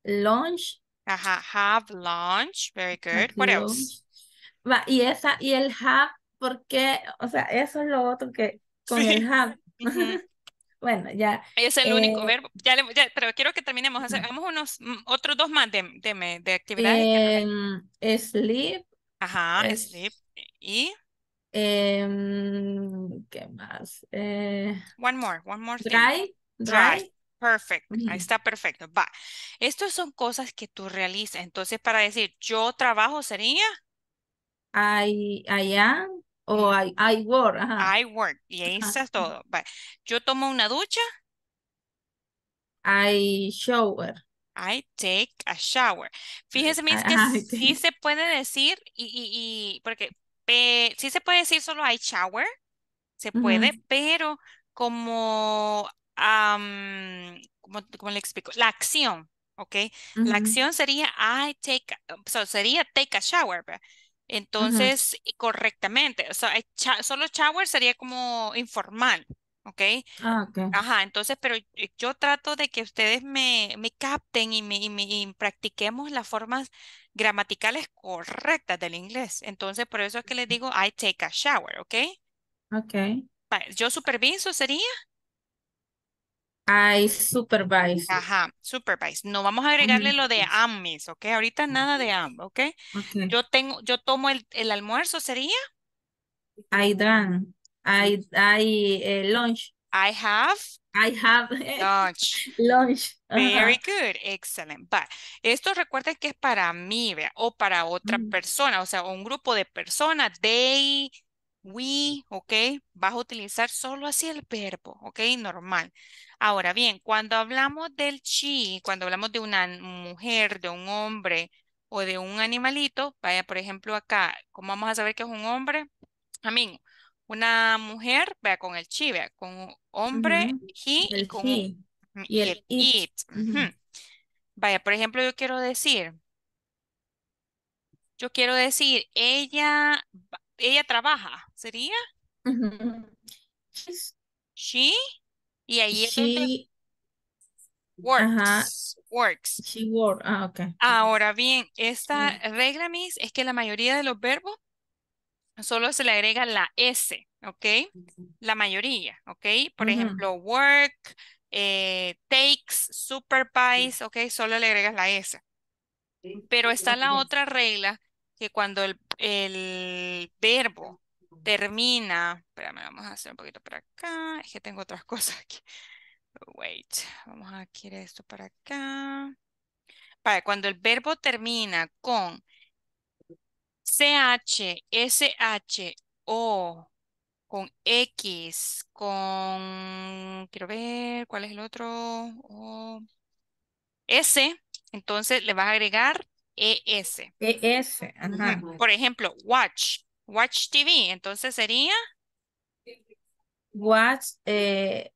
lunch. Ajá, have lunch. Very good. What else? Va, y esa, y el have, porque, o sea, eso es lo otro que con el have. bueno, ya. Es el único eh, verbo. Ya, le, ya, pero quiero que terminemos. Hagamos unos mm, otros dos más de, de, de actividades. Em, sleep. Ajá, sleep. Y. Em, ¿Qué más? Eh, one more, one more. Dry. dry. Perfecto, ahí está perfecto. Va, estas son cosas que tú realizas. Entonces, para decir yo trabajo sería. I, I am o I, I work. I work, y ahí todo. Yo tomo una ducha. I shower. I take a shower. Fíjese, que sí se puede decir, y, porque sí se puede decir solo I shower, se puede, pero como um, ¿cómo, le explico? La acción, ¿ok? La acción sería, I take, sería take a shower, Entonces, correctamente, solo shower sería como informal, ¿ok? Ah, okay. Ajá, entonces, pero yo trato de que ustedes me, me capten y, practiquemos las formas gramaticales correctas del inglés. Entonces, por eso es que les digo, I take a shower, ¿ok? Ok. Yo superviso sería. I supervise. Ajá, supervise. No vamos a agregarle lo de amis, ¿ok? Ahorita nada de am, ¿okay? ¿ok? Yo tengo, yo tomo el, el almuerzo, ¿sería? I done. I, I eh, lunch. I have. I have. Eh, lunch. lunch. Very good. Excellent. But esto recuerden que es para mí, ¿vea? O para otra mm. persona, o sea, un grupo de personas. They, we, ¿ok? Vas a utilizar solo así el verbo, ¿ok? Normal. Ahora bien, cuando hablamos del chi, cuando hablamos de una mujer, de un hombre o de un animalito, vaya, por ejemplo, acá, ¿cómo vamos a saber que es un hombre? A mí, una mujer, vea, con el chi, vea, con hombre, he, y con mm, y el, it. Vaya, por ejemplo, yo quiero decir, yo quiero decir, ella, ella trabaja, ¿sería? She y ahí es works. Works. Ah, okay. Ahora bien, esta mm. regla, Miss, es que la mayoría de los verbos solo se le agrega la S, ¿ok? La mayoría, ¿ok? Por ejemplo, work, eh, takes, supervise, ¿ok? Solo le agregas la S. Pero está la otra regla que cuando el, el verbo termina, espérame, vamos a hacer un poquito para acá, es que tengo otras cosas aquí. Wait, vamos a adquirir esto para acá. Para cuando el verbo termina con CH, SH, O, con X, con, quiero ver, ¿cuál es el otro? S, entonces le vas a agregar ES. ES, Por ejemplo, watch, Watch TV. Entonces sería. Watch, eh,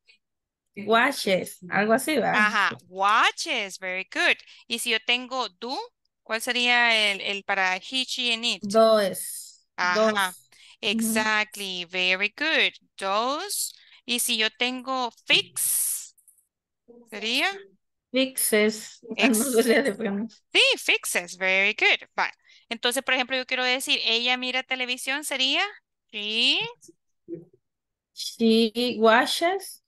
watches, algo así, ¿verdad? Ajá, watches, very good. Y si yo tengo do, ¿cuál sería el, el para he, she, and it? Dos. Ajá, exactly, very good. Dos. Y si yo tengo fix, ¿sería? Fixes. sí, fixes, very good. But entonces, por ejemplo, yo quiero decir, ella mira televisión, sería she. She watches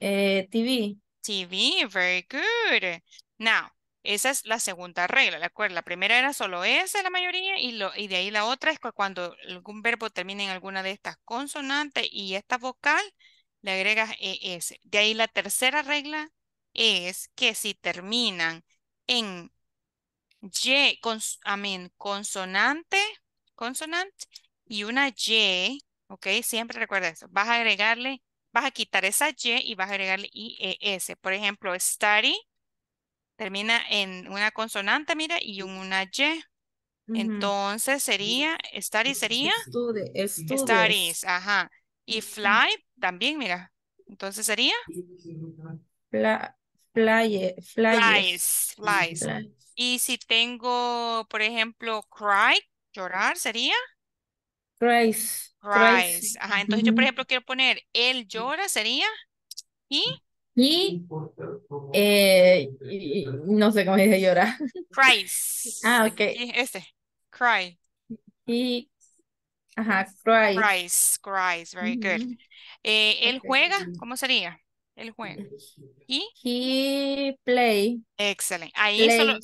eh, TV. TV, very good. Now, esa es la segunda regla, ¿de acuerdo? La primera era solo esa, la mayoría, y, lo, y de ahí la otra es cuando algún verbo termina en alguna de estas consonantes y esta vocal, le agregas ES. De ahí la tercera regla es que si terminan en y, cons consonante, consonante y una Y, ¿ok? Siempre recuerda eso. Vas a agregarle, vas a quitar esa Y y vas a agregarle IES. Por ejemplo, study termina en una consonante, mira, y una Y. Entonces sería, study sería. Studies, ajá. Y fly también, mira. Entonces sería. Fly, fly, flies. flies. Y si tengo, por ejemplo, cry, llorar sería. Cries. Cries. entonces yo por ejemplo quiero poner, él llora sería. Eh, y. Y, no sé cómo dice llorar. Cries. Ah, ok. Este, cry. Y, ajá, cries. Cries, cries, very good. Eh, él juega, ¿cómo sería? Él juega. Y. He play. Excelente. Ahí solo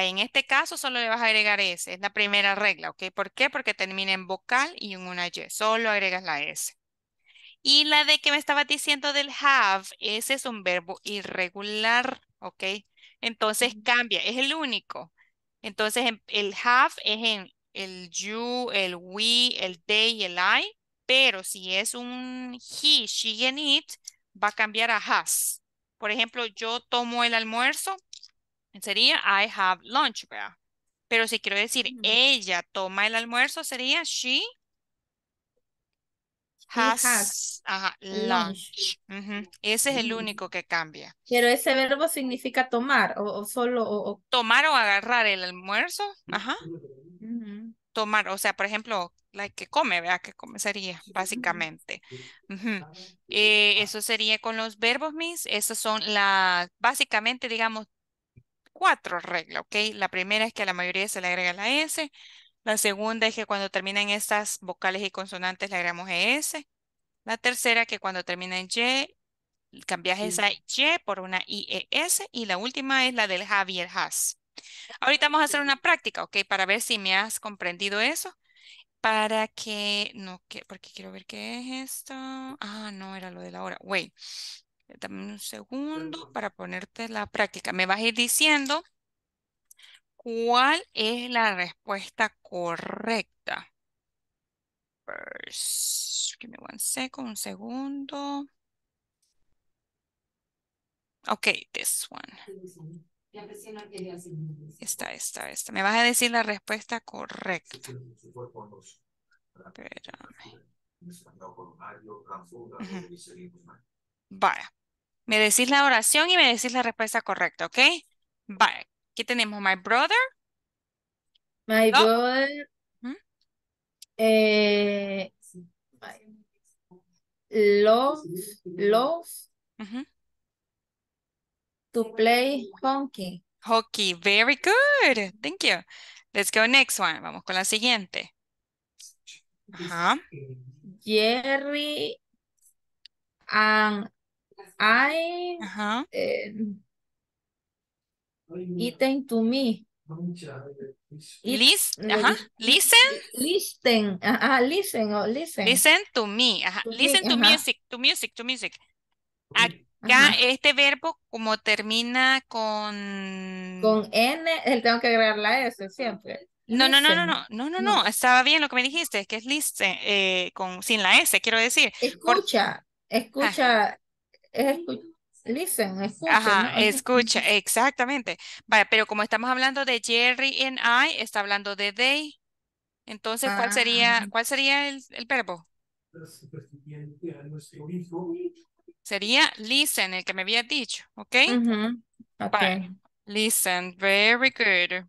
en este caso solo le vas a agregar S, es la primera regla, ¿ok? ¿Por qué? Porque termina en vocal y en una Y, solo agregas la S. Y la de que me estaba diciendo del have, ese es un verbo irregular, ¿ok? Entonces cambia, es el único. Entonces em, el have es en el you, el we, el they y el I, pero si es un he, she and it, va a cambiar a has. Por ejemplo, yo tomo el almuerzo, Sería I have lunch, Pero si quiero decir ella toma el almuerzo, sería she has, lunch. Ese es el mm. único que cambia. Pero ese verbo significa tomar o, solo... O, Tomar o agarrar el almuerzo. Tomar, o sea, por ejemplo, la like que come, ¿verdad? Que come sería, básicamente. Eh, eso sería con los verbos, mis. Esas son las, básicamente, digamos, cuatro reglas, ¿ok? La primera es que a la mayoría se le agrega la S. La segunda es que cuando terminan estas vocales y consonantes le agregamos ES. La tercera que cuando termina en Y, cambias esa Y por una IES. Y la última es la del Javier Has. Ahorita vamos a hacer una práctica, ¿ok? Para ver si me has comprendido eso. Para que, no, que, porque quiero ver qué es esto. Ah, no, era lo de la hora. Wait. Eh, dame un segundo para ponerte la práctica. Me vas a ir diciendo cuál es la respuesta correcta. give me one second, un segundo. Ok, this one. Esta, esta, esta. Me vas a decir la respuesta correcta. Espérame. Vaya. Me decís la oración y me decís la respuesta correcta, ¿ok? Bye. ¿Qué tenemos? My brother. My brother. ¿Mm? Eh, love, love. To play hockey. Hockey, very good. Thank you. Let's go next one. Vamos con la siguiente. Ajá. Jerry and I Ajá. to me. listen. Listen, ajá, listen, listen. Listen to me, listen to music, to music, to music. Acá este verbo como termina con... Con N, él tengo que agregar la S siempre. No, no, no, no, no, no, no, no, estaba bien lo que me dijiste, es que es listen, eh, con, sin la S, quiero decir. Escucha, escucha, escucha. escucha, exactamente. vaya pero como estamos hablando de Jerry and I, está hablando de they. Entonces, ¿cuál ah, sería, cuál sería el, el verbo? Sería listen, el que me había dicho, ¿ok? okay. Listen, very good.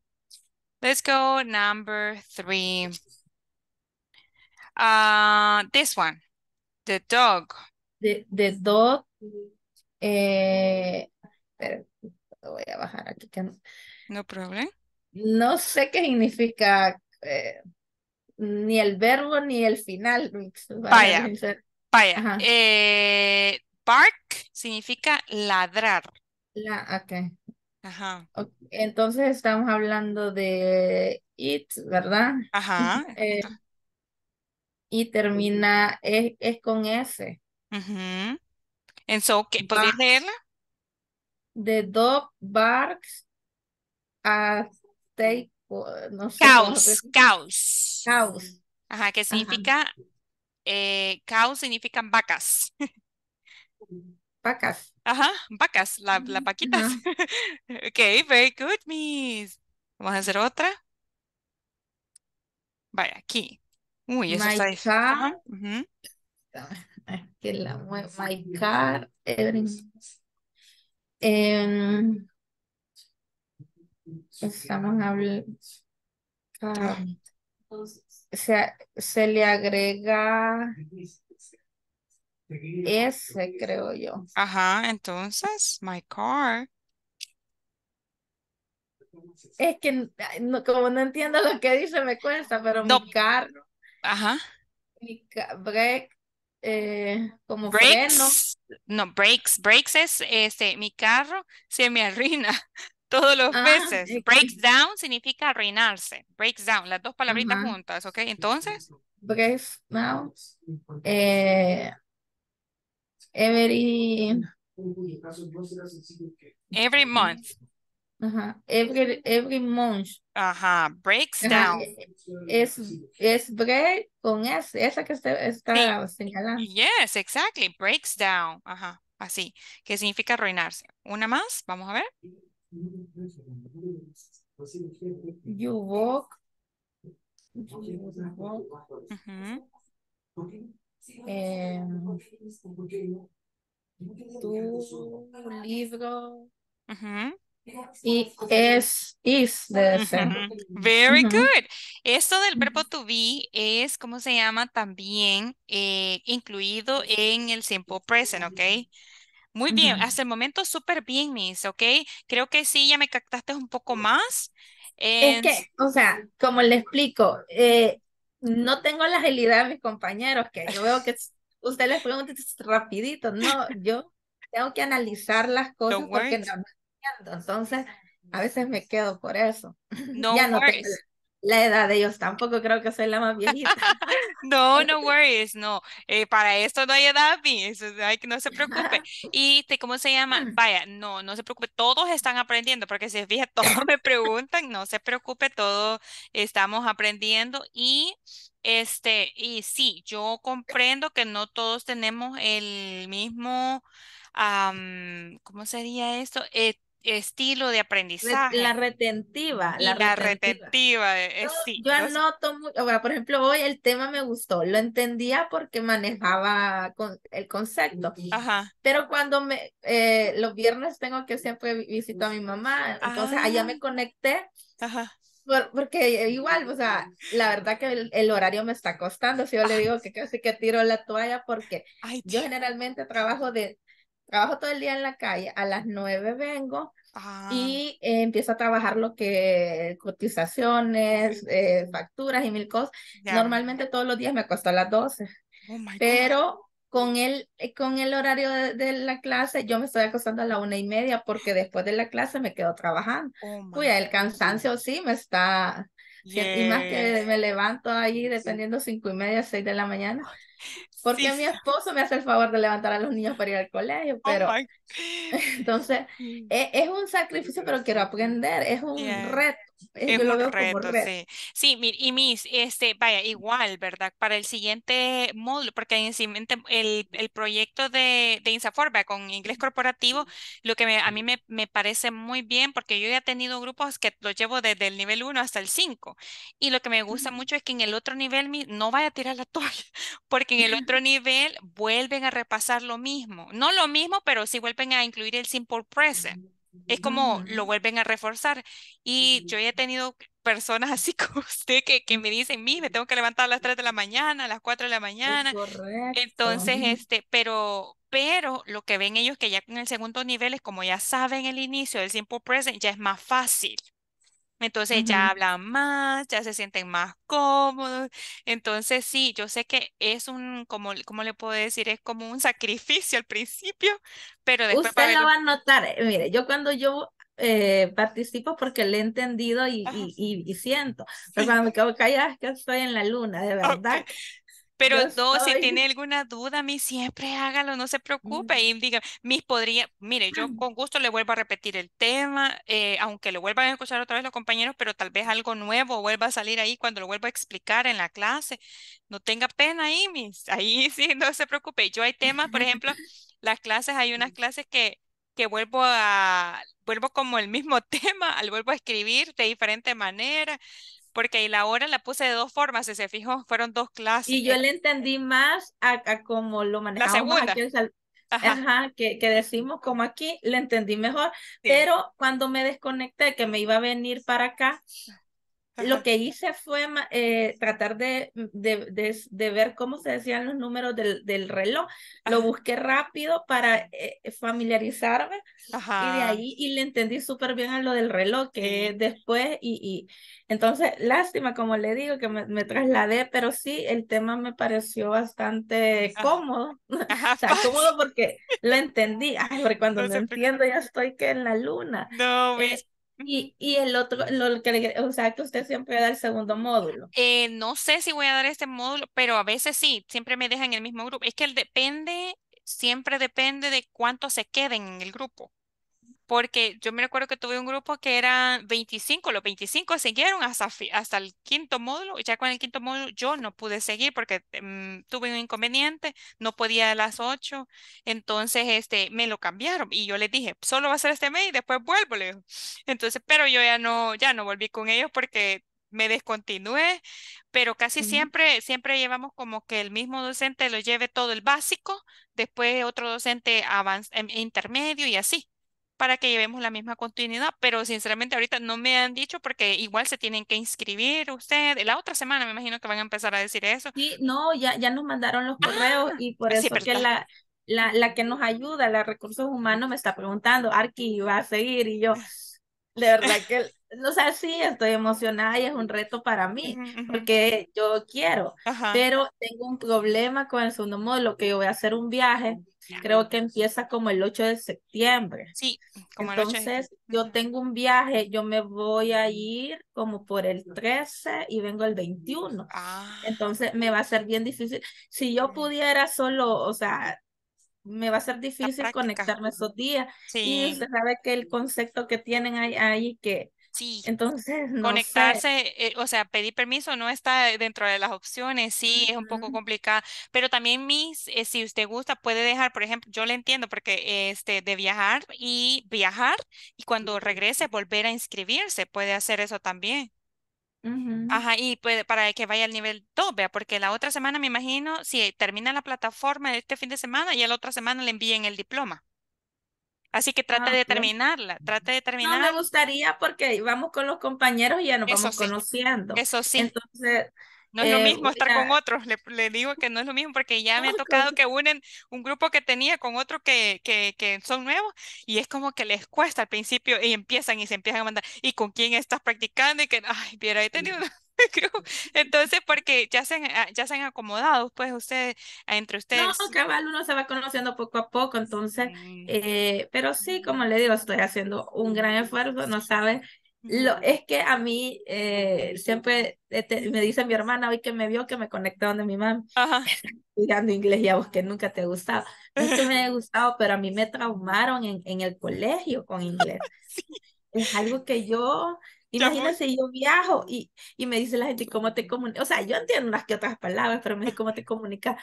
Let's go number three. Ah, this one, the dog. The, the dog eh, pero voy a bajar aquí. Que no. no problem. No sé qué significa eh, ni el verbo ni el final. Vaya. Vaya. Eh, bark significa ladrar. La, okay. Ajá. entonces estamos hablando de it, ¿verdad? Ajá. Eh, y termina, es, es con S. mhm And so, ¿podrías leerla? The dog barks at the... no sé Cows, cows. Cows. Ajá, ¿qué significa, eh, cows significan vacas. Vacas. Ajá, vacas, la, las vaquitas. ok, very good, Miss. Vamos a hacer otra. Vaya, aquí. Uy, eso My está... Car... Uh que la My car, em, estamos hablando. se, se le agrega ese, creo yo. Ajá, entonces, my car. Es que no, como no entiendo lo que dice, me cuesta, pero my mi Ajá. break eh, como breaks, No, breaks, breaks es este, mi carro se me arruina todos los ah, meses. Okay. down significa arruinarse. Breaks down, las dos palabritas juntas, ¿ok? Entonces. Breaks down. Eh, every. Every month. Ajá. Every, every month. Ajá. Breaks down. E, es, es break con S, esa que está, está sí. señalando. Yes, exactly. Breaks down. Ajá. Así. Que significa arruinarse. Una más. Vamos a ver. You walk. Uh tu libro. Uh -huh. Y es, is de ser Very good. Esto del verbo to be es, ¿cómo se llama? También eh, incluido en el simple present, ¿ok? Muy bien, hasta el momento súper bien, Miss, ¿ok? Creo que sí, ya me captaste un poco más. Es que, o sea, como le explico, eh, no tengo la agilidad de mis compañeros, que yo veo que ustedes les pregunta rapidito, no, yo tengo que analizar las cosas porque no entonces, a veces me quedo por eso. No, no la edad de ellos tampoco creo que soy la más viejita. no, no worries, no. Eh, para esto no hay edad, eso, hay, no se preocupe. Y te, ¿cómo se llama? Mm. Vaya, no, no se preocupe, todos están aprendiendo, porque si vieja todos me preguntan, no se preocupe, todos estamos aprendiendo y este, y sí, yo comprendo que no todos tenemos el mismo, ¿cómo sería esto? Eh, estilo de aprendizaje. La retentiva. La, retentiva. Eh, eh, yo, sí, yo anoto, muy, sea por ejemplo, hoy el tema me gustó, lo entendía porque manejaba con, el concepto. Ajá. Pero cuando me, eh, los viernes tengo que siempre pues, visito a mi mamá, entonces allá ah. me conecté. Ajá. porque igual, o sea, la verdad que el, horario me está costando, si yo le digo que casi que tiro la toalla porque yo generalmente trabajo de trabajo todo el día en la calle, a las 9 vengo ah. y eh, empiezo a trabajar lo que cotizaciones, eh, facturas y mil cosas. Normalmente todos los días me acuesto a las 12, pero con el, eh, con el horario de, la clase yo me estoy acostando a la una y media porque después de la clase me quedo trabajando. el oh cansancio sí me está... Y más que me levanto ahí dependiendo cinco y media, seis de la mañana. Porque mi esposo me hace el favor de levantar a los niños para ir al colegio, oh pero entonces e, es, un sacrificio, pero quiero aprender, es un reto es, sí. y mis, este, vaya, igual, ¿verdad? Para el siguiente módulo, porque en el, el proyecto de, de Insaforba con inglés corporativo, lo que a mí me, me, parece muy bien, porque yo ya he tenido grupos que los llevo desde el nivel 1 hasta el 5, y lo que me gusta mucho es que en el otro nivel no vaya a tirar la toalla, porque en el otro nivel vuelven a repasar lo mismo, no lo mismo, pero sí vuelven a incluir el simple present es como lo mm. vuelven a reforzar. Y yo he tenido personas así como usted que, me dicen, mí me tengo que levantar a las 3 de la mañana, a las 4 de la mañana. Entonces, este, pero, pero lo que ven ellos que ya en el segundo nivel es como ya saben el inicio del simple present, ya es más fácil. Entonces ya hablan más, ya se sienten más cómodos. Entonces sí, yo sé que es un, como, ¿cómo le puedo decir? Es como un sacrificio al principio, pero después... Usted lo va a notar. Eh, mire, yo cuando yo eh, participo porque le he entendido y, y, siento. Pero cuando me quedo callada es que estoy en la luna, de verdad. Pero dos, si tiene alguna duda, mis, siempre hágalo, no se preocupe. Mm. Y diga, mis podría, mire, yo con gusto le vuelvo a repetir el tema, eh, aunque lo vuelvan a escuchar otra vez los compañeros, pero tal vez algo nuevo vuelva a salir ahí cuando lo vuelvo a explicar en la clase. No tenga pena ahí, mis. Ahí sí, no se preocupe. Yo hay temas, por ejemplo, las clases, hay unas clases que, que vuelvo a, vuelvo como el mismo tema, al vuelvo a escribir de diferente manera porque la hora la puse de dos formas, si se fijó, fueron dos clases. Y yo eh. le entendí más a, como lo manejamos aquí en Ajá. que, que, decimos como aquí, le entendí mejor, pero cuando me desconecté, que me iba a venir para acá, lo que hice fue eh, tratar de, de, ver cómo se decían los números del, reloj. Lo busqué rápido para eh, eh, familiarizarme y de ahí y le entendí súper bien a lo del reloj que después y, entonces lástima como le digo que me, trasladé, pero sí el tema me pareció bastante cómodo, o sea cómodo porque lo entendí, porque cuando no, entiendo ya estoy que en la luna. No, y, y el otro, lo que, o sea, que usted siempre da el segundo módulo. Eh, no sé si voy a dar este módulo, pero a veces sí, siempre me dejan en el mismo grupo. Es que el depende, siempre depende de cuánto se queden en el grupo porque yo me recuerdo que tuve un grupo que eran 25, los 25 siguieron hasta, el quinto módulo, y ya con el quinto módulo yo no pude seguir porque mm, tuve un inconveniente, no podía a las 8, entonces este, me lo cambiaron y yo les dije, solo va a ser este mes y después vuelvo, le Entonces, pero yo ya no, ya no volví con ellos porque me descontinué, pero casi siempre, siempre llevamos como que el mismo docente lo lleve todo el básico, después otro docente em, intermedio y así para que llevemos la misma continuidad, pero sinceramente ahorita no me han dicho porque igual se tienen que inscribir ustedes. La otra semana me imagino que van a empezar a decir eso. Sí, no, ya, ya nos mandaron los ah, correos y por pues eso que la, la, la, que nos ayuda, la recursos humanos, me está preguntando, Arqui, ¿va a seguir? Y yo, de verdad que o sea, sí, estoy emocionada y es un reto para mí, porque yo quiero, pero tengo un problema con el segundo módulo, que yo voy a hacer un viaje, creo que empieza como el 8 de septiembre. Sí, como Entonces, yo tengo un viaje, yo me voy a ir como por el 13 y vengo el 21. Ah. Entonces, me va a ser bien difícil. Si yo pudiera solo, o sea, me va a ser difícil conectarme esos días. Sí. Y usted sabe que el concepto que tienen ahí que Sí. Entonces, conectarse, eh, o sea, pedir permiso no está dentro de las opciones, sí, es un poco complicado, pero también mis, eh, si usted gusta, puede dejar, por ejemplo, yo le entiendo porque este, de viajar y viajar y cuando regrese volver a inscribirse, puede hacer eso también. Ajá, y puede, para que vaya al nivel doble, vea, porque la otra semana me imagino, si termina la plataforma este fin de semana, y la otra semana le envíen el diploma. Así que trate ah, de terminarla, trate de terminarla. No me gustaría porque vamos con los compañeros y ya nos vamos conociendo. Eso sí. Entonces, no es lo eh, mismo estar con otros, le, digo que no es lo mismo porque ya me ha tocado que unen un grupo que tenía con otro que, que, que, son nuevos y es como que les cuesta al principio y empiezan y se empiezan a mandar, ¿y con quién estás practicando? Y que, ay, pero he tenido... Entonces, porque ya se, han, ah, ya se han acomodado, pues, ah, ustedes, entre ustedes. No, cabal, uno se va conociendo poco a poco, entonces, eh, pero sí, como le digo, estoy haciendo un gran esfuerzo, no saben, Lo, es que a mí eh, siempre eh, me dice mi hermana hoy que me vio que me conectaron donde mi mamá estudiando inglés y a vos que nunca te gustaba. No me ha gustado, pero a mí me traumaron en, en el colegio con inglés. Es algo que yo Imagínense, yo viajo y, y me dice la gente cómo te comunicas. O sea, yo entiendo unas que otras palabras, pero me dice cómo te comunicas.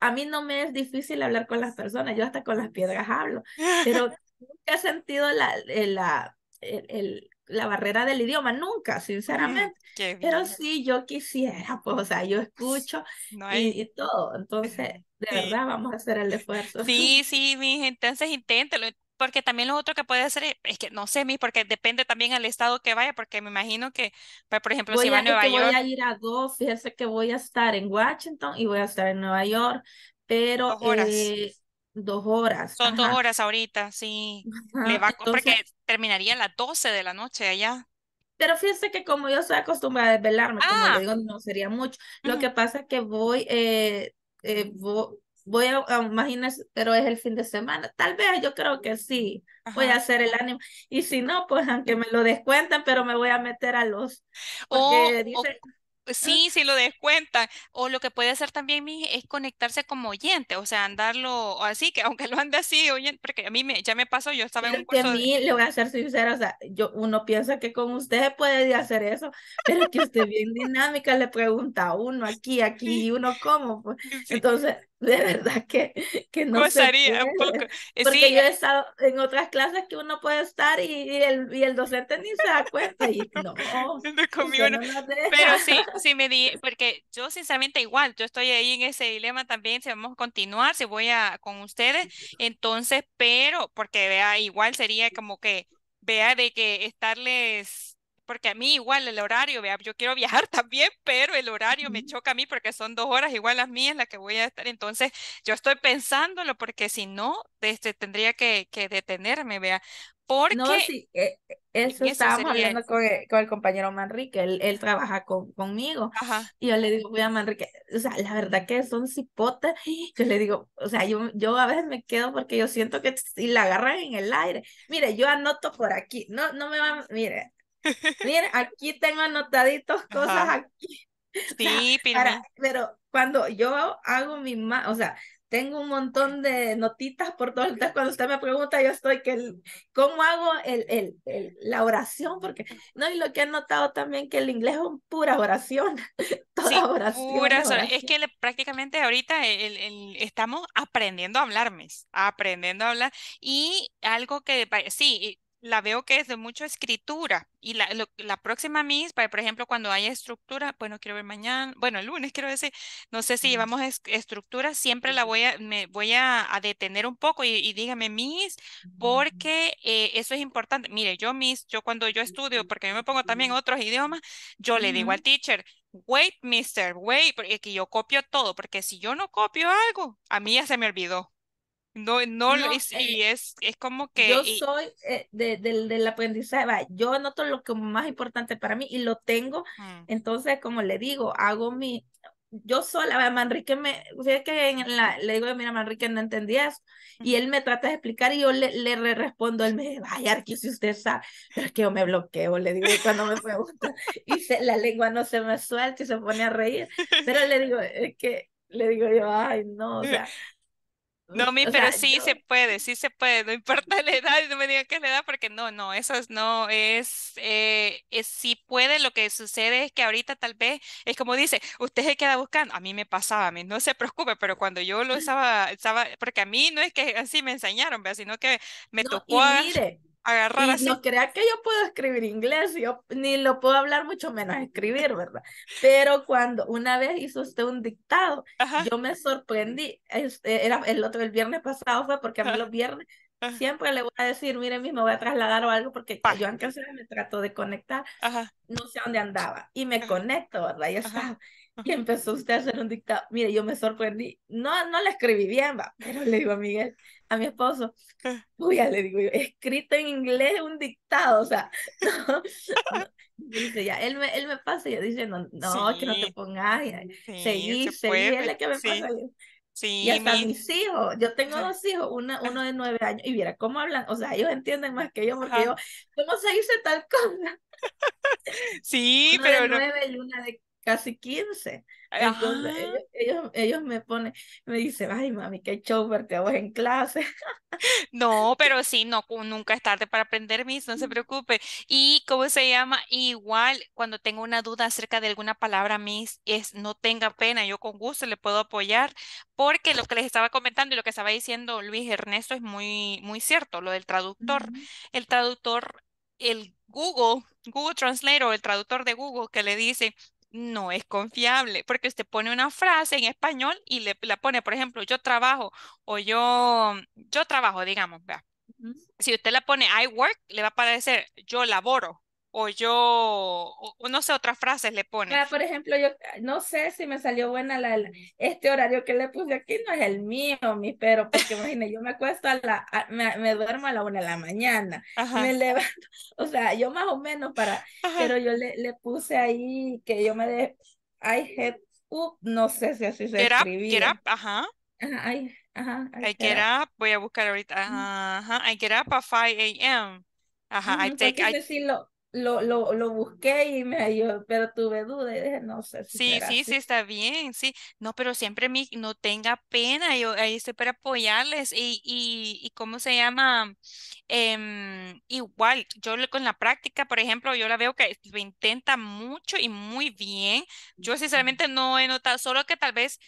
A mí no me es difícil hablar con las personas, yo hasta con las piedras hablo, pero nunca he sentido la, eh, la, el, la barrera del idioma, nunca, mm, sinceramente. pero sí, yo quisiera, pues, o sea, yo escucho y, todo. Entonces, de verdad, vamos a hacer el esfuerzo. Sí, sí, entonces inténtalo porque también lo otro que puede hacer e, es que no sé, mi, porque depende también al estado que vaya, porque me imagino que, pues, por ejemplo, si va a, Nueva York. Voy a ir a dos, fíjese que voy a estar en Washington y voy a estar en Nueva York, pero. Dos horas. Eh, dos horas. Son dos horas ahorita, sí. me va, porque terminaría a las 12 de la noche allá. Pero fíjese que como yo soy acostumbrada a desvelarme, como le ah. digo, no sería mucho. Lo que pasa es que voy, eh, eh, voy voy a, imagínense, pero es el fin de semana. Tal vez yo creo que sí, voy a hacer el ánimo. Y si no, pues aunque me lo descuenten, pero me voy a meter a los... Oh, porque pues Sí, sí lo descuentan. O lo que puede hacer también mi, es conectarse como oyente, o sea, andarlo así, que aunque lo ande así, oyente, porque a mí me, ya me pasó, yo estaba en un curso. Que a mí, le voy a ser sincera, o sea, yo, uno piensa que con usted puede hacer eso, pero que usted bien dinámica le pregunta a uno aquí, aquí, y uno cómo. Pues. Entonces, de verdad que, que no sería un poco. Porque yo he eh estado en otras clases que uno puede estar y, el, y el docente ni se da cuenta y no Pero sí, sí me di, porque yo sinceramente igual, yo estoy ahí en ese dilema también, si vamos a continuar, si voy a con ustedes, entonces, pero, porque vea, igual sería como que, vea de que estarles porque a mí igual el horario, vea, yo quiero viajar también, pero el horario me choca a mí porque son dos horas igual las mías las que voy a estar. Entonces, yo estoy pensándolo porque si no, este, tendría que, que detenerme, vea. Porque no, sí, e, e, e, eso, estábamos hablando con, el compañero Manrique, él, trabaja conmigo. Ajá. Y yo le digo, voy a Manrique, o sea, la verdad que son cipotas. Yo le digo, o sea, yo, yo a veces me quedo porque yo siento que si la agarran en el aire. Mire, yo anoto por aquí, no, no me va, mire, Miren, aquí tengo anotaditos cosas aquí. Sí, pero cuando yo hago mi, ma o sea, tengo un montón de notitas por todas cuando usted me pregunta yo estoy que cómo hago el, el, la oración porque no y lo que he notado también que el inglés es pura oración pura oración. es que prácticamente ahorita estamos aprendiendo a mes aprendiendo a hablar y algo que sí la veo que es de mucha escritura y la, la próxima Miss, por ejemplo, cuando haya estructura, bueno, quiero ver mañana, bueno, el lunes quiero decir, no sé si llevamos estructura, siempre la voy a, me voy a, detener un poco y, dígame Miss, porque eh, eso es importante. Mire, yo Miss, yo cuando yo estudio, porque yo me pongo también otros idiomas, yo le digo al teacher, wait, mister, wait, porque yo copio todo, porque si yo no copio algo, a mí ya se me olvidó. No, no, no y eh, es, es como que... Yo soy eh, de, del aprendizaje, yo anoto lo que más importante para mí y lo tengo, entonces como le digo, hago mi, yo sola, a Manrique me, fíjate que en la, le digo, mira, Manrique no entendías y él me trata de explicar y yo le, le respondo, él me dice, vaya, que si usted sabe, pero es que yo me bloqueo, le digo, cuando me pregunta, y la lengua no se me suelta y se pone a reír, pero le digo, es que le digo yo, ay, no, o sea, no, pero sí se puede, sí se puede, no importa la edad, no me digan qué es la edad, porque no, no, eso es, no es, eh, es, sí puede, lo que sucede es que ahorita tal vez, es como dice, usted se queda buscando, a mí me pasaba, a mí no se preocupe, pero cuando yo lo estaba, estaba porque a mí no es que así me enseñaron, ¿ve? sino que me tocó... a agarrar y No crea que yo puedo escribir inglés, yo ni lo puedo hablar, mucho menos escribir, ¿verdad? Pero cuando una vez hizo usted un dictado, yo me sorprendí. este era el otro, el viernes pasado fue porque a mí los viernes siempre le voy a decir, mire, mismo voy a trasladar o algo porque yo antes me trato de conectar, no sé dónde andaba y me conecto, ¿verdad? está. Y empezó usted a hacer un dictado. Mire, yo me sorprendí. No, no le escribí bien, pero le digo a Miguel, a mi esposo, ah. uy, ya le digo escrito en inglés un dictado, o sea, dice ya, él me, él me pasa y yo dice, no, no que no te pongas, sí, seguí, se es que me sí. pasa. Sí, y hasta mis hijos, yo tengo dos hijos, una, ah. uno de nueve años, y viera cómo hablan, o sea, ellos entienden más que yo, porque yo, ¿cómo se dice tal cosa? sí, uno pero de nueve y una de casi quince. Entonces ellos, me ponen, me dicen, ay mami, qué show te hago en clase. No, pero sí, no, nunca es tarde para aprender mis, no se preocupe. Y cómo se llama, igual cuando tengo una duda acerca de alguna palabra mis, es no tenga pena, yo con gusto le puedo apoyar, porque lo que les estaba comentando y lo que estaba diciendo Luis Ernesto es muy, muy cierto, lo del traductor. El traductor, el Google, Google Translator, el traductor de Google, que le dice, no es confiable, porque usted pone una frase en español y le, la pone, por ejemplo, yo trabajo o yo, yo trabajo, digamos, Si usted la pone I work, le va a aparecer yo laboro o yo, no sé, otras frases le pones. por ejemplo, yo eh, no sé si me salió buena la, este horario que le puse aquí, no es el mío, mi, pero porque imagínate, yo me acuesto a la, me, duermo a la una de la mañana, Ajá. me levanto, o sea, yo más o menos para, pero yo le, le, puse ahí que yo me de, I get up, no sé si así se get Up, get up, ajá. Ajá, I, ajá, get, up. voy a buscar ahorita, ajá, I get up at 5 a.m. Ajá, I take, I lo, busqué y me ayudó, pero tuve dudas y dije, no sé. Si sí, sí, sí, está bien, sí. No, pero siempre mi, no tenga pena, yo ahí estoy para apoyarles. Y, y, cómo se llama, em, igual, yo con la práctica, por ejemplo, yo la veo que intenta mucho y muy bien. Yo sinceramente no he notado, solo que tal vez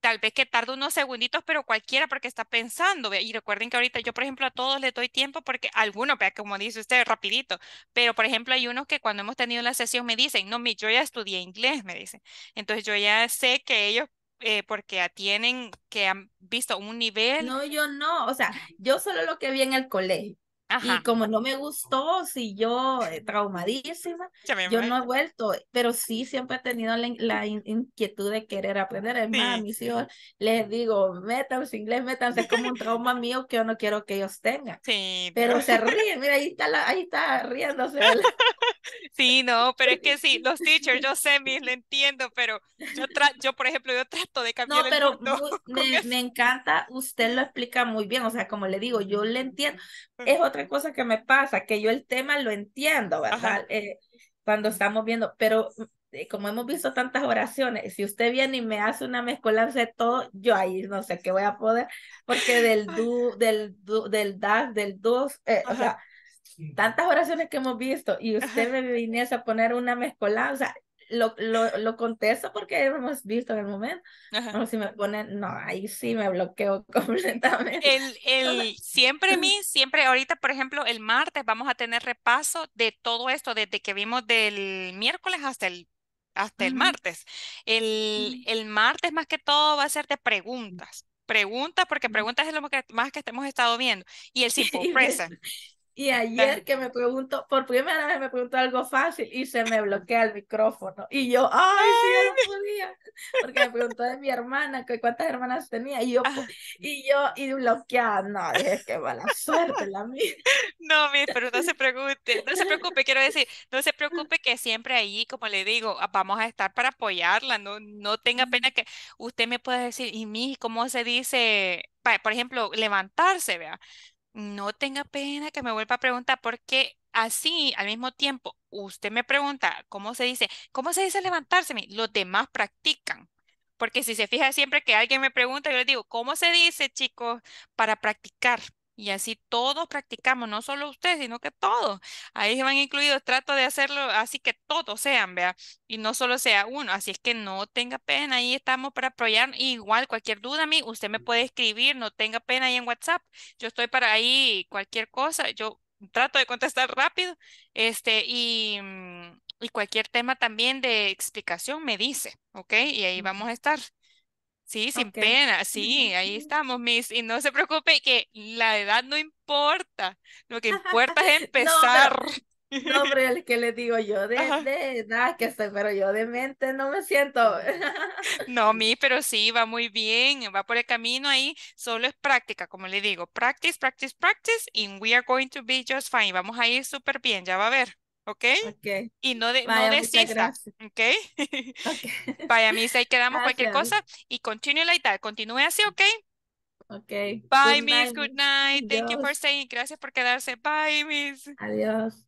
tal vez que tarde unos segunditos, pero cualquiera porque está pensando. Y recuerden que ahorita yo, por ejemplo, a todos les doy tiempo porque algunos, como dice usted, rapidito. Pero, por ejemplo, hay unos que cuando hemos tenido la sesión me dicen, no, yo ya estudié inglés, me dicen. Entonces yo ya sé que ellos eh, porque tienen, que han visto un nivel. No, yo no, o sea, yo solo lo que vi en el colegio. Y como no me gustó, si yo eh, traumadísima, yo no he vuelto, pero sí siempre he tenido la, inquietud de querer aprender. Es más, sí. a mis hijos les digo, métanse inglés, métanse, es como un trauma mío que yo no quiero que ellos tengan. Sí, pero... se ríen, mira, ahí está, ahí está riéndose. Sí, no, pero es que sí, los teachers, yo sé, mis, le entiendo, pero yo, yo, por ejemplo, yo trato de cambiar. No, pero me, me, encanta, usted lo explica muy bien, o sea, como le digo, yo le entiendo. Es otra cosa que me pasa, que yo el tema lo entiendo, ¿verdad? Eh, cuando estamos viendo, pero eh, como hemos visto tantas oraciones, si usted viene y me hace una mezcolanza de todo, yo ahí no sé qué voy a poder, porque del du, del du, del das, del dos, eh, o sea, tantas oraciones que hemos visto y usted me viniese a poner una mezcolanza, lo, contesto porque hemos visto en el momento. si me ponen, no, ahí sí me bloqueo completamente. El, el siempre mí, siempre ahorita, por ejemplo, el martes vamos a tener repaso de todo esto, desde que vimos del miércoles hasta el hasta el martes. El, el martes más que todo va a ser de preguntas preguntas, porque preguntas es lo que más que hemos estado viendo. Y el simple present. Y ayer que me preguntó, por primera vez me preguntó algo fácil y se me bloquea el micrófono. Y yo, ay, sí, no podía. Porque me preguntó de mi hermana, que cuántas hermanas tenía. Y yo, ah. y yo, y bloqueada, no, es que mala suerte la mía. No, mi, pero no se preocupe, no se preocupe, quiero decir, no se preocupe que siempre ahí, como le digo, ah, vamos a estar para apoyarla, no, no tenga pena que usted me pueda decir, y mi, ¿cómo se dice? Por ejemplo, levantarse, vea no tenga pena que me vuelva a preguntar porque así al mismo tiempo usted me pregunta cómo se dice, cómo se dice levantarse, los demás practican. Porque si se fija siempre que alguien me pregunta, yo les digo, ¿cómo se dice, chicos, para practicar? Y así todos practicamos, no solo usted, sino que todos. Ahí van incluidos. Trato de hacerlo así que todos sean, vea, y no solo sea uno. Así es que no tenga pena, ahí estamos para apoyar. Igual, cualquier duda a mí, usted me puede escribir, no tenga pena ahí en WhatsApp. Yo estoy para ahí, cualquier cosa. Yo trato de contestar rápido. Este, y, mm, y cualquier tema también de explicación me dice, ¿ok? Y ahí vamos a estar. Sí, sin pena, sí, ahí estamos, Miss. Y no se preocupe que la edad no importa, lo que importa es empezar. no, pero, el que le digo yo, de, edad que estoy, pero yo de mente no me siento. Mm. no, Miss, pero sí, va muy bien, va por el camino ahí, solo es práctica, como le digo, practice, practice, practice, and we are going to be just fine. Vamos a ir súper bien, ya va a ver. ¿ok? okay. Y no, de, no desista, okay? ¿ok? Bye, Miss, ahí quedamos cualquier cosa y continue la that, continúe así, ¿ok? Ok. Bye, Miss, good night. Thank you for staying. Gracias por quedarse. Bye, Miss. Adiós.